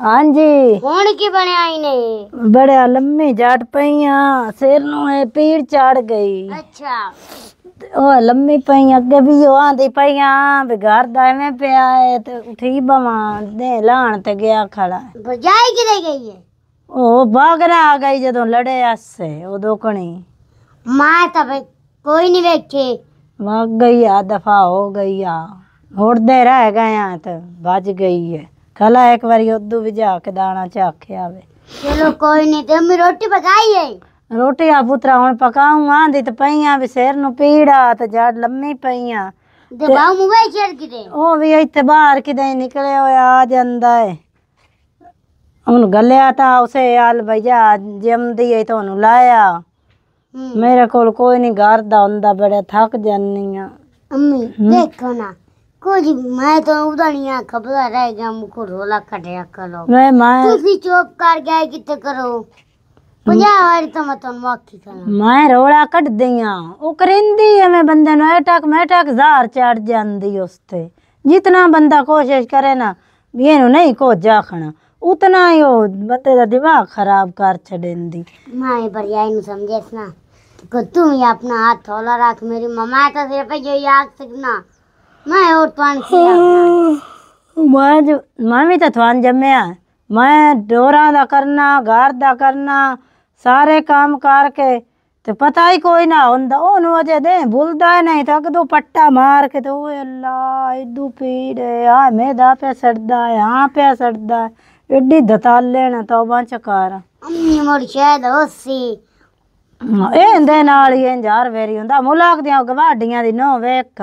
हाँ जी कौन की आई ने बड़े लम्बी जाट पैया शेर नु है पीड़ चाड़ गई अच्छा ओ लम्बी पैया अगे भी ओ आंदी बिगार पे आए तो उठी बवा दे ते गया खड़ा गई है ओ बागरा आ गई जदों लड़े ओ दोकणी मां कोई नहीं भाग गई आ दफा हो गई आ होड़ दे रह गया तो बज गई है ਕਲਾ ਇੱਕ ਵਾਰੀ ਉਦੋਂ ਵਿਝਾ ਕੇ ਦਾਣਾ ਚ ਆਖਿਆ ਵੇ ਚਲੋ ਕੋਈ ਨਹੀਂ ਤੇ ਮੈਂ ਰੋਟੀ ਪਕਾਈ ਹੈ ਰੋਟੀ ਆ ਪੁੱਤਰਾ ਹੁਣ ਪਕਾਉਂ ਆਂਦੀ ਤੇ ਪਈਆਂ ਵੀ ਸਿਰ ਨੂੰ ਪੀੜਾ ਤੇ ਜੜ ਲੰਮੀ ਪਈਆਂ ਤੇ ਬਾਹ ਮੂਹੇ ਚੜ ਕਿਤੇ ਉਹ ਵੀ ਇੱਥੇ ਬਾਹਰ ਕਿਤੇ ਨਿਕਲਿਆ ਹੋਇਆ ਆ ਜਾਂਦਾ ਏ ਉਹਨੂੰ ਗੱਲਿਆ ਤਾਂ ਉਸੇ ਆਲ ਭਈਆ ਜਮਦੀ ਏ ਤੁਹਾਨੂੰ ਲਾਇਆ ਮੇਰੇ ਕੋਲ ਕੋਈ ਨਹੀਂ ਘਰ ਦਾ ਹੁੰਦਾ ਬੜਾ ਥੱਕ ਜਾਨੀ ਆ ਅੰਮੀ ਦੇਖੋ ਨਾ कुछ मैं तो उदानिया खबरा रह गया मुको रोला कटिया करो रे मैं तुसी चुप कर गए किते करो पंजा वाली तो मतन माखी करो मैं रोला कट दिया ओ करिंदी है मैं बंदे नो एटक मेटक जार चढ़ जांदी उसते जितना बंदा कोशिश करे ना ये नु नहीं को जाखना उतना ही वो बंदे का दिमाग खराब कर छड़ेंदी मैं बढ़िया नु समझेस ना को तुम ही अपना हाथ थोला रख मेरी मम्मा तो सिर्फ जो याद सकना ਮੈਂ ਹੋਰ और पान ਮੈਂ ਮੈਂ ਵੀ ਤਾਂ ਤੁਹਾਨੂੰ ਜੰਮਿਆ ਮੈਂ ਡੋਰਾਂ ਦਾ ਕਰਨਾ ਘਰ ਦਾ ਕਰਨਾ ਸਾਰੇ ਕੰਮ ਕਰਕੇ ਤੇ ਪਤਾ ਹੀ ਕੋਈ ਨਾ ਹੁੰਦਾ ਉਹਨੂੰ ਅਜੇ ਦੇ ਭੁੱਲਦਾ ਨਹੀਂ ਤਾਂ ਕਦੋਂ ਪੱਟਾ ਮਾਰ ਕੇ ਤੇ ਓਏ ਅੱਲਾ ਇਦੂ ਪੀੜ ਆ ਮੇਦਾ ਪਿਆ ਸੜਦਾ ਆ ਪਿਆ ਸੜਦਾ ਐਡੀ ਦਤਾਲ ਲੈਣਾ ਤੌਬਾ ਚਕਾਰ ਅੰਮੀ ਮੋੜ ਸ਼ਾਇਦ ਹੋਸੀ ਇਹਦੇ ਨਾਲ ਹੀ ਇੰਜਾਰ ਵੇਰੀ ਹੁੰਦਾ ਮੁਲਾਕ ਦੀਆਂ ਗਵਾਡੀਆਂ ਦੀ ਨੋ ਵੇਖ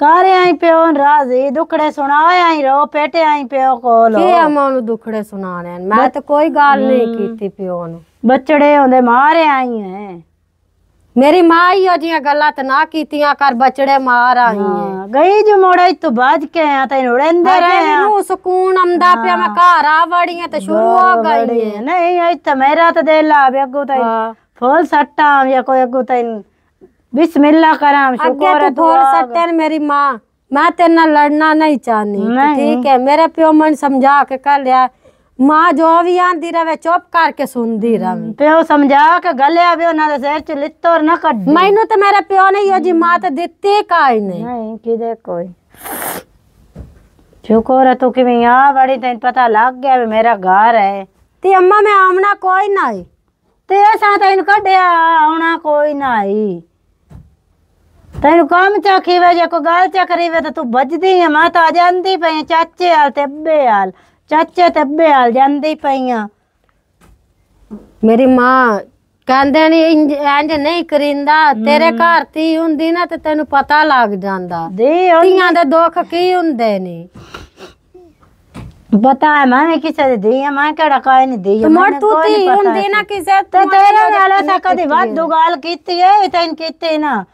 ਕਾਰੇ ਆਈ ਪਿਓ ਰਾਜ਼ੀ ਦੁਖੜੇ સુણાવે આઈ ਰੋ ਪੇਟੇ ਆਈ ਪਿਓ ਕੋਲ ਕੀ ਅਮਾ ਨੂੰ ਦੁਖੜੇ ਸੁਣਾ ਰਹੇ ਮੈਂ ਤਾਂ ਕੋਈ ਗੱਲ ਨਹੀਂ ਕੀਤੀ ਪਿਓ ਨੂੰ ਬਚੜੇ ਹੁੰਦੇ ਮਾਰੇ ਆਈ ਹੈ ਮੇਰੀ ਮਾਂ ਹੀ ਉਹ ਜੀਆਂ ਗੱਲਾਂ ਤਾਂ ਨਾ ਕੀਤੀਆਂ ਕਰ ਬਚੜੇ ਮਾਰ ਆਈ ਹੈ ਗਈ ਜੋ ਮੋੜੇ ਤੋਂ ਬਾਜ ਕੇ ਆ ਤੈਨੂੰ ਰਹਿੰਦੇ ਅਰੇ ਰਹੇ ਮੈਨੂੰ ਸਕੂਨ ਆਂਦਾ ਪਿਆ ਮੈਂ ਘਰ ਆ ਵੜੀ ਤੇ ਸ਼ੁਰੂ ਹੋ ਗਈ ਨਹੀਂ ਅਜ ਤਾਂ ਮੇਰਾ ਤਾਂ ਦੇ ਲਾ ਬੇਗੋ ਅੱਗੋਂ ਤੈਨੂੰ ਫੋਲ ਫੁੱਲ ਸੱਟਾਂ ਜਾਂ ਕੋਈ ਅਗੋ ਤੈਨੂੰ बिस्मिल्लाह कराम शुक्र सटन मेरी माँ मैं तेरे ना लड़ना नहीं चाहनी तो ठीक है मेरे प्यो मन समझा के कर लिया माँ जो भी आंदी रहे चुप करके सुनती हम्म, रहे प्यो समझा के गलिया भी उन्होंने सिर च लितो ना कट मैनू तो मेरे प्यो ने यो जी माँ तो दिती काई नहीं नहीं किदे कोई शुक्र है तू किवें आ बड़ी तैन पता लग गया भी मेरा घर है ते अम्मा मैं आमना कोई ना है ते ऐसा तैन कढ़िया आना कोई ना है ਤੈਨੂੰ ਕੰਮ ਚੱਕੀ ਵੇ ਜੇ ਕੋ ਗੱਲ ਚੱਕਰੀ ਵੇ ਤਾਂ ਤੂੰ ਵੱਜਦੀ ਆ ਮੈਂ ਤਾਂ ਜਾਂਦੀ ਪਈ ਚਾਚੇ ਹਾਲ ਤੇ ਅੱਬੇ ਹਾਲ ਚਾਚੇ ਤੇ ਅੱਬੇ ਹਾਲ ਜਾਂਦੀ ਪਈਆਂ ਮੇਰੀ ਮਾਂ ਕਹਿੰਦੇ ਨੇ ਇੰਜ ਨਹੀਂ ਕਰਿੰਦਾ ਤੇਰੇ ਘਰ ਤੀ ਹੁੰਦੀ ਨਾ ਤੇ ਤੈਨੂੰ ਪਤਾ ਲੱਗ ਜਾਂਦਾ ਧੀਆਂ ਦੇ ਦੁੱਖ ਕੀ ਹੁੰਦੇ ਨੇ ਪਤਾ ਹੈ ਮੈਂ ਵੀ ਕਿਸੇ ਦੇ ਦੀ ਆ ਮੈਂ ਕਿਹੜਾ ਕਾਇ ਨਹੀਂ ਦੀ ਆ ਮੁੜ ਤੂੰ ਤੀ ਹੁੰਦੀ ਨਾ ਕਿਸੇ ਤੇ ਤੇਰੇ ਨਾਲ ਤਾਂ ਕਦੇ ਵੱਧ ਗੱਲ ਕੀਤੀ ਹੈ ਤੈਨੂੰ ਕੀਤੀ ਨਾ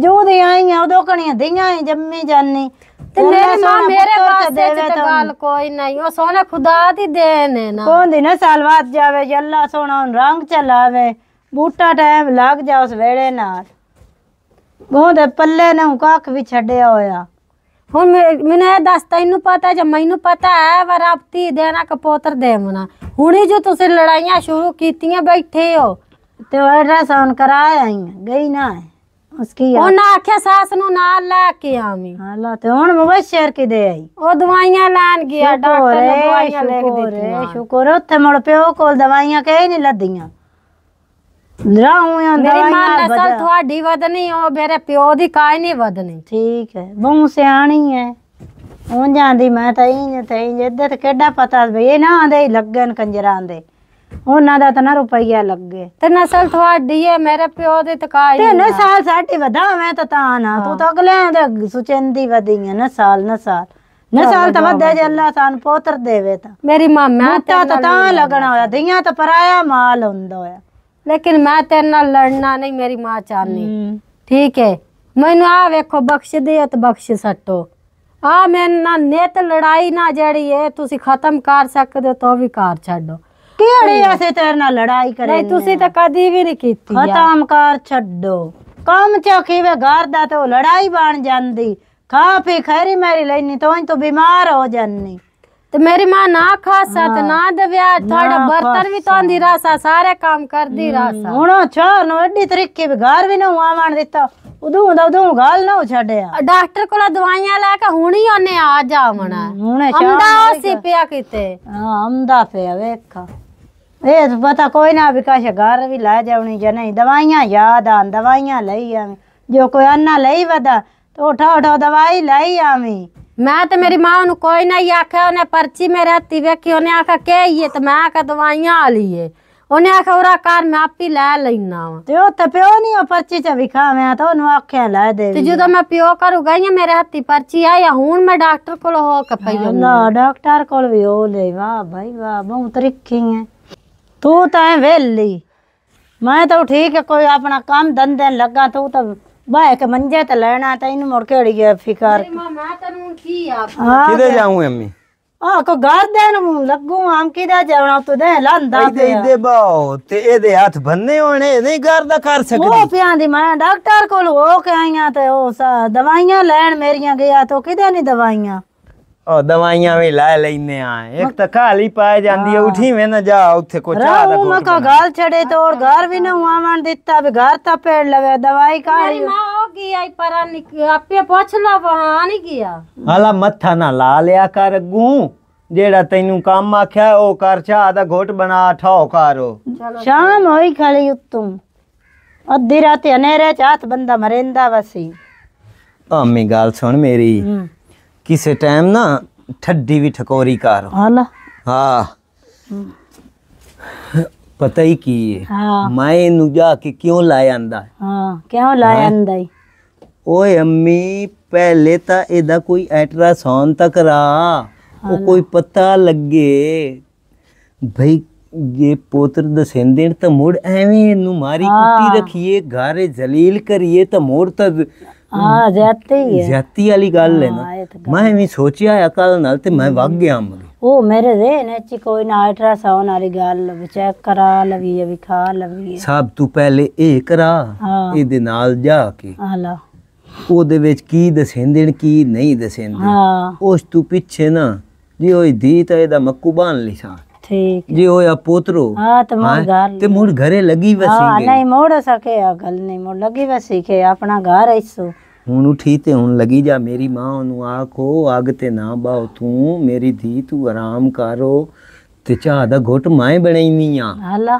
ਜੋ ਦੇ ਆਈਆਂ ਉਦੋਂ ਕਣੀਆਂ ਦਈਆਂ ਆਈ ਜੰਮੀ ਜਾਨੀ ਤੇ ਮੇਰੇ ਮਾਂ ਮੇਰੇ ਵਾਸਤੇ ਤੇ ਗੱਲ ਕੋਈ ਨਹੀਂ ਉਹ ਸੋਨਾ ਖੁਦਾ ਦੀ ਦੇਣ ਹੈ ਨਾ ਕੋਂਦੀ ਨਾ ਸਾਲ ਬਾਅਦ ਜਾਵੇ ਅੱਲਾ ਸੋਨਾ ਰੰਗ ਚਲਾਵੇ ਬੂਟਾ ਟਾਈਮ ਲੱਗ ਜਾ ਉਸ ਵੇੜੇ ਨਾਲ ਬਹੁਤ ਪੱਲੇ ਨੂੰ ਕੱਖ ਵੀ ਛੱਡਿਆ ਹੋਇਆ ਹੁਣ ਮੈਨੂੰ ਇਹ ਦੱਸ ਤੈਨੂੰ ਪਤਾ ਜਾਂ ਮੈਨੂੰ ਪਤਾ ਹੈ ਵਰ ਆਪਤੀ ਦੇਣਾ ਕਪੋਤਰ ਦੇ ਮਨਾ ਹੁਣੇ ਜੋ ਤੁਸੀਂ ਲੜਾਈਆਂ ਸ਼ੁਰੂ ਕੀਤੀਆਂ ਬੈਠੇ ਹੋ ਤੇ ਉਹ ਐਡਰੈਸ ਕਰਾਇਆ ਗਈ ਨਾ ਹੈ ਉਸकी याद ਉਹਨਾਂ ਆਖਿਆ ਸਾਸ ਨੂੰ ਨਾਲ ਲੈ ਕੇ ਆਵੀਂ ਹਾਲਾ ਤੇ ਹੁਣ ਮੁਬਸ਼ਰ ਕਿਦੇ ਆਈ ਉਹ ਦਵਾਈਆਂ ਲੈਣ ਗਿਆ ਡਾਕਟਰ ਨੇ ਦਵਾਈਆਂ ਲੈ ਕੇ ਦਿੱਤੀਆਂ ਸ਼ੁਕਰ ਹੈ, ਉੱਥੇ ਮੁੜ ਪਿਓ ਕੋਲ ਦਵਾਈਆਂ ਕਹੇ ਨਹੀਂ ਲੱਦੀਆਂ ਰਾਉਂਆਂ ਮੇਰੀ ਮਾਂ ਦਵਾਈਆਂ ਨਸਲ ਵਧਾ- ਤੁਹਾਡੀ ਵਧਣੀ ਉਹ ਮੇਰੇ ਪਿਓ ਦੀ ਕਾਇ ਨਹੀਂ ਵਧਣੀ ਠੀਕ ਹੈ ਬਹੁ ਸਿਆਣੀ ਹੈ ਉਹ ਜਾਂਦੀ ਮੈਂ ਤਾਂ ਇੰਜ ਤੇ ਇੰਜ ਇੱਧਰ ਕਿੱਡਾ ਪਤਾ ਵੀ ਇਹ ਨਾ ਆਂਦੇ ਲੱਗਣ ਕੰਜਰਾਂ ਦੇ ਉਹਨਾਂ ਦਾ ਤਾਂ ਨਾ ਰੁਪਈਆ ਲੱਗੇ ਤੇ ਨਸਲ ਤੁਹਾਡੀ ਹੈ ਮੇਰੇ ਪਿਓ ਦੇ ਤਕਾਈ ਨਾ ਸਾਲ ਸਾਡੀ ਵਧਾ ਮੈਂ ਤਾਂ ਤਾਂ ਨਾ ਤੂੰ ਤਾਂ ਅਗਲੇ ਦੇ ਸੁਚਿੰਦੀ ਵਧੀਆਂ ਨਾ ਸਾਲ ਨਾ ਸਾਲ ਨਾ ਸਾਲ ਤਾਂ ਵਧਿਆ ਜੇ ਅੱਲਾ ਸਾਨੂੰ ਪੋਤਰ ਦੇਵੇ ਤਾਂ ਮੇਰੀ ਮਾਮਾ ਤਾਂ ਤਾਂ ਲੱਗਣਾ ਹੋਇਆ ਦਈਆਂ ਤਾਂ ਪਰਾਇਆ ਮਾਲ ਹੁੰਦਾ ਹੋਇਆ ਲੇਕਿਨ ਮੈਂ ਤੇਰੇ ਨਾਲ ਲੜਨਾ ਨਹੀਂ ਮੇਰੀ ਮਾਂ ਚਾਹਨੀ ਠੀਕ ਹੈ ਮੈਨੂੰ ਆ ਵੇਖੋ ਬਖਸ਼ ਦੇ ਤੇ ਬਖਸ਼ ਸੱਟੋ ਆ ਮੈਂ ਨਾ ਨੇਤ ਲੜਾਈ ਨਾ ਜੜੀ ਹੈ ਤੁਸੀਂ ਖਤਮ ਕਰ ਸਕਦੇ ਹੋ ਤਾਂ ਵੀ ਕਰ ਛੱਡੋ ਕਿਹੜੇ ਐਸੇ ਤੇਰੇ ਨਾਲ ਲੜਾਈ ਕਰੇ ਨਹੀਂ ਤੁਸੀਂ ਤਾਂ ਕਦੀ ਵੀ ਨਹੀਂ ਕੀਤੀ ਖਤਮ ਕਰ ਛੱਡੋ ਕੰਮ ਚੋਕੀਵੇ ਘਰ ਦਾ ਤੇ ਉਹ ਲੜਾਈ ਬਣ ਜਾਂਦੀ ਖਾ ਪੀ ਖੈਰੀ ਮੈਰੀ ਲੈਣੀ ਤੋਂ ਤੂੰ ਬਿਮਾਰ ਹੋ ਜਾਨੀ ਤੇ ਮੇਰੀ ਮਾਂ ਨਾ ਖਾਸਾ ਤੇ ਨਾ ਦਵਿਆ ਤੁਹਾਡਾ ਬਰਤਨ ਵੀ ਤੋਂਦੀ ਰਾਸਾ ਸਾਰੇ ਕੰਮ ਕਰਦੀ ਰਾਸਾ ਹੁਣ ਛੋਰ ਨੂੰ ਐਡੀ ਤਰੀਕੇ ਵੀ ਘਰ ਵੀ ਨਾ ਆਵਣ ਦਿੱਤਾ ਉਦੋਂ ਦਾ ਉਦੋਂ ਗਾਲ ਨਾ ਛੱਡਿਆ ਡਾਕਟਰ ਕੋਲ ਦਵਾਈਆਂ ਲੈ ਕੇ ਹੁਣ ਹੀ ਉਹਨੇ ਆ ਜਾਵਣਾ ਹੁਣ ਅੰਦਾ ਸੀ ਪਿਆ ਕਿਤੇ ਹਾਂ ਅੰਦਾ ਪਿਆ ਵੇਖਾ ये पता कोई ना भी कश घर भी ला जाऊनी ज नहीं दवाइया याद आन दवाइया लई आवी जो कोई अन्ना लई वदा तो उठो उठो दवाई लई आवी मैं तो मेरी माँ उन्होंने कोई ना आख्या उन्हें पर्ची में रहती वेखी उन्हें आखा के ये तो मैं आखा दवाइया आ उन्हें आखा उरा कार मैं आप ही लै लेना वा तो तो प्यो नहीं हो पर्ची च विखा मैं तो उन्होंने आख्या लै दे तो जो तो मैं प्यो करू गई है मेरे हाथी पर्ची आई है हूं मैं डॉक्टर को हो कपाई ना डॉक्टर को भी हो ले वाह भाई वाह बहुत रिखी है ਤੂੰ ਤਾਂ ਐ ਵੇਲੀ ਮੈਂ ਤਾਂ ਠੀਕ ਹੈ ਕੋਈ ਆਪਣਾ ਕੰਮ ਧੰਦੇ ਲੱਗਾ ਤੂੰ ਤਾਂ ਬਾਹਰ ਕੇ ਮੰਜੇ ਤੇ ਲੈਣਾ ਇਹਨੂੰ ਮੁੜ ਕੇ ਅੜੀ ਗਿਆ ਫਿਕਰ ਮਾਂ ਮੈਂ ਤੈਨੂੰ ਕੀ ਆਪ ਕਿਦੇ ਜਾਉਂ ਅੰਮੀ ਆ ਕੋ ਘਰ ਦੇ ਨੂੰ ਲੱਗੂ ਆਮ ਕਿਦਾ ਜਾਉਣਾ ਤੂੰ ਦੇ ਲੰਦਾ ਤੇ ਇਹਦੇ ਬਾਓ ਤੇ ਇਹਦੇ ਹੱਥ ਬੰਨੇ ਹੋਣੇ ਨਹੀਂ ਘਰ ਦਾ ਕਰ ਸਕਦੀ ਉਹ ਪਿਆਂ ਦੀ ਮੈਂ ਡਾਕਟਰ ਕੋਲ ਹੋ ਕੇ ਆਈਆਂ ਤੇ ਉਹ ਦਵਾਈਆਂ ਲੈਣ ਮੇਰੀਆਂ ਗਿਆ ਤੋ ਕਿਦੇ ਨਹੀਂ ਦਵਾਈਆਂ ਉਹ ਦਵਾਈਆਂ ਵੀ ਲੈ ਲੈਨੇ ਆ ਇੱਕ ਤਾਂ ਖਾਲੀ ਪਾਇ ਜਾਂਦੀ ਹੈ ਉਠੀ ਮੈਂ ਨਾ ਜਾ ਉੱਥੇ ਕੋ ਚਾਹ ਦਾ ਕੋ ਮਕਾ ਗਾਲ ਛੜੇ ਤੋੜ ਘਰ ਵੀ ਨਾ ਆਵਣ ਦਿੱਤਾ ਵੀ ਘਰ ਤਾਂ ਪੇੜ ਲਵੇ ਦਵਾਈ ਕਾ ਮੇਰੀ ਮਾਂ ਹੋ ਗਈ ਆਈ ਪਰਾਂ ਆਪੇ ਪੁੱਛ ਲਾ ਵਹਾਂ ਨਹੀਂ ਗਿਆ ਹਾਲਾ ਮੱਥਾ ਨਾ ਲਾ ਲਿਆ ਕਰ ਗੂ ਜਿਹੜਾ ਤੈਨੂੰ ਕੰਮ ਆਖਿਆ ਉਹ ਕਰ ਚਾਹ ਦਾ ਘੋਟ ਬਣਾ ਠੋ ਕਰੋ ਸ਼ਾਮ ਹੋਈ ਖੜੀ ਉਤਮ ਅੱਧੀ ਰਾਤ ਅਨੇਰੇ ਚਾਤ ਬੰਦਾ ਮਰੇਂਦਾ ਵਸੀ ਆਮੀ ਗੱਲ ਸੁਣ ਮੇਰੀ ਕਿਸੇ ਟਾਈਮ ਨਾ ਠੱਡੀ ਵੀ ਠਕੋਰੀ ਕਰ ਹਾਲਾ ਹਾਂ ਪਤਾ ਹੀ ਕੀ ਹੈ ਮੈਂ ਇਹਨੂੰ ਜਾ ਕੇ ਕਿਉਂ ਲਾਇਆ ਆਂਦਾ ਹਾਂ ਕਿਉਂ ਲਾਇਆ ਆਂਦਾ ਓਏ ਅੰਮੀ ਪਹਿਲੇ ਤਾਂ ਇਹਦਾ ਕੋਈ ਸੌਣ ਤੱਕ ਰਾ ਉਹ ਕੋਈ ਪਤਾ ਲੱਗੇ ਭਈ ਜੇ ਪੋਤਰ ਦਸੇਂਦੇ ਤਾਂ ਮੋੜ ਐਵੇਂ ਇਹਨੂੰ ਮਾਰੀ ਕੁੱਤੀ ਰੱਖੀਏ ਘਾਰੇ ਜ਼ਲੀਲ ਕਰੀਏ ਤਾਂ ਮੋੜ ਤਾਂ ਹਾਂ ਜ਼ਿਆਦਤੀ ਹੀ ਹੈ ਜ਼ਿਆਦਤੀ ਵਾਲੀ ਗੱਲ ਹੈ ਨਾ ਮੈਂ ਵੀ ਸੋਚਿਆ ਅਕਲ ਨਾਲ ਤੇ ਮੈਂ ਵਗ ਗਿਆ ਮਗੇ ਉਹ ਮੇਰੇ ਦੇ ਨੇ ਚ ਕੋਈ ਨਾ ਅਲਟਰਾਸਾਉਂਡ ਵਾਲੀ ਗੱਲ ਚੈੱਕ ਕਰਾ ਲਵੀ ਇਹ ਵਿਖਾ ਲਵੀ ਸਭ ਤੋਂ ਪਹਿਲੇ ਇਹ ਕਰਾ ਇਹਦੇ ਨਾਲ ਜਾ ਕੇ ਹਲਾ ਉਹਦੇ ਵਿੱਚ ਕੀ ਦਸੇਂਦੇ ਨੇ ਕੀ ਨਹੀਂ ਦਸੇਂਦੇ ਹਾਂ ਉਸ ਤੋਂ ਪਿੱਛੇ ਨਾ ਜੇ ਉਹ ਦੀ ਤਾਂ ਇਹਦਾ ਮੱਕੂ ਬਾਨ ਲਈ ठीक जी होया पोतरो हां त तो मोर हाँ, घर ते मोर घरे लगी वसी हां नहीं मोड़ सके गल नहीं मोर लगी वसी के अपना घर ऐसो हूं उठी ते हूं लगी जा मेरी मां ओनु आखो आग ते ना बाओ तू मेरी धी तू आराम करो ते चाह दा घोट माए बनाईनी आ हला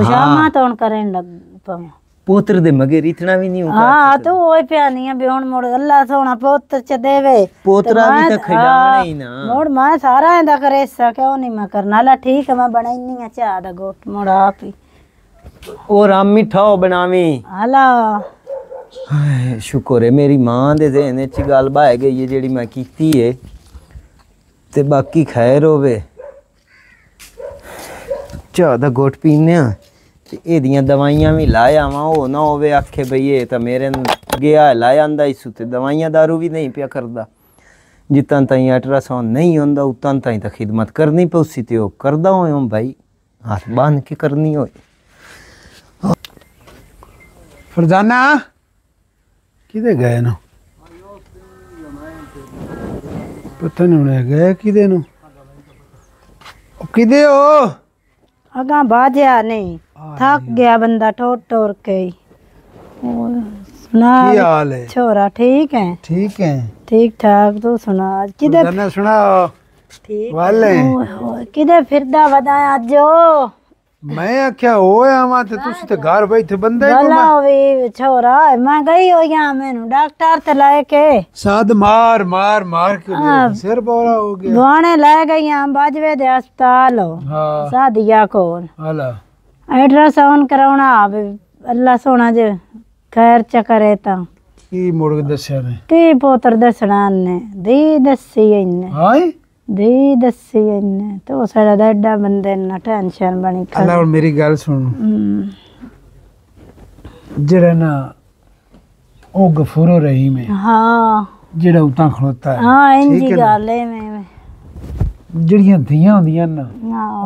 कुछ हाँ। मां तो करें लग पवा पोतर दे मगर इतना भी नहीं होगा हां तो ओए प्यानियां बेहण मोड़ अल्लाह सोना पोत्र च देवे पोतरा भी तो खजाना ही ना मोड़ मैं सारा इंदा करे सके नहीं मैं करना ला ठीक है मैं बनाईनी है चाह दा गोट मोड़ आप ही और राम मिठाओ बनावे हला शुक्र है मेरी मां दे जेहन च गल बाए गई है जेड़ी मैं कीती है ते बाकी खैर होवे चाह दा गोट पीने ਤੇ ਇਹਦੀਆਂ ਦਵਾਈਆਂ ਵੀ ਲਾ ਆਵਾਂ ਉਹ ਨਾ ਹੋਵੇ ਆਖੇ ਬਈ ਇਹ ਤਾਂ ਮੇਰੇ ਗਿਆ ਲਾ ਆਂਦਾ ਇਸ ਉਤੇ ਦਵਾਈਆਂ दारू ਵੀ ਨਹੀਂ ਪਿਆ ਕਰਦਾ ਜਿੱਤਾਂ ਤਾਈਂ ਅਲਟਰਾਸਾਉਂਡ ਨਹੀਂ ਹੁੰਦਾ ਉਤਾਂ ਤਾਈਂ ਤਾਂ ਖਿਦਮਤ ਕਰਨੀ ਪਊਸੀ ਤੇ ਉਹ ਕਰਦਾ ਹੋਇਆ ਭਾਈ हाथ बांध के करनी हो फरजाना किधर गए ना पता नहीं उन्हें गए किधर नो किधर हो अगा बाजा नहीं ਥੱਕ ਗਿਆ ਬੰਦਾ ਟੋਰ ਟੋਰ ਕੇ ਸੁਣਾ ਕੀ ਹਾਲ ਹੈ ਛੋਰਾ ਠੀਕ ਹੈ ਠੀਕ ਹੈ ਠੀਕ ਠਾਕ ਤੂੰ ਸੁਣਾ ਕਿਦੇ ਮੈਂ ਸੁਣਾ ਠੀਕ ਵਾਲੇ ਹੈ। ਕਿਦੇ ਫਿਰਦਾ ਵਦਾ ਅੱਜ ਮੈਂ ਆਖਿਆ ਹੋਇਆ ਆਵਾਂ ਤੇ ਤੁਸੀਂ ਤੇ ਘਰ ਬੈਠੇ ਬੰਦੇ ਕੋ ਮੈਂ ਨਾ ਵੀ ਛੋਰਾ ਮੈਂ ਗਈ ਹੋਇਆ ਮੈਨੂੰ ਡਾਕਟਰ ਤੇ ਲੈ ਕੇ ਸਾਦ ਮਾਰ ਮਾਰ ਮਾਰ ਕੇ ਸਿਰ ਬੋਰਾ ਹੋ ਗਿਆ ਦੁਆਣੇ ਲੈ ਗਈਆਂ ਬਾਜਵੇ ਦੇ ਹਸਪਤਾਲ ਹਾਂ ਸਾਦੀਆ ਕੋਲ ਹਲਾ ਅਲਟਰਾਸਾਉਂਡ ਕਰਾਉਣਾ ਆਵੇ ਅੱਲਾ ਸੋਣਾ ਜੇ ਖੈਰ ਚ ਕਰੇ ਤਾਂ ਕੀ ਮੁੜ ਦੱਸਿਆ ਨੇ ਤੇ ਪੋਤਰ ਦੱਸਣਾ ਨੇ ਦੇ ਦੱਸੀ ਇੰਨੇ ਹਾਏ ਦੇ ਦੱਸੀ ਤੇ ਤੋ ਸਾਡਾ ਦਾ ਐਡਾ ਬੰਦੇ ਨਾ ਟੈਨਸ਼ਨ ਬਣੀ ਖਾ ਅੱਲਾ ਮੇਰੀ ਗੱਲ ਸੁਣ ਜਿਹੜਾ ਨਾ ਉਹ ਗਫੂਰ ਰਹੀਮ ਹੈ ਹਾਂ ਜਿਹੜਾ ਉਤਾਂ ਖਲੋਤਾ ਹੈ ਹਾਂ ਇੰਜੀ ਗੱਲ ਹੈ ਮੈਂ ਜਿਹੜੀਆਂ ਧੀਆਂ ਹੁੰਦੀਆਂ ਨਾ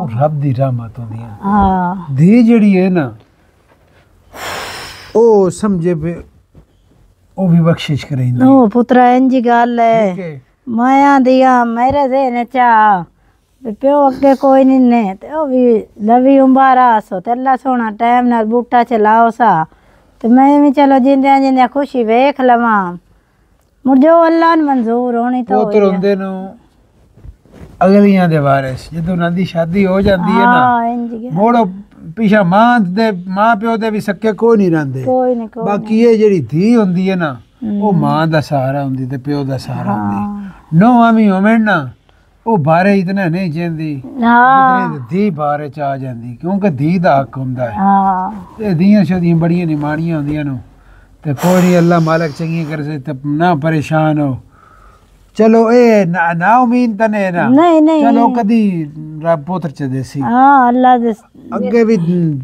ਉਹ ਰੱਬ ਦੀ ਰਹਿਮਤ ਹੁੰਦੀਆਂ ਹਾਂ ਧੀ ਜਿਹੜੀ ਹੈ ਨਾ ਉਹ ਸਮਝੇ ਪੇ ਉਹ ਵੀ ਬਖਸ਼ਿਸ਼ ਕਰੇਂਦੀ ਉਹ ਪੁੱਤਰਾ ਇੰਜ ਗੱਲ ਹੈ ਮਾਇਆ ਦੀਆਂ ਮੇਰੇ ਦੇ ਨਚਾ ਪਿਓ ਅੱਗੇ ਕੋਈ ਨਹੀਂ ਨੇ ਤੇ ਉਹ ਵੀ ਲਵੀ ਉਮਬਾਰਾ ਸੋ ਤੇ ਅੱਲਾ ਸੋਹਣਾ ਟਾਈਮ ਨਾਲ ਬੂਟਾ ਚਲਾਓ ਸਾ ਤੇ ਮੈਂ ਵੀ ਚਲੋ ਜਿੰਦਿਆਂ ਜਿੰਦਿਆਂ ਖੁਸ਼ੀ ਵੇਖ ਲਵਾਂ ਮੁਰਜੋ ਅੱਲਾ ਨੂੰ ਮਨਜ਼ੂਰ ਹੋਣੀ ਤਾਂ ਪੁੱਤਰ ਹੁੰਦੇ ਨੂੰ अगलिया के बारे जो उन्हों शादी हो जाती है ना मोड़ो पिछा मां मां प्यो के भी सके कोई नहीं रहा बाकी ये जी धी हों ना वह मां का सहारा होंगी तो प्यो का सहारा होंगी नौवा भी होवे ना वो बारे इतने नहीं चाहती धी बारे च आ जाती क्योंकि धी का हक हों दियाँ शादियाँ बड़िया निमाणिया होंदिया अल्लाह मालक चंगी कर ना परेशान हो चलो ए ना ना उम्मीद तो नहीं ना नहीं नहीं चलो कदी पोतर च देसी हां अल्लाह दे अगे भी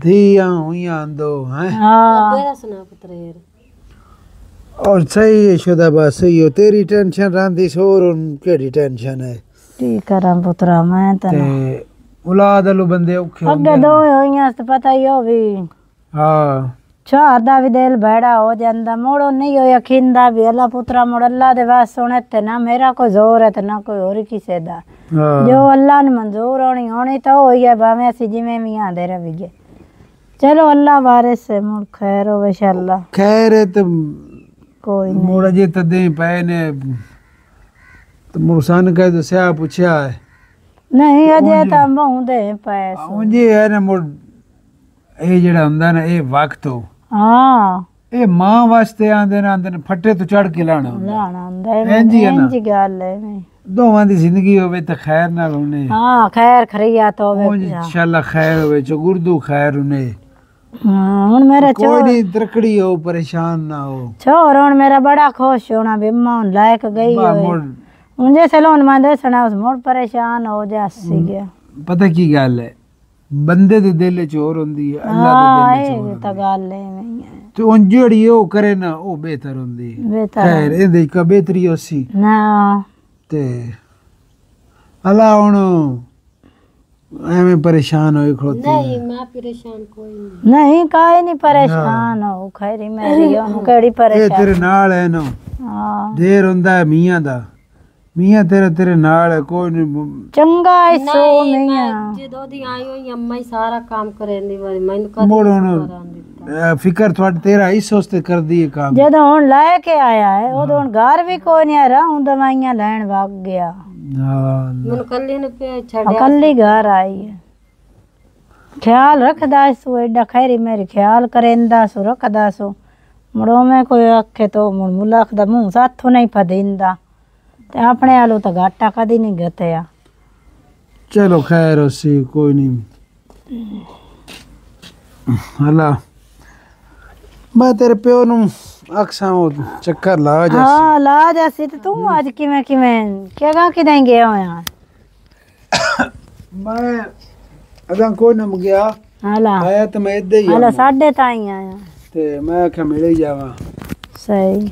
धीया हुईया दो हैं हां तेरा सुना पुत्र यार और सही है शुदा बात सही हो तेरी टेंशन रांदी सोर उन केड़ी टेंशन है ठीक करा पुत्रा मैं तने औलाद लो बंदे ओखे अगे दो होईया पता ही हो भी हां ਛਾਰ ਦਾ ਵੀ ਦਿਲ ਬੜਾ ਹੋ ਜਾਂਦਾ ਮੋੜੋ ਨਹੀਂ ਹੋਇਆ ਖਿੰਦਾ ਵੀ ਅੱਲਾ ਪੁੱਤਰਾ ਮੋੜ ਅੱਲਾ ਦੇ ਵਾਸ ਸੁਣੇ ਤੇ ਨਾ ਮੇਰਾ ਕੋਈ ਜ਼ੋਰ ਹੈ ਤੇ ਨਾ ਕੋਈ ਹੋਰ ਕਿਸੇ ਦਾ ਜੋ ਅੱਲਾ ਨੂੰ ਮਨਜ਼ੂਰ ਹੋਣੀ ਹੋਣੀ ਤਾਂ ਹੋਈ ਹੈ ਭਾਵੇਂ ਅਸੀਂ ਜਿਵੇਂ ਵੀ ਆਂਦੇ ਰਹੀਏ ਚਲੋ ਅੱਲਾ ਵਾਰਿਸ ਹੈ ਮੁੜ ਖੈਰ ਹੋਵੇ ਇਨਸ਼ਾਅੱਲਾ ਖੈਰ ਹੈ ਤੇ ਕੋਈ ਨਹੀਂ ਮੋੜ ਜੇ ਤਦੇ ਪਏ ਨੇ ਤੇ ਮੁਰਸਾਨ ਕਹੇ ਦੱਸਿਆ ਪੁੱਛਿਆ ਹੈ ਨਹੀਂ ਅਜੇ ਤਾਂ ਬਹੁੰਦੇ ਪਏ ਸੋ ਜੇ ਹੈ ਨਾ ਮੁੜ ਇਹ ਜਿਹੜਾ ਹੁੰਦਾ ਨਾ ਇਹ ਵਕਤ ਹੋ ਹਾਂ ਇਹ ਮਾਂ ਵਾਸਤੇ ਆਂਦੇ ਨੇ ਆਂਦੇ ਨੇ ਫੱਟੇ ਤੋਂ ਚੜ ਕੇ ਲਾਣਾ ਹੁੰਦਾ ਲਾਣਾ ਹੁੰਦਾ ਇਹ ਇੰਜੀ ਹੈ ਨਾ ਇੰਜੀ ਗੱਲ ਹੈ ਦੋਵਾਂ ਦੀ ਜ਼ਿੰਦਗੀ ਹੋਵੇ ਤਾਂ ਖੈਰ ਨਾਲ ਹੋਣੇ ਹਾਂ ਖੈਰ ਖਰੀਆਤ ਹੋਵੇ ਇਨਸ਼ਾਅੱਲਾ ਖੈਰ ਹੋਵੇ ਚਗੁਰਦੂ ਖੈਰ ਹੋਣੇ ਹੁਣ मेरा चोर कोई नहीं त्रकड़ी हो परेशान ना हो छोर हूं मेरा बड़ा खुश होना बिम्मा हूं लायक गई हो मुझे सलोन मां दे सना उस मोड़ परेशान हो जा सी गया पता की गल है ਬੰਦੇ ਦੇ ਦਿਲ 'ਚ ਹੋਰ ਹੁੰਦੀ ਹੈ ਅੱਲਾ ਦੇ ਦਿਲ 'ਚ ਹੋਰ ਹਾਂ ਇਹ ਤਾਂ ਗੱਲ ਹੈ ਨਹੀਂ ਹੈ ਤੇ ਉਹ ਜਿਹੜੀ ਉਹ ਕਰੇ ਨਾ ਉਹ ਬਿਹਤਰ ਹੁੰਦੀ ਹੈ ਬਿਹਤਰ ਖੈਰ ਇਹਦੇ ਕਾ ਬਿਹਤਰੀ ਹੋਸੀ ਨਾ ਤੇ ਅੱਲਾ ਹੁਣ ਐਵੇਂ ਪਰੇਸ਼ਾਨ ਹੋਈ ਖੋਤੀ ਨਹੀਂ ਮੈਂ ਪਰੇਸ਼ਾਨ ਕੋਈ ਨਹੀਂ ਨਹੀਂ ਕਾਇ ਨਹੀਂ ਪਰੇਸ਼ਾਨ ਹੋ ਖੈਰੀ ਰਹੀ ਹਾਂ ਕਿਹੜੀ ਪਰੇਸ਼ਾਨ ਇਹ ਤੇਰੇ ਨਾਲ ਐ ਨਾ ਹਾਂ ਦੇਰ ਹੁੰਦਾ ਮੀਆਂ ਦਾ ਮੀਆਂ ਤੇਰੇ ਤੇਰੇ ਨਾਲ ਕੋਈ ਨਹੀਂ ਚੰਗਾ ਸੋ ਨਹੀਂ ਆ ਜਦੋਂ ਦੀ ਆਈ ਹੋਈ ਅੰਮਾ ਹੀ ਸਾਰਾ ਕੰਮ ਕਰੇਂਦੀ ਵਾਰੀ ਮੈਨੂੰ ਕਦੇ ਮੋੜ ਹੁਣ ਫਿਕਰ ਤੁਹਾਡੇ ਤੇਰਾ ਇਸ ਵਾਸਤੇ ਕਰਦੀ ਹੈ ਕੰਮ ਜਦੋਂ ਹੁਣ ਲੈ ਕੇ ਆਇਆ ਹੈ ਉਦੋਂ ਹੁਣ ਘਰ ਵੀ ਕੋਈ ਨਹੀਂ ਰਹਾ ਹੁਣ ਦਵਾਈਆਂ ਲੈਣ ਵਗ ਗਿਆ ਮੈਨੂੰ ਕੱਲੀ ਨੇ ਪਿਆ ਛੱਡਿਆ ਕੱਲੀ ਘਰ ਆਈ ਹੈ ਖਿਆਲ ਰੱਖਦਾ ਸੋ ਐਡਾ ਖੈਰੀ ਮੇਰੇ ਖਿਆਲ ਕਰੇਂਦਾ ਸੋ ਰੱਖਦਾ ਸੋ ਮੜੋ ਮੈਂ ਕੋਈ ਆਖੇ ਤੋ ਮੁਲਾਖ ਦਾ ਮੂੰਹ ਸਾਥੋਂ ਨਹੀਂ ਫਦਿੰਦਾ ਤੇ ਆਪਣੇ ਆਲੂ ਤਾਂ ਘਾਟਾ ਕਦੀ ਨਹੀਂ ਗਤਿਆ ਚਲੋ ਖੈਰ ਉਸੀ ਕੋਈ ਨਹੀਂ ਹਲਾ ਮੈਂ ਤੇਰੇ ਪਿਓ ਨੂੰ ਅਕਸਾਂ ਉਹ ਚੱਕਰ ਲਾ ਜਾ ਹਾਂ ਲਾ ਜਾ ਸੀ ਤੇ ਤੂੰ ਅੱਜ ਕਿਵੇਂ ਕਿਵੇਂ ਕਿ ਕਿਦਾਂ ਗਿਆ ਹੋਇਆ ਮੈਂ ਅਦਾਂ ਕੋਈ ਨਾ ਗਿਆ ਹਲਾ ਆਇਆ ਤੇ ਮੈਂ ਇੱਧੇ ਹੀ ਹਲਾ ਸਾਡੇ ਤਾਂ ਹੀ ਆਇਆ ਤੇ ਮੈਂ ਆਖਿਆ ਮਿਲੇ ਜਾਵਾਂ ਸਹੀ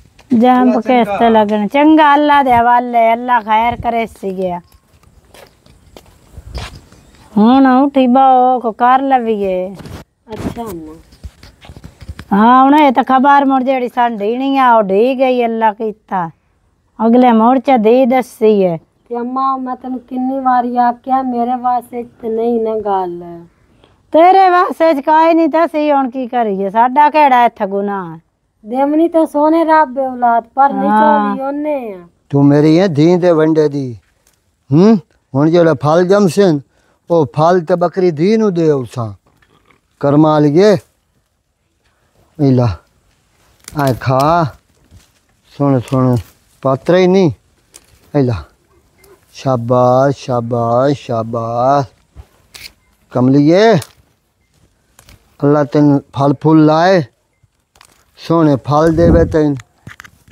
जाम कैसे लगन चंगा अल्लाह दे हवाले अल्लाह खैर करे सी गया हूं ना उठी बाओ को कर लवी अच्छा अम्मा हां उन्हें ये तो खबर मोड़ जेड़ी सांडी नहीं आ ढी गई अल्लाह कीता अगले मोर्चा दे दसी है ਤੇ ਅੰਮਾ ਮੈਂ ਤੈਨੂੰ ਕਿੰਨੀ ਵਾਰੀ ਆਖਿਆ ਮੇਰੇ ਵਾਸਤੇ ਤੇ ਨਹੀਂ ਨਾ ਗੱਲ ਤੇਰੇ ਵਾਸਤੇ ਚ ਕਾਇ ਨਹੀਂ ਤਾਂ ਸੀ ਹੁਣ ਕੀ ਕਰੀਏ ਸਾਡਾ ਕਿਹੜਾ ਇੱਥੇ है देमनी तो सोने राब बेवलाद पर नहीं चोरी हाँ। ओने तू मेरी है धी दे वंडे दी हम हुन जेड़ा फल जमसन ओ फल ते बकरी धी नु दे उसा कर्मा लिए इला आ खा सुन सुन पात्र ही नहीं इला शाबाश शाबाश शाबाश कमलिए अल्लाह तेन फल फूल लाए सोने फल देवे तेन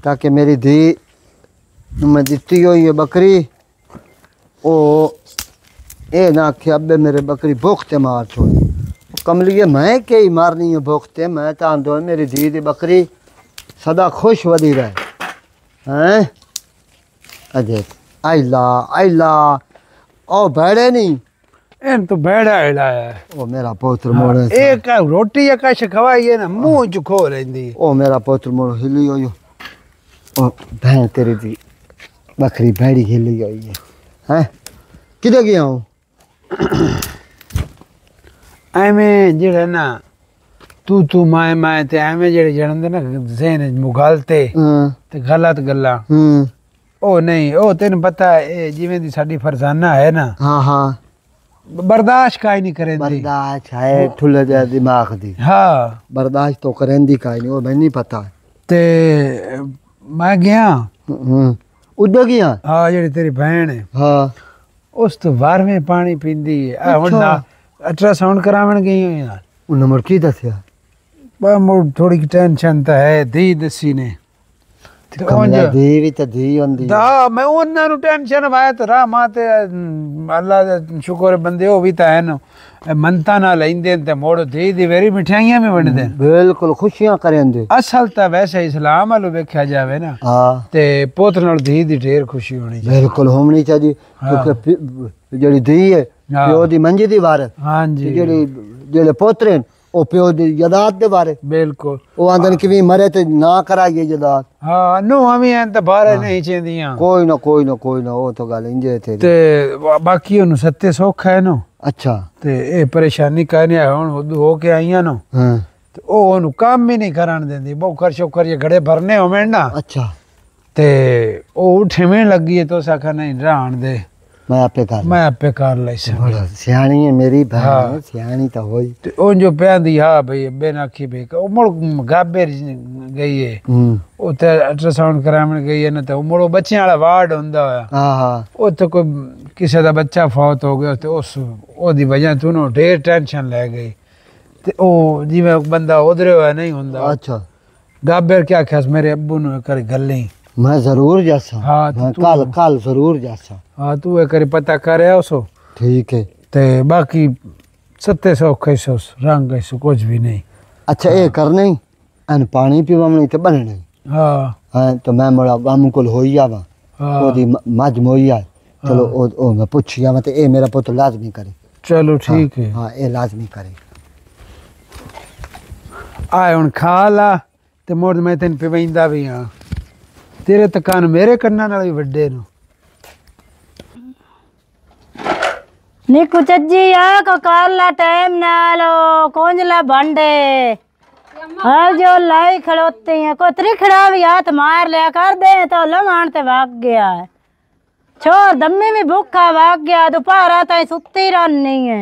ताकि मेरी धी मैं दिती हुई है बकरी ओ ये ना आखे अबे मेरे बकरी भुखते मार छोड़ी कमलिए मैं के मारनी है भुखते मैं तो आंदो मेरी धी की बकरी सदा खुश वधी रहे हैं अजय आई ला ओ भैड़े नहीं એમ તો ભેડા હેડાયા ઓ મેરા પૌત્ર મોડે એક રોટી એકાશે ખવાઈ એને મું જ ખો રેંદી ઓ મેરા પૌત્ર મોડો હિલી ગયો ઓ ભેણ તેરી દી બકરી ભેડી હિલી ગઈ હે કિધે ગયા હું ਐਵੇਂ ਜਿਹੜਾ ਨਾ ਤੂੰ ਤੂੰ ਮੈਂ ਮੈਂ ਤੇ ਐਵੇਂ ਜਿਹੜੇ ਜਣਦੇ ਨਾ ਜ਼ਹਿਨ ਮੁਗਾਲਤੇ ਤੇ ਗਲਤ ਗੱਲਾਂ ਹੂੰ ਉਹ ਨਹੀਂ ਉਹ ਤੈਨੂੰ ਪਤਾ ਇਹ ਜਿਵੇਂ ਦੀ ਸਾਡੀ ਫਰਜ਼ਾਨਾ ਹੈ ਨਾ ਹਾਂ ਹਾਂ बर्दाश्त काई नहीं करें बर्दाश्त है ठुल दिमाग दी हाँ बर्दाश्त तो करें दी काई नहीं और मैं नहीं पता ते मैं गया हम्म, उधर गया हाँ जेडी तेरी बहन है हाँ उस तो बारहवें पानी पींदी है अच्छा अल्ट्रासाउंड करावन गई हूं यार उन नंबर की दसया थोड़ी टेंशन तो है दी दसी ने ਤੇ ਕਮਲਾ ਦੇਵੀ ਤਾਂ ਦੀ ਹੁੰਦੀ ਦਾ ਮੈਂ ਉਹਨਾਂ ਨੂੰ ਟੈਨਸ਼ਨ ਆਇਆ ਤੇ ਰਾਮਾ ਤੇ ਅੱਲਾ ਦਾ ਸ਼ੁਕਰ ਬੰਦੇ ਹੋ ਵੀ ਤਾਂ ਹਨ ਮੰਤਾ ਨਾ ਲੈਂਦੇ ਤੇ ਮੋੜ ਦੇ ਦੀ ਵੇਰੀ ਮਠਿਆਈਆਂ ਵੀ ਵੰਡਦੇ ਬਿਲਕੁਲ ਖੁਸ਼ੀਆਂ ਕਰਦੇ ਅਸਲ ਤਾਂ ਵੈਸੇ ਇਸਲਾਮ ਵੱਲ ਵੇਖਿਆ ਜਾਵੇ ਨਾ ਤੇ ਪੁੱਤ ਨਾਲ ਦੀ ਦੀ ਢੇਰ ਖੁਸ਼ੀ ਹੋਣੀ ਚਾਹੀਦੀ ਬਿਲਕੁਲ ਹੋਣੀ ਚਾਹੀਦੀ ਕਿਉਂਕਿ ਜਿਹੜੀ ਦੀ ਹੈ ਪਿਓ ਦੀ ਮੰਜੀ ਦੀ ਵਾਰਤ ਹਾਂਜੀ ਜਿਹੜੀ ਜਿਹੜੇ ਪੋਤਰੇ ਨੇ ਉਹ ਪਿਓ ਦੀ ਜਦਾਦ ਦੇ ਬਾਰੇ ਬਿਲਕੁਲ ਉਹ ਆਂਦਨ ਕਿਵੇਂ ਮਰੇ ਤੇ ਨਾ ਕਰਾਈਏ ਜਦਾਦ ਹਾਂ ਨੋ ਹਮੀ ਐਂ ਤਾਂ ਬਾਰੇ ਨਹੀਂ ਚੇਂਦੀਆਂ ਕੋਈ ਨਾ ਕੋਈ ਨਾ ਕੋਈ ਨਾ ਉਹ ਤਾਂ ਗੱਲ ਇੰਜੇ ਤੇ ਤੇ ਬਾਕੀ ਉਹਨੂੰ ਸੱਤੇ ਸੌਖਾ ਹੈ ਨੋ ਅੱਛਾ ਤੇ ਇਹ ਪਰੇਸ਼ਾਨੀ ਕਾਹਨੇ ਹੁਣ ਹੋ ਕੇ ਆਈਆਂ ਨੋ ਹਾਂ ਤੇ ਉਹ ਉਹਨੂੰ ਕੰਮ ਹੀ ਨਹੀਂ ਕਰਨ ਦਿੰਦੀ ਬੋਕਰ ਸ਼ੋਕਰ ਇਹ ਘੜੇ ਭਰਨੇ ਹੋਵੇਂ ਨਾ ਅੱਛਾ ਤੇ ਉਹ ਉਠੇਵੇਂ ਲੱਗੀ ਤੋ ਸਾਖਾ ਨਹੀਂ ਰਾਣ ਦੇ मैं आपे कर मैं आपे कर ले सियाणी है मेरी हाँ। तो तो हाँ भाई हाँ। सियाणी तो होई तो ओ जो पेंदी हां भाई बेनाखी बे ओ उमड़ गाबे गई है हम्म। उते अल्ट्रासाउंड करावण गई है ना तो उमड़ो बच्चे वाला वार्ड हुंदा है हां हां उते कोई किसी दा बच्चा फौत हो गया तो उस ओदी वजह तू नो ढेर टेंशन ले गई ते ओ जी मैं बंदा उधरे हो नहीं हुंदा अच्छा गाबेर क्या खास मेरे अब्बू ने कर गल्ले मैं जरूर जासा हाँ तो मैं काल तो- जरूर जासा हाँ तू करे पता करे सो ठीक है ते बाकी सत्ते सौ कैसो रंग कैसो कुछ भी नहीं अच्छा ये कर नहीं अन पानी पीवा नहीं तो बन नहीं हाँ। तो मैं मोड़ा बामू को होई आवा हाँ। ओदी मज मोई चलो हाँ। ओ, ओ मैं पूछ गया मत ए मेरा पुत्र लाजमी करे चलो ठीक है हाँ ए लाजमी करे आए उन खा ते मोर मैं तेन पिवाइंदा भी हाँ ਤੇਰੇ ਤਾਂ ਕੰਨ ਮੇਰੇ ਕੰਨਾਂ ਨਾਲ ਵੀ ਵੱਡੇ को ਨਿੱਕੂ ला टाइम ना लो कौन ਕੋਂਜਲਾ ਭੰਡੇ हर जो लाई खड़ोती है को त्रिखड़ा भी हाथ मार लिया कर दे तो लमाण ते भाग गया है छोर दम्मी में भूखा भाग गया दोपहर सुत्ती सुती नहीं है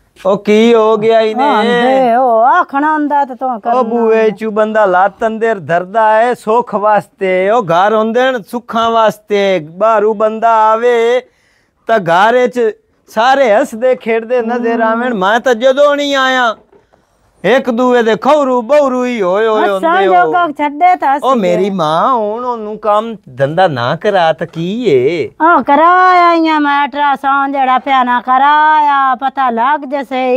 ਉਹ ਕੀ ਹੋ ਗਿਆ ਇਹਨੇ ਉਹ ਆਖਣਾ ਹੁੰਦਾ ਤੇ ਤੂੰ ਕਰ ਉਹ ਬੂਏ ਚ ਬੰਦਾ ਲਾਤਨ ਦੇਰ ਧਰਦਾ ਹੈ ਸੁੱਖ ਵਾਸਤੇ ਉਹ ਘਰ ਹੁੰਦੇ ਸੁੱਖਾਂ ਵਾਸਤੇ ਬਾਹਰੂ ਬੰਦਾ ਆਵੇ ਤਾਂ ਘਾਰੇ ਚ ਸਾਰੇ ਹੱਸਦੇ ਖੇਡਦੇ ਨਜ਼ਰ ਆਵਣ ਮੈਂ ਤਾਂ ਜਦੋਂ ਨਹੀਂ ਆਇਆ ਇੱਕ ਦੂਏ ਦੇ ਖੌਰੂ ਬੌਰੂ ਹੀ ਹੋਏ ਹੋਏ ਹੁੰਦੇ ਹੋ ਜੋ ਕੋ ਛੱਡੇ ਤਾਂ ਉਹ ਮੇਰੀ ਮਾਂ ਹੁਣ ਉਹਨੂੰ ਕੰਮ ਦੰਦਾ ਨਾ ਕਰਾ ਤਾ ਕੀ ਏ ਹਾਂ ਕਰਾਇਆ ਮੈਂ ਅਲਟਰਾਸਾਂ ਜਿਹੜਾ ਪਿਆਨਾ ਕਰਾਇਆ ਪਤਾ ਲੱਗ ਜਸੇ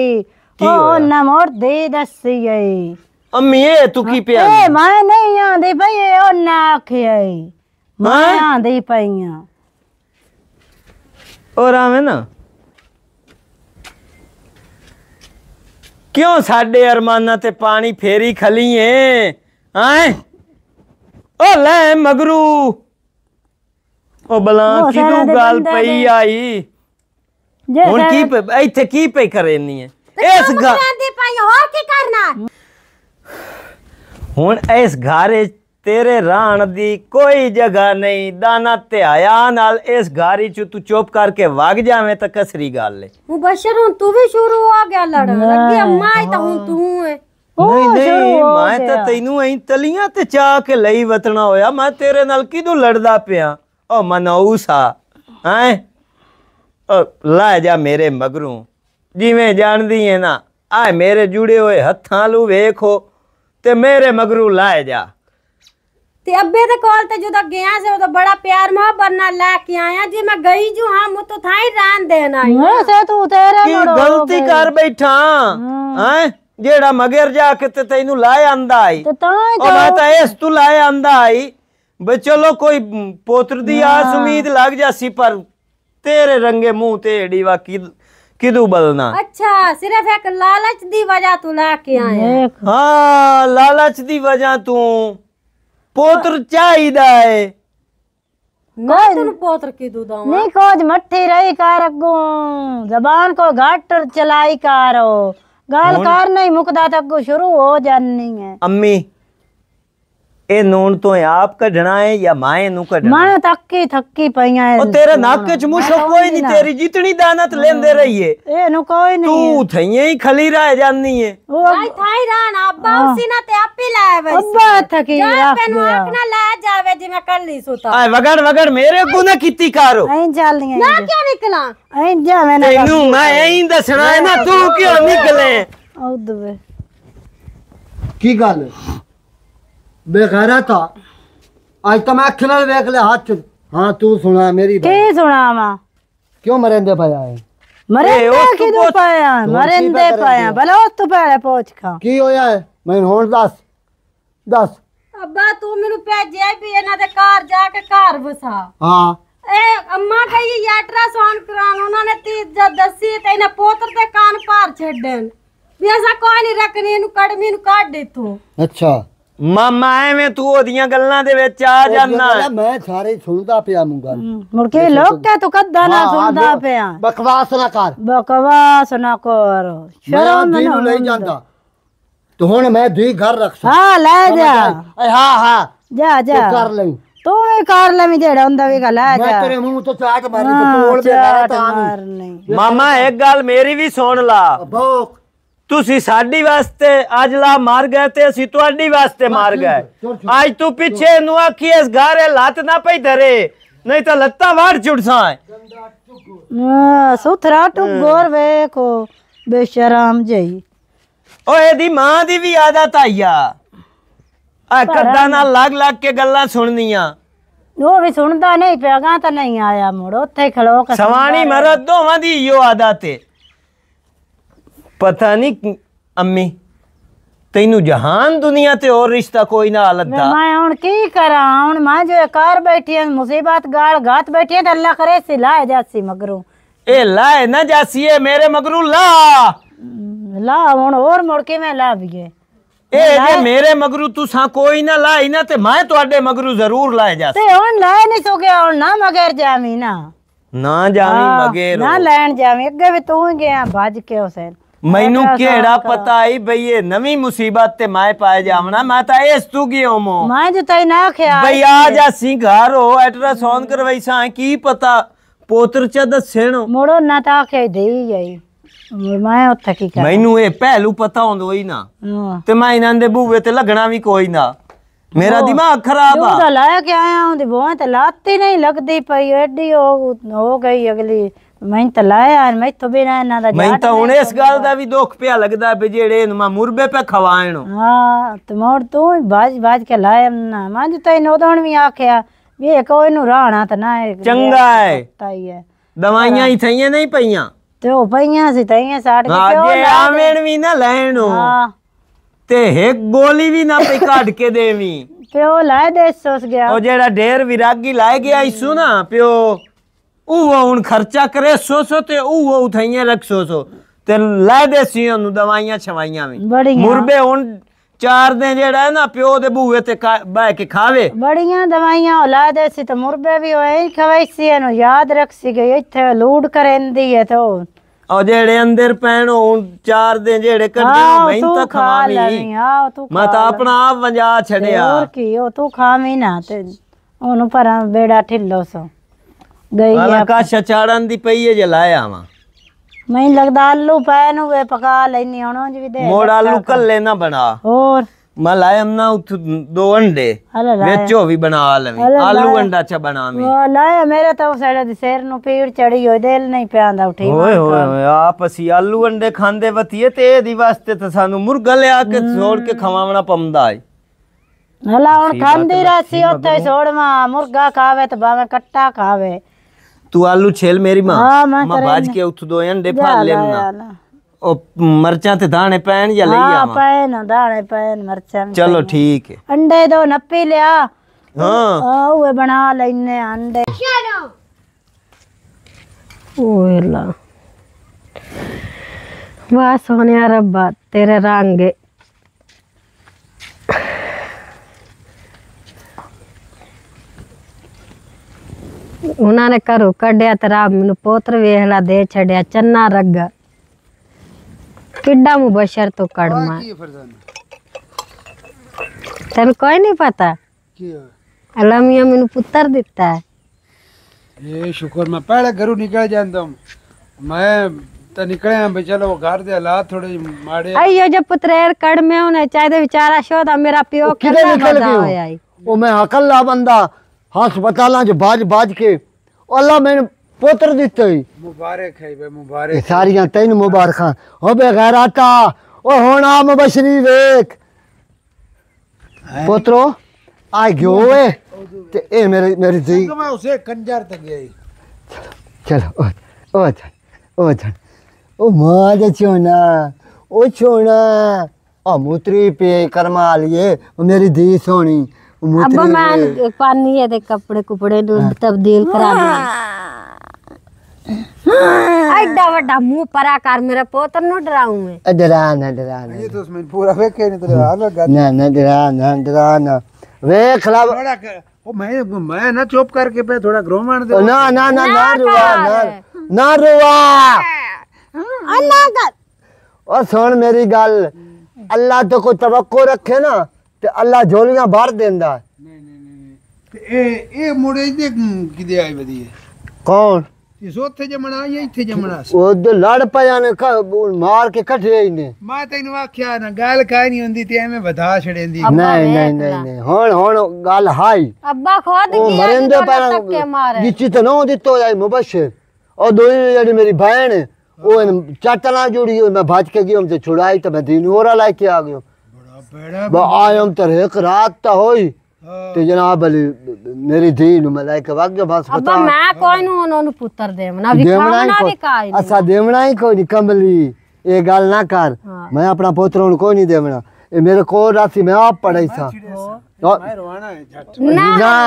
ਉਹ ਨਾ ਮੋੜ ਦੇ ਦੱਸੀ ਏ ਅੰਮੀ ਇਹ ਤੂੰ ਕੀ ਪਿਆ ਏ ਮੈਂ ਨਹੀਂ ਆਂਦੀ ਭਈ ਉਹ ਨਾ ਆਖਿਆ ਮੈਂ ਆਂਦੀ ਪਈਆਂ ਔਰ ਆਵੇਂ ਨਾ ਕਿਉਂ ਸਾਡੇ ਅਰਮਾਨਾਂ ਤੇ ਪਾਣੀ ਫੇਰੀ ਏ ਐ ਓ ਲੈ ਮਗਰੂ ਓ ਬਲਾਂ ਕਿਦੂ ਗੱਲ ਪਈ ਆਈ ਹੁਣ ਕੀ ਇੱਥੇ ਕੀ ਪਈ ਕਰੇਨੀ ਐ ਇਸ ਦੇ ਪਈ ਹੋਰ ਕੀ ਕਰਨਾ ਹੁਣ ਇਸ ਘਾਰੇ ਤੇਰੇ ਰਾਣ ਦੀ ਕੋਈ ਜਗ੍ਹਾ ਨਹੀਂ ਦਾਣਾ ਧਿਆਇਆ ਨਾਲ ਇਸ ਘਾਰੀ ਚ ਤੂੰ ਚੁੱਪ ਕਰਕੇ ਵਗ ਜਾਵੇਂ ਤਾਂ ਕਸਰੀ ਗੱਲ ਏ ਮੁਬਸ਼ਰ ਹੁਣ ਤੂੰ ਵੀ ਸ਼ੁਰੂ ਆ ਗਿਆ ਲੜਨ ਲੱਗੀ ਅੰਮਾ ਹੀ ਤਾਂ ਹੁਣ ਤੂੰ ਏ ਨਹੀਂ ਨਹੀਂ ਮੈਂ ਤਾਂ ਤੈਨੂੰ ਐਂ ਤਲੀਆਂ ਤੇ ਚਾ ਕੇ ਲਈ ਵਤਣਾ ਹੋਇਆ ਮੈਂ ਤੇਰੇ ਨਾਲ ਕਿਦੋਂ ਲੜਦਾ ਪਿਆ ਓ ਮਨੌਸਾ ਹੈ ਲੈ ਜਾ ਮੇਰੇ ਮਗਰੂ ਜਿਵੇਂ ਜਾਣਦੀ ਹੈ ਨਾ ਆ ਮੇਰੇ ਜੁੜੇ ਹੋਏ ਹੱਥਾਂ ਨੂੰ ਵੇਖੋ ਤੇ ਮੇਰੇ ਮਗਰੂ ਲੈ ਜਾ अबे तो कॉल ते जुदा गया से तो बड़ा प्यार में वरना लाके आया जी मैं गई जो हां मु तो थाई रान देना हां से तू तेरे की गलती कर बैठा हाँ। हैं जेड़ा मगर जा के ते तैनू लाए आंदा आई ते ताई तो मैं ता एस तू लाए आंदा आई बे चलो कोई पोत्र दी हाँ। आस उम्मीद लग जासी पर तेरे रंगे मुंह ते एड़ी वाकी किदू बदलना अच्छा सिर्फ एक लालच दी वजह तू ला के आया हां लालच दी वजह तू પોતર ચાઈદાય मैं पोतर की दूधा नी खोज मठी रही कारगू जबान को घाट चलाई कारो गाल कार नहीं मुकदा तक शुरू हो जानी है अम्मी ए नून तो है आप कढ़ना है या माए नु कढ़ना माने थकी थकी पईया है ओ तेरे नाक च मुशो कोई नहीं तेरी जितनी दानत हाँ। लेंदे रही है ए नु कोई नहीं तू थइए ही खली रह जानी है भाई थाई रान अब्बा हाँ। उसी ना ते आप ही लाए वैसे अब्बा थकी रख पे पेन आंख ना ला जावे जे मैं कल नहीं सोता आए वगड़ वगड़ मेरे को ना कीती कारो ऐ चल नहीं ना क्यों निकला ऐ जा मैं ना तेनु मैं ऐ दसना है ना तू क्यों निकले औ दवे की गल बेघरा था आज तो मैं अखिल देख ले हाथ हाँ तू सुना मेरी के सुना क्यों मरेंदे पाया है मरेंदे किदो पाया मरेंदे पाया भला उस तो पहले पहुंच खा की होया है मैं होन दस दस अब्बा तू मेनू भेजे भी इना दे घर जाके घर बसा हां ए अम्मा कही यात्रा सोन करान उन्होंने तीस जद दसी ते इना पोतर दे कान पार छड़न भी ऐसा कोई नहीं रखनी इनु कड़मी नु काट दे तू अच्छा ਮਾਮਾ ਐਵੇਂ ਤੂੰ ਉਹਦੀਆਂ ਗੱਲਾਂ ਦੇ ਵਿੱਚ ਆ ਜਾਂਦਾ ਮੈਂ ਸਾਰੇ ਸੁਣਦਾ ਪਿਆ ਮੁੰਗਾ ਮੁੜ ਕੇ ਲੋਕ ਕਹ ਤੂੰ ਕੱਦਾ ਨਾ ਸੁਣਦਾ ਪਿਆ ਬਕਵਾਸ ਨਾ ਕਰ ਬਕਵਾਸ ਨਾ ਕਰ ਸ਼ਰਮ ਨਾ ਲੈ ਜਾਂਦਾ ਤੂੰ ਹੁਣ ਮੈਂ ਦੀ ਘਰ ਰੱਖ ਹਾਂ ਲੈ ਜਾ ਹਾਂ ਹਾਂ ਜਾ ਜਾ ਕਰ ਲੈ ਤੂੰ ਇਹ ਕਰ ਲੈ ਵੀ ਜਿਹੜਾ ਹੁੰਦਾ ਵੀ ਗੱਲ ਆ ਜਾ ਮੈਂ ਤੇਰੇ ਮੂੰਹ ਤੋਂ ਚਾਟ ਮਾਰੀ ਤੂੰ ਕੋਲ ਦੇ ਤਾਂ ਮਾਮਾ ਇੱਕ ਗੱਲ ਮੇਰੀ ਵੀ ਸੁਣ ਲਾ ਬੋਕ ਤੁਸੀਂ ਸਾਡੀ ਵਾਸਤੇ ਅਜਲਾ ਮਾਰ ਗਏ ਤੇ ਅਸੀਂ ਤੁਹਾਡੀ ਵਾਸਤੇ ਮਾਰ ਗਏ ਅੱਜ ਤੂੰ ਪਿੱਛੇ ਨੂੰ ਆਖੀ ਇਸ ਘਰੇ ਲੱਤ ਨਾ ਪਈ ਧਰੇ ਨਹੀਂ ਤਾਂ ਲੱਤਾਂ ਵਾੜ ਚੁੜਸਾਂ ਸੁਥਰਾ ਟੁਕ ਗੋਰ ਵੇਖੋ ਬੇਸ਼ਰਮ ਜਈ ਓਏ ਦੀ ਮਾਂ ਦੀ ਵੀ ਆਦਤ ਆਈਆ ਆ ਕੱਦਾਂ ਨਾਲ ਲੱਗ ਲੱਗ ਕੇ ਗੱਲਾਂ ਸੁਣਨੀਆਂ ਉਹ ਵੀ ਸੁਣਦਾ ਨਹੀਂ ਪਿਆਗਾ ਤਾਂ ਨਹੀਂ ਆਇਆ ਮੁੜ ਉੱਥੇ ਖਲੋ ਕੇ ਸਵਾਣੀ ਮਰਦ ਦੋਵਾਂ ਦੀ ਇਹੋ ਆਦਤ ਹੈ पता नहीं अम्मी तेनू जहान दुनिया ते और रिश्ता कोई ना हालत दा मैं हुन की करा हुन मैं जो कार बैठी है मुसीबत गाल गात बैठी है अल्लाह करे सी ला जासी मगरू ए लाए ना जासी ए मेरे मगरू ला ला हुन और मुड़के मैं ला भी ए ए मेरे मगरू तू सा कोई ना लाई ना ते मैं तोड़े मगरू जरूर लाए जासी ते हुन लाए नहीं सके हुन ना मगर जामी ना ना जामी हाँ, मगर ना लैन जामी अगे भी तू गया भज के हुसैन ਮੈਨੂੰ ਕਿਹੜਾ ਪਤਾ ਆਈ ਬਈ ਇਹ ਨਵੀਂ ਮੁਸੀਬਤ ਤੇ ਮੈਂ ਪਾਇ ਜਾਵਣਾ ਮੈਂ ਤਾਂ ਇਸ ਤੂੰ ਗਿਓ ਮੋ ਮੈਂ ਜੋ ਤੈ ਨਾ ਖਿਆ ਬਈ ਆ ਜਾ ਸੀ ਘਰ ਹੋ ਅਲਟਰਾਸਾਉਂਡ ਕਰਵਾਈ ਸਾਂ ਕੀ ਪਤਾ ਪੋਤਰ ਚ ਦੱਸਣ ਮੋੜੋ ਨਾ ਤਾਂ ਖਿਆ ਦੇਈ ਜਾਈ ਮੈਂ ਉੱਥੇ ਕੀ ਕਰ ਮੈਨੂੰ ਇਹ ਪਹਿਲੂ ਪਤਾ ਹੁੰਦਾ ਹੀ ਨਾ ਤੇ ਮੈਂ ਇਹਨਾਂ ਦੇ ਬੂਵੇ ਤੇ ਲੱਗਣਾ ਵੀ ਕੋਈ ਨਾ ਮੇਰਾ ਦਿਮਾਗ ਖਰਾਬ ਆ ਉਹਦਾ ਲਾਇਆ ਕਿ ਆਇਆ ਹੁੰਦੀ ਬੋਹ ਤੇ ਲਾਤੀ ਨਹੀਂ ਲੱਗਦੀ ਪਈ ਐਡੀ ਹੋ ਗਈ ਅਗਲੀ ਮੈਂ ਤਾਂ ਲਾਇਆ ਮੈਂ ਤੋਂ ਬਿਨਾ ਇਹਨਾਂ ਦਾ ਮੈਂ ਤਾਂ ਹੁਣ ਇਸ ਗੱਲ ਦਾ ਵੀ ਦੁੱਖ ਪਿਆ ਲੱਗਦਾ ਵੀ ਜਿਹੜੇ ਇਹਨੂੰ ਮੈਂ ਮੁਰਬੇ ਪੇ ਖਵਾਇਣ ਹਾਂ ਤੇ ਮੋੜ ਤੂੰ ਬਾਜ ਬਾਜ ਕੇ ਲਾਇਆ ਨਾ ਮੈਂ ਤਾਂ ਇਹਨੂੰ ਉਦੋਂ ਵੀ ਆਖਿਆ ਵੀ ਇਹ ਕੋ ਇਹਨੂੰ ਰਾਣਾ ਤਾਂ ਨਾ ਚੰਗਾ ਹੈ ਤਾਈ ਹੈ ਦਵਾਈਆਂ ਹੀ ਥਈਆਂ ਨਹੀਂ ਪਈਆਂ ਤੇ ਉਹ ਪਈਆਂ ਸੀ ਤਈਆਂ ਸਾੜ ਕੇ ਨਾ ਲਾਏ ਆਵੇਂ ਵੀ ਨਾ ਲੈਣ ਹਾਂ ਤੇ ਇੱਕ ਗੋਲੀ ਵੀ ਨਾ ਪਈ ਕੱਢ ਕੇ ਦੇਵੀਂ ਪਿਓ ਲਾਇ ਦੇ ਸੋਸ ਗਿਆ ਉਹ ਜਿਹੜਾ ਢੇਰ ਵਿਰਾਗੀ ਲਾਇ ਗਿਆ ਇਸੂ ਨਾ ਪਿਓ ਉਹ उन ਖਰਚਾ ਕਰੇ ਸੋ ਤੇ ਉਹ ਉਹ उठाइया ਰੱਖ ਸੋ ਸੋ ਤੇ ਲੈ ਦੇ ਸੀ ਉਹਨੂੰ ਦਵਾਈਆਂ ਛਵਾਈਆਂ ਵੀ ਮੁਰਬੇ ਹੁਣ ਚਾਰ ਦਿਨ ਜਿਹੜਾ ਨਾ ਪਿਓ ਦੇ ਬੂਹੇ ਤੇ ਬਹਿ ਕੇ ਖਾਵੇ ਬੜੀਆਂ ਦਵਾਈਆਂ ਔਲਾਦ ਐਸੀ ਤੇ ਮੁਰਬੇ ਵੀ ਹੋਏ ਖਵਾਈ ਸੀ ਇਹਨੂੰ ਯਾਦ ਰੱਖ ਸੀ ਗਈ ਇੱਥੇ ਲੂਡ ਕਰੈਂਦੀ ਹੈ ਤੋ ਉਹ ਜਿਹੜੇ ਅੰਦਰ ਪੈਣ ਹੁਣ ਚਾਰ ਦਿਨ ਜਿਹੜੇ ਕੱਢੇ ਮੈਂ ਤਾਂ ਖਵਾਵੀ ਮੈਂ ਤਾਂ ਆਪਣਾ ਆਪ ਵੰਜਾ ਛੜਿਆ ਹੋਰ ਕੀ ਉਹ ਤੂੰ ਖਾਵੀ ਨਾ ਤੇ ਉਹਨੂੰ ਪਰਾਂ ਬੇੜਾ ਢਿੱਲੋ ਸੋ ਗਈ ਆਲਾ ਕਾਸ਼ਾ ਚਾੜਨ ਦੀ ਪਈ ਹੈ ਜਲਾਇਆ ਆਵਾਂ ਮੈਨੂੰ ਲੱਗਦਾ ਆਲੂ ਪੈ ਨੂੰ ਵੇ ਪਕਾ ਲੈਣੀ ਹੁਣ ਜੀ ਦੇ ਮੋੜ ਆਲੂ ਕੱਲੇ ਨਾ ਬਣਾ ਹੋਰ ਮੈਂ ਲਾਇਮ ਨਾ ਉਥ ਦੋ ਅੰਡੇ ਵਿੱਚੋ ਵੀ ਬਣਾ ਲਵੀ ਆਲੂ ਅੰਡਾ ਚ ਬਣਾਵੀ ਉਹ ਲਾਇਆ ਮੇਰੇ ਤਾਂ ਸਾਡੇ ਦੇ ਸਿਰ ਨੂੰ ਪੀੜ ਚੜੀ ਹੋਈ ਦਿਲ ਨਹੀਂ ਪਿਆਂਦਾ ਉਠੀ ਓਏ ਹੋਏ ਆਪ ਅਸੀਂ ਆਲੂ ਅੰਡੇ ਖਾਂਦੇ ਵਤੀਏ ਤੇ ਇਹਦੀ ਵਾਸਤੇ ਤਾਂ ਸਾਨੂੰ ਮੁਰਗਾ ਲਿਆ ਕੇ ਛੋੜ ਕੇ ਖਵਾਉਣਾ ਪੰਦਾ ਹੈ ਹਲਾ ਹੁਣ ਖਾਂਦੀ ਰਾਸੀ ਉੱਥੇ ਛੋੜਵਾ ਮੁਰਗਾ ਖਾਵੇ ਤੇ ਬਾਵੇਂ ਕੱਟਾ ਖਾਵੇ तू आलू छेल मेरी माँ हां मां हाँ, भाज के उठ दो एन देखा लेना ओ मर्चा ते दाने पैन या ले हाँ, आ पैन दाने पैन मर्चा चलो ठीक है अंडे दो नप्पी ले लिया हां वे हाँ, बना लेने अंडे ओए ला वाह सोनिया रब्बा तेरे रंगे उन्होंने घरों कढ़िया तो राह पोत्र वेहला दे छड़िया चन्ना रग किड्डा मु बशर तो कड़मा तेन कोई नहीं पता अल्लाह मियां पुत्र दिता है ये शुक्र मैं पहले घरों निकल जाता मैं तो निकले हैं चलो घर दे हालात थोड़े माड़े अयो जब पुत्रेर कड़ होने चाहिए बेचारा शोधा मेरा पियो किधर निकल गयो ओ मैं हकल्ला बंदा ਹਸਪਤਾਲਾਂ 'ਚ ਬਾਜ-ਬਾਜ ਕੇ ਅੱਲਾ ਮੈਨੂੰ ਪੁੱਤਰ ਦਿੱਤੇ ਮੁਬਾਰਕ ਹੈ ਬੇ ਮੁਬਾਰਕ ਸਾਰੀਆਂ ਤੈਨੂੰ ਮੁਬਾਰਕਾਂ ਹੋ ਬੇ ਗੈਰਾਤਾ ਓ ਹੁਣ ਆ ਮਬਸ਼ਰੀ ਵੇਖ ਪੁੱਤਰੋ ਆ ਗਿਓ ਏ ਤੇ ਇਹ ਮੇਰੇ ਮੇਰੀ ਜੀ ਮੈਂ ਉਸੇ ਕੰਜਰ ਤੇ ਗਈ ਚਲੋ ਓ ਜਾ ਓ ਜਾ ਓ ਮਾਂ ਦੇ ਚੋਣਾ ਓ ਚੋਣਾ ਆ ਮੁਤਰੀ ਪੇ ਕਰਮਾ ਲਈਏ ਮੇਰੀ ਦੀ ਸੋਣੀ अब मैं पानी कपड़े कुपड़े तो हाँ। तब करा हाँ। हाँ। वड्डा मुंह पराकार मेरा नो मैं डरा ना डरा ना ये तो उसमें पूरा के नहीं तो ना ना डरा ना डरा ना ओ मैं मैं ना चुप करके पे थोड़ा ग्रोमान दे ना ना ना ना रुआ ना ना रुवा अन्ना कर और सुन मेरी गल अल्लाह तो को तवक्को रखे ना ते अल्लाह झोलियां भर देंदा नहीं नहीं नहीं ए ए मुड़े दे किदे आई बदी कौन इस ओथे जमणा या इथे जमणा ओ दो लड़ पया ने मार के कठे ने मैं तैनु आख्या ना गल काई नहीं हुंदी ते एमे बता छड़ेंदी नहीं नहीं नहीं हुन हुन गल हाई अब्बा खोद हाँ। के मरेंदे पर के मारे बीची तो नो दितो जाय मुबशर ओ दोई जड़ी मेरी बहन ओ चाटला जुड़ी मैं भाज के गयो हम से छुड़ाई तो मैं दिन होरा लाके आ गयो हाँ। मेरी दीन मलाइक बस बता अब देवना विखावना अच्छा देवना ही कमली ये गाल ना कर हाँ। मैं अपना पोत्र कोई नहीं देवना मेरे को राशि में आप पढ़ाई सा ना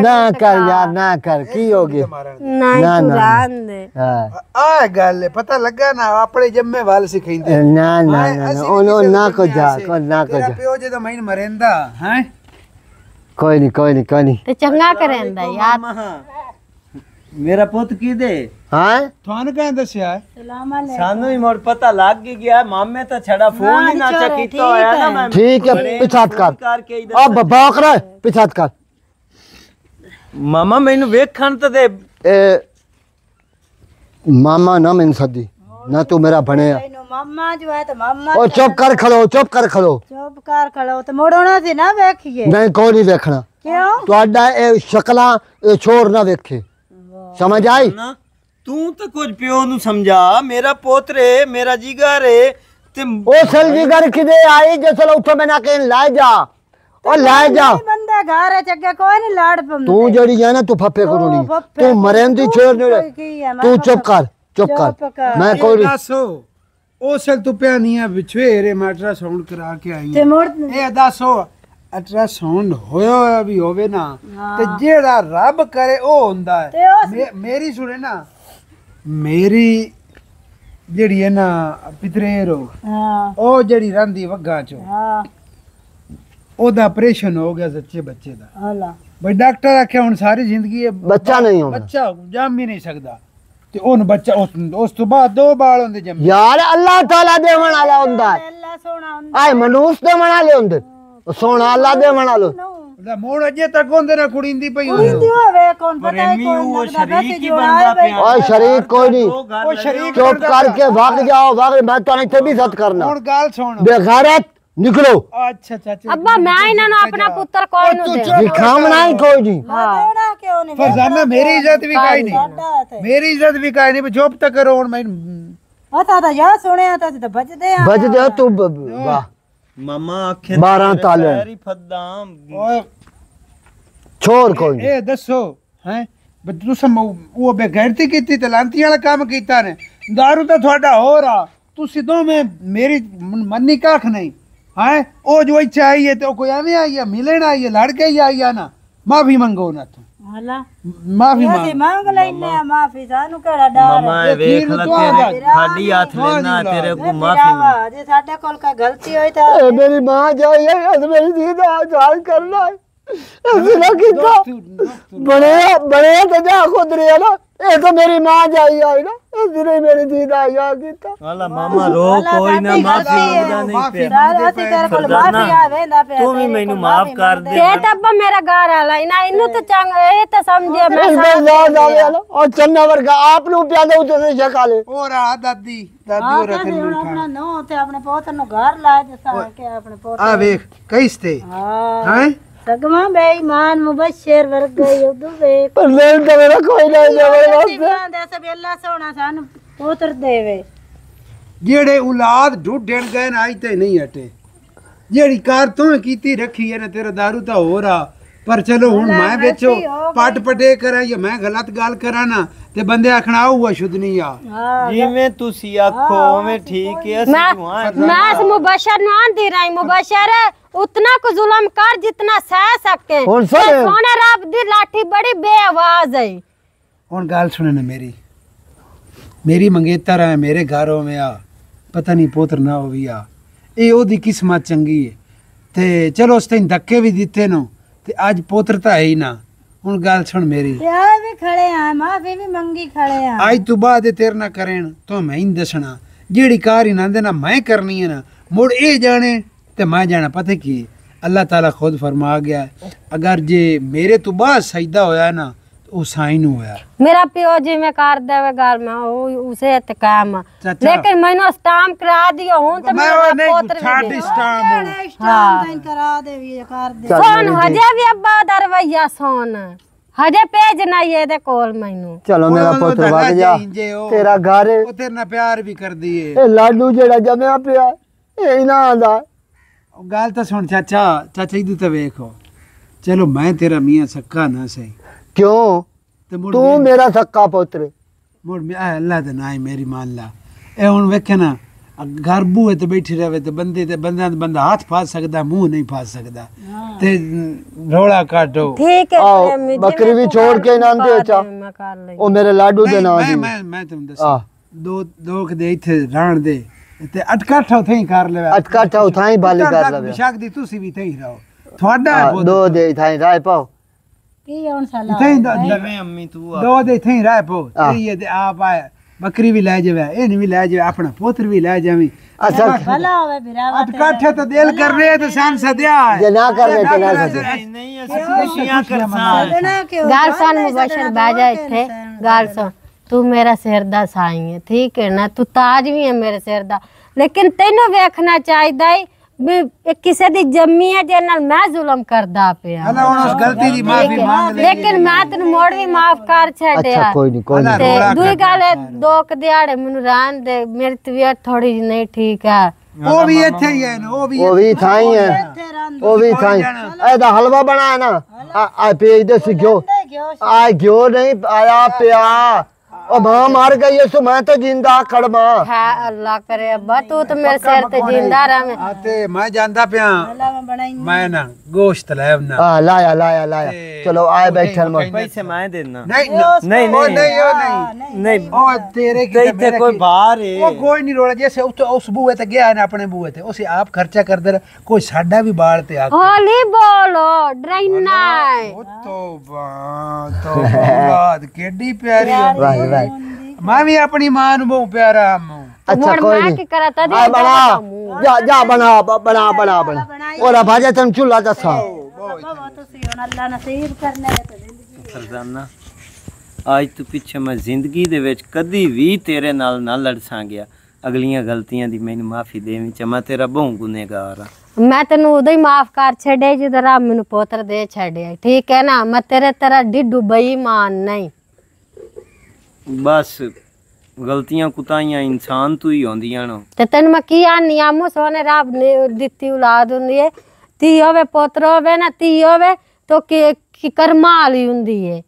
ना कर यार ना कर की होगी ना ना हाँ। आ गल पता लगा ना अपने जम्मे वाल सिखाइंदे ना ना हाँ, ना ओ ना को जा को ना को जा पियो जे तो महीन मरेंदा हैं हाँ? कोई नहीं कोई नहीं कोई नहीं तो चंगा करेंदा यार ਮੇਰਾ ਪੁੱਤ ਕਿਦੇ ਹਾਂ ਤੁਹਾਨੂੰ ਕਹਿੰ ਦੱਸਿਆ ਸਲਾਮ ਅਲੈਕੁਮ ਸਾਨੂੰ ਹੀ ਮੋੜ ਪਤਾ ਲੱਗ ਗਿਆ ਮਾਮੇ ਤਾਂ ਛੜਾ ਫੋਨ ਹੀ ਨਾ ਚੱਕੀਤਾ ਹੋਇਆ ਨਾ ਮੈਂ ਠੀਕ ਹੈ ਪਿਛਾਤ ਕਰ ਆ ਬੱਬਾ ਕਰ ਪਿਛਾਤ ਕਰ ਮਾਮਾ ਮੈਨੂੰ ਵੇਖਣ ਤਾਂ ਦੇ ਇਹ ਮਾਮਾ ਨਾ ਮੈਂ ਸੱਦੀ ਨਾ ਤੂੰ ਮੇਰਾ ਬਣਿਆ ਮਾਮਾ ਜੋ ਹੈ ਤਾਂ ਮਾਮਾ ਉਹ ਚੁੱਪ ਕਰ ਖਲੋ ਚੁੱਪ ਕਰ ਖਲੋ ਚੁੱਪ ਕਰ ਖਲੋ ਤੇ ਮੋੜਣਾ ਸੀ ਨਾ ਵੇਖੀਏ ਨਹੀਂ ਕੋਈ ਨਹੀਂ ਵੇਖਣਾ ਕਿਉਂ ਤੁਹਾਡਾ ਇਹ ਸ਼ਕਲਾਂ ਇਹ ਛੋੜ ਨਾ ਵੇਖੇ ਸਮਝ ਆਈ ਤੂੰ ਤਾਂ ਕੁਝ ਪਿਓ ਨੂੰ ਸਮਝਾ ਮੇਰਾ ਪੋਤਰੇ ਮੇਰਾ ਜਿਗਰ ਏ ਤੇ ਉਹ ਸਲ ਜਿਗਰ ਕਿਦੇ ਆਈ ਜਸਲ ਉੱਥੇ ਮੈਂ ਨਾ ਕਹਿਣ ਲੈ ਜਾ ਉਹ ਲੈ ਜਾ ਬੰਦਾ ਘਰ ਚ ਅੱਗੇ ਕੋਈ ਨਹੀਂ ਲਾੜ ਪੰਦਾ ਤੂੰ ਜਿਹੜੀ ਆ ਨਾ ਤੂੰ ਫੱਪੇ ਕਰੂਣੀ ਤੂੰ ਮਰਨ ਦੀ ਛੇੜ ਨਹੀਂ ਤੂੰ ਚੁੱਪ ਕਰ ਚੁੱਪ ਕਰ ਮੈਂ ਕੋਈ ਦੱਸੋ ਉਹ ਸਲ ਤੂੰ ਪਿਆ ਨਹੀਂ ਆ ਵਿਛੇਰੇ ਮਾਟਰਾ ਸਾਊਂਡ ਕਰਾ ਕੇ ਆਈ ਤੇ ਮੋੜ ਇਹ ਦੱਸੋ ਅਲਟਰਾਸਾਉਂਡ ਹੋਇਆ ਹੋਇਆ ਵੀ ਹੋਵੇ ਨਾ ਤੇ ਜਿਹੜਾ ਰੱਬ ਕਰੇ ਉਹ ਹੁੰਦਾ ਹੈ ਮੇਰੀ ਸੁਣੇ ਨਾ ਮੇਰੀ ਜਿਹੜੀ ਹੈ ਨਾ ਪਿਤਰੇ ਰੋਗ ਹਾਂ ਉਹ ਜਿਹੜੀ ਰਹਿੰਦੀ ਵਗਾ ਚ ਹਾਂ ਉਹਦਾ ਆਪਰੇਸ਼ਨ ਹੋ ਗਿਆ ਸੱਚੇ ਬੱਚੇ ਦਾ ਹਾਲਾ ਬਈ ਡਾਕਟਰ ਆਖਿਆ ਹੁਣ ਸਾਰੀ ਜ਼ਿੰਦਗੀ ਇਹ ਬੱਚਾ ਨਹੀਂ ਹੋਣਾ ਬੱਚਾ ਜੰਮ ਹੀ ਨਹੀਂ ਸਕਦਾ ਤੇ ਉਹਨ ਬੱਚਾ ਉਸ ਤੋਂ ਬਾਅਦ ਦੋ ਬਾਲ ਹੁੰਦੇ ਜੰਮੇ ਯਾਰ ਅੱਲਾਹ ਤਾਲਾ ਦੇਵਣ ਵਾਲਾ ਹੁੰਦਾ ਹੈ ਅੱਲਾਹ ਸੋਹਣਾ ਹੁੰਦਾ ਹੈ ਆਏ ਮਨੂਸ ਦੇਵਣ ਵਾਲੇ ਹੁੰਦੇ ਸੋਹਣਾ ਅੱਲਾ ਦੇ ਬਣਾ ਲੋ ਦਾ ਮੋੜ ਅਜੇ ਤੱਕ ਹੁੰਦੇ ਨਾ ਕੁੜੀਂਦੀ ਪਈ ਕੁੜੀਂਦੀ ਹੋਵੇ ਕੌਣ ਪਤਾ ਹੈ ਕੌਣ ਸ਼ਰੀਕ ਹੀ ਬੰਦਾ ਪਿਆ ਓਏ ਸ਼ਰੀਕ ਕੋਈ ਨਹੀਂ ਉਹ ਸ਼ਰੀਕ ਚੁੱਪ ਕਰਕੇ ਭੱਗ ਜਾਓ ਭੱਗ ਮੈਂ ਤੁਹਾਨੂੰ ਇੱਥੇ ਵੀ ਜ਼ਤ ਕਰਨਾ ਹੁਣ ਗੱਲ ਸੁਣ ਬੇਗੈਰਤ निकलो अच्छा चाचा अब्बा मैं इन्हें ना अपना पुत्र कोई न दे दिखावना ही कोई नहीं हां क्यों नहीं फरजाना मेरी इज्जत भी काई नहीं मेरी इज्जत भी काई नहीं चुप तक करो और मैं आता था यार सुने आता तो बच दे बच दे तू वाह मामा आखे दसो हैं काम किया दारू तो थोड़ा हो रहा दो सीधो में मेरी मनी काख नहीं हैं ओ जो इच्छा आई है तो कोई आवे आई है मिलन आई है लड़के ही आई है ना माफी मंगो ना तू हाला माफी मांग मांग लेने माफी सानू केड़ा डर मामा देख ल तेरे खाली हाथ लेना तेरे को माफी मांग जे साडे कोल का गलती होई था मेरी मां जाई मेरी दी दा जान ਅਸੀਂ ਨਾ ਕੀਤਾ ਬਣਿਆ ਬਣਿਆ ਤਾਂ ਜਾ ਖੁਦ ਰਿਆ ਨਾ ਇਹ ਤਾਂ ਮੇਰੀ ਮਾਂ ਜਾਈ ਆਈ ਨਾ ਅਸੀਂ ਨੇ ਮੇਰੇ ਜੀ ਦਾ ਗਿਆ ਕੀਤਾ ਵਾਲਾ ਮਾਮਾ ਰੋ ਕੋਈ ਨਾ ਮਾਫੀ ਮੰਗਦਾ ਨਹੀਂ ਪਿਆ ਦਾਦਾ ਅਸੀਂ ਤੇਰੇ ਕੋਲ ਮਾਫੀ ਆਵੇ ਪਿਆ ਤੂੰ ਵੀ ਮੈਨੂੰ ਮਾਫ ਕਰ ਦੇ ਤੇ ਤਾਂ ਮੇਰਾ ਘਰ ਆਲਾ ਨਾ ਇਹਨੂੰ ਤਾਂ ਚੰਗ ਇਹ ਤਾਂ ਸਮਝਿਆ ਮੈਂ ਜਾ ਆਵੇ ਨਾ ਔਰ ਚੰਨਾ ਵਰਗਾ ਆਪ ਨੂੰ ਪਿਆ ਦੇ ਉਤੇ ਸ਼ਕਾ ਲੈ ਹੋਰ ਆ ਦਾਦੀ ਦਾਦੀ ਹੋਰ ਰੱਖ ਲੈ ਆਪਣਾ ਨੋ ਤੇ ਆਪਣੇ ਪੋਤ ਨੂੰ ਘਰ ਲਾ ਦੇ ਸਾ ਕੇ ਆਪਣੇ ਪੋਤ ਆ ਵੇਖ ਕਈਸ ਤੇ ਹਾਂ ਹੈ ਸਗਮਾ ਬੇਈਮਾਨ ਮੁਬਸ਼ਰ ਵਰਗਾ ਯੁੱਧੂ ਵੇ ਪਰ ਮੈਂ ਤਾਂ ਮੇਰਾ ਕੋਈ ਨਾ ਜਾਵੇ ਵਾਸਤੇ ਦਾ ਸਬੇਲਾ ਸੋਹਣਾ ਸਾਨੂੰ ਪੁੱਤਰ ਦੇਵੇ ਜਿਹੜੇ ਔਲਾਦ ਢੁੱਡਣ ਗਏ ਨਾ ਅਜ ਤੇ ਨਹੀਂ ਹਟੇ ਜਿਹੜੀ ਕਾਰ ਤੂੰ ਕੀਤੀ ਰੱਖੀ ਹੈ ਨਾ ਤੇਰਾ दारू ਤਾਂ ਹੋਰ ਆ ਪਰ ਚਲੋ ਹੁਣ ਮੈਂ ਵੇਚੋ ਪਟ ਪਟੇ ਕਰਾਂ ਜਾਂ ਮੈਂ ਗਲਤ ਗੱਲ ਕਰਾਂ ਨਾ ਤੇ ਬੰਦੇ ਆਖਣਾ ਆਊਗਾ ਸ਼ੁੱਧ ਨਹੀਂ ਆ ਜਿਵੇਂ ਤੁਸੀਂ ਆਖੋ ਉਵੇਂ ਠੀਕ ਹੈ ਅਸੀਂ ਦੁਆਵਾਂ ਮੈਂ ਇਸ ਮੁਬਸ਼ਰ ਨੂੰ ਆਂਦੀ ਰਹੀ ਮੁਬਸ਼ਰ ਉਤਨਾ ਕੋ ਜ਼ੁਲਮ ਕਰ ਜਿਤਨਾ ਸਹਿ ਸਕੇ ਹੁਣ सा ਰੱਬ ਦੀ ਲਾਠੀ ਬੜੀ ਬੇਆਵਾਜ਼ ਹੈ ਹੁਣ ਗੱਲ ਸੁਣੇ ਨਾ ਮੇਰੀ ਮੇਰੀ ਮੰਗੇਤਰ ਹੈ ਮੇਰੇ ਘਰੋਂ ਮੇ ਆ ਪਤਾ ਨਹੀਂ ਪੁੱਤਰ ਨਾ ਹੋਵੀ ਆ ਇਹ ਉਹਦੀ ਕਿਸਮਤ ਚੰਗੀ ਹੈ ਤੇ ਚਲੋ ਉਸ ਤੇ ਧੱਕੇ ਵੀ ਦਿੱਤੇ ਨੂੰ ਤੇ ਅੱਜ ਪੁੱਤਰ ਤਾਂ ਹੈ ਹੀ ਨਾ उन गाल छण मेरी प्यार भी खड़े हैं माफी भी मंगी खड़े हैं आज तू बाद तेर ना करेन तो मैं इन दसना जेड़ी कार ना देना मैं करनी है ना मुड़ ए जाने ते मैं जाना पता की अल्लाह ताला खुद फरमा गया अगर जे मेरे तू बाद सजदा होया ना ਉਹ ਸਾਈਨ ਹੋਇਆ ਮੇਰਾ ਪਿਓ ਜਿਵੇਂ ਕਰ ਦੇਵੇ ਗੱਲ ਮੈਂ ਉਹ ਉਸੇ ਤੇ ਕਾਮ ਲੇਕਿਨ ਮੈਨੂੰ ਸਟਾਮ ਕਰਾ ਦਿਓ ਹੁਣ ਤੇ ਮੈਂ ਮੇਰਾ ਪੋਤਰ ਵੀ ਛੱਡ ਸਟਾਮ ਇਸ ਹਾਂ। ਕਰਾ ਦੇ ਵੀ ਕਰ ਦੇ ਸੋਨ ਹਜੇ ਵੀ ਅੱਬਾ ਦਾ ਰਵਈਆ ਸੋਨ ਹਜੇ ਪੇਜ ਨਹੀਂ ਇਹਦੇ ਕੋਲ ਮੈਨੂੰ ਚਲੋ ਮੇਰਾ ਪੁੱਤ ਵਗ ਜਾ ਤੇਰਾ ਘਰ ਉਹ ਤੇਰੇ ਨਾਲ ਪਿਆਰ ਵੀ ਕਰਦੀ ਏ ਇਹ ਲਾਡੂ ਜਿਹੜਾ ਜਮਿਆ ਪਿਆ ਇਹ ਨਾ ਆਂਦਾ ਉਹ ਗੱਲ ਤਾਂ ਸੁਣ ਚਾਚਾ ਚਾਚਾ ਤੂੰ ਤਾਂ ਵੇਖੋ ਚਲੋ ਮੈਂ ਤੇਰਾ ਮੀਆਂ ਸੱਕਾ ਨਾ ਸਹੀ ਕਿਉਂ ਤੂੰ ਮੇਰਾ ਸੱਕਾ ਪੁੱਤਰ ਮੁੜ ਮੈਂ ਅੱਲਾ ਦੇ ਨਾਮ ਮੇਰੀ ਮੰਨ ਲਾ ਇਹ ਹੁਣ ਵੇਖੇ ਨਾ ਘਰ ਬੂਹੇ ਤੇ ਬੈਠੀ ਰਹੇ ਤੇ ਬੰਦੇ ਤੇ ਬੰਦਾ ਬੰਦਾ ਹੱਥ ਫਾਸ ਸਕਦਾ ਮੂੰਹ ਨਹੀਂ ਫਾਸ ਸਕਦਾ ਤੇ ਰੋਲਾ ਕਾਟੋ ਠੀਕ ਹੈ ਬੱਕਰੀ ਵੀ ਛੋੜ ਕੇ ਨਾਂ ਦੇ ਚਾ ਉਹ ਮੇਰੇ ਲਾਡੂ ਦੇ ਨਾਂ ਦੀ ਮੈਂ ਮੈਂ ਤੁਹਾਨੂੰ ਦੱਸਾਂ ਦੋ ਦੋ ਕਿ ਦੇ ਇੱਥੇ ਰਾਣ ਦੇ ਤੇ ਅਟਕਾਠਾ ਉਥੇ ਹੀ ਕਰ ਲਵੇ ਅਟਕਾਠਾ ਉਥੇ ਹੀ ਬਾਲੀ ਕਰ ਲਵੇ ਬਿਸ਼ੱਕ ਦੀ ਤੁਸੀਂ ਵੀ ਤੇ ਹੀ ਰਹੋ ਤੁਹਾਡਾ ਦੋ ਦੇ ਥਾਈ ਰਾਏ ਪਾਓ तू दो बकरी भी ले जावे इन भी ले जावे अपना पोत्र भी ले जावे अच्छा तो दिल कर रहे तो शान सदिया जे ना कर रहे जना नहीं ऐसी सान गार सान बाजा इथे गार सान तू मेरा सिर साई है ठीक है ना तू ताज भी है मेरे सिर लेकिन तेनों देखना चाहिदा है ਵੀ ਕਿਸੇ ਦੀ ਜੰਮੀ ਹੈ ਜੇ ਨਾਲ ਮੈਂ ਜ਼ੁਲਮ ਕਰਦਾ ਪਿਆ ਹਾਂ ਹੁਣ ਉਸ ਗਲਤੀ ਦੀ ਮਾਫੀ ਮੰਗ ਲੈ ਲੇਕਿਨ ਮੈਂ ਤੈਨੂੰ ਮੋੜ ਵੀ ਮਾਫ ਕਰ ਛੱਡਿਆ ਅੱਛਾ ਕੋਈ ਨਹੀਂ ਕੋਈ ਨਹੀਂ ਦੂਈ ਗੱਲ ਹੈ ਦੋ ਕ ਦਿਹਾੜੇ ਮੈਨੂੰ ਰਾਂ ਦੇ ਮੇਰੀ ਤਬੀਅਤ ਥੋੜੀ ਜਿਹੀ ਨਹੀਂ ਠੀਕ ਹੈ ਉਹ ਵੀ ਇੱਥੇ ਹੀ ਹੈ ਉਹ ਵੀ ਉਹ ਵੀ ਥਾਂ ਹੀ ਹੈ ਉਹ ਵੀ ਥਾਂ ਇਹਦਾ ਹਲਵਾ ਬਣਾ ਨਾ ਆ ਪੇਜ ਦੇ ਸਿੱਖਿਓ ਆ ਗਿਓ ਨਹੀਂ ਆਇਆ ਪਿਆ अबा हाँ मार गई है मैं तो जिंदा खड़बा हां अल्लाह करे अब्बा तू तो मेरे सिर ते जिंदा रह मैं आते हाँ मैं जानदा पिया मैं ना गोश्त लाया ना हां लाया लाया लाया चलो आए बैठल मत पैसे मैं देना नहीं हाँ, नहीं नहीं नहीं नहीं ओ तेरे की ते कोई बाहर है वो कोई नहीं रोड़ा जैसे उस उस बूए ते गया ना अपने बूए ते उसे आप खर्चा कर दे कोई साडा भी बाहर ते आ होली बोलो ड्राइना ओ तो तो (laughs) केडी प्यारी ਪਿਆਰਾ ਹੈ ਮੈਂ ਵੀ ਆਪਣੀ ਮਾਂ ਨੂੰ ਬਹੁਤ ਪਿਆਰਾ ਹਾਂ ਅੱਛਾ ਕੋਈ ਨਹੀਂ ਆ ਬਣਾ ਜਾ ਜਾ ਬਣਾ ਬਣਾ ਬਣਾ ਬਣਾ ਰਾ ਭਾਜਾ ਤੈਨੂੰ ਚੁੱਲਾ ਦੱਸਾਂ ਫਰਜ਼ਾਨਾ ਅੱਜ ਤੋਂ ਪਿੱਛੇ ਮੈਂ ਜ਼ਿੰਦਗੀ ਦੇ ਵਿੱਚ ਕਦੀ ਵੀ ਤੇਰੇ ਨਾਲ ਨਾ ਲੜ ਗਿਆ ਅਗਲੀਆਂ ਗਲਤੀਆਂ ਦੀ ਮੈਨੂੰ ਮਾਫੀ ਦੇਵੀਂ ਚਮਾ ਤੇਰਾ ਬਹੁ ਗੁਨੇਗਾਰ ਮੈਂ ਤੈਨੂੰ ਉਦੋਂ ਹੀ ਮਾਫ ਕਰ ਛੱਡੇ ਜਦੋਂ ਰਾਮ ਮੈਨੂੰ ਪੁੱਤਰ ਦੇ ਛੱਡਿਆ ਠੀਕ ਹੈ ਨਾ ਮੈਂ ਤੇਰੇ ਤਰ੍ਹਾਂ ਡਿੱਡੂ ਬੇਈਮਾਨ ਨਹੀਂ ਬਸ ਗਲਤੀਆਂ ਕੁਤਾਈਆਂ ਇਨਸਾਨ ਤੋਂ ਹੀ ਆਉਂਦੀਆਂ ਨੇ ਤੇ ਤੈਨੂੰ ਮੈਂ ਕੀ ਆਨੀ ਆ ਸੋਨੇ ਰੱਬ ਨੇ ਦਿੱਤੀ ਔਲਾਦ ਹੁੰਦੀ ਏ ਧੀ ਹੋਵੇ ਪੁੱਤਰ ਹੋਵੇ ਨਾ ਧੀ ਹੋਵੇ ਤੋ ਕੀ ਕਰਮਾ ਵਾਲੀ ਹੁੰਦੀ ਏ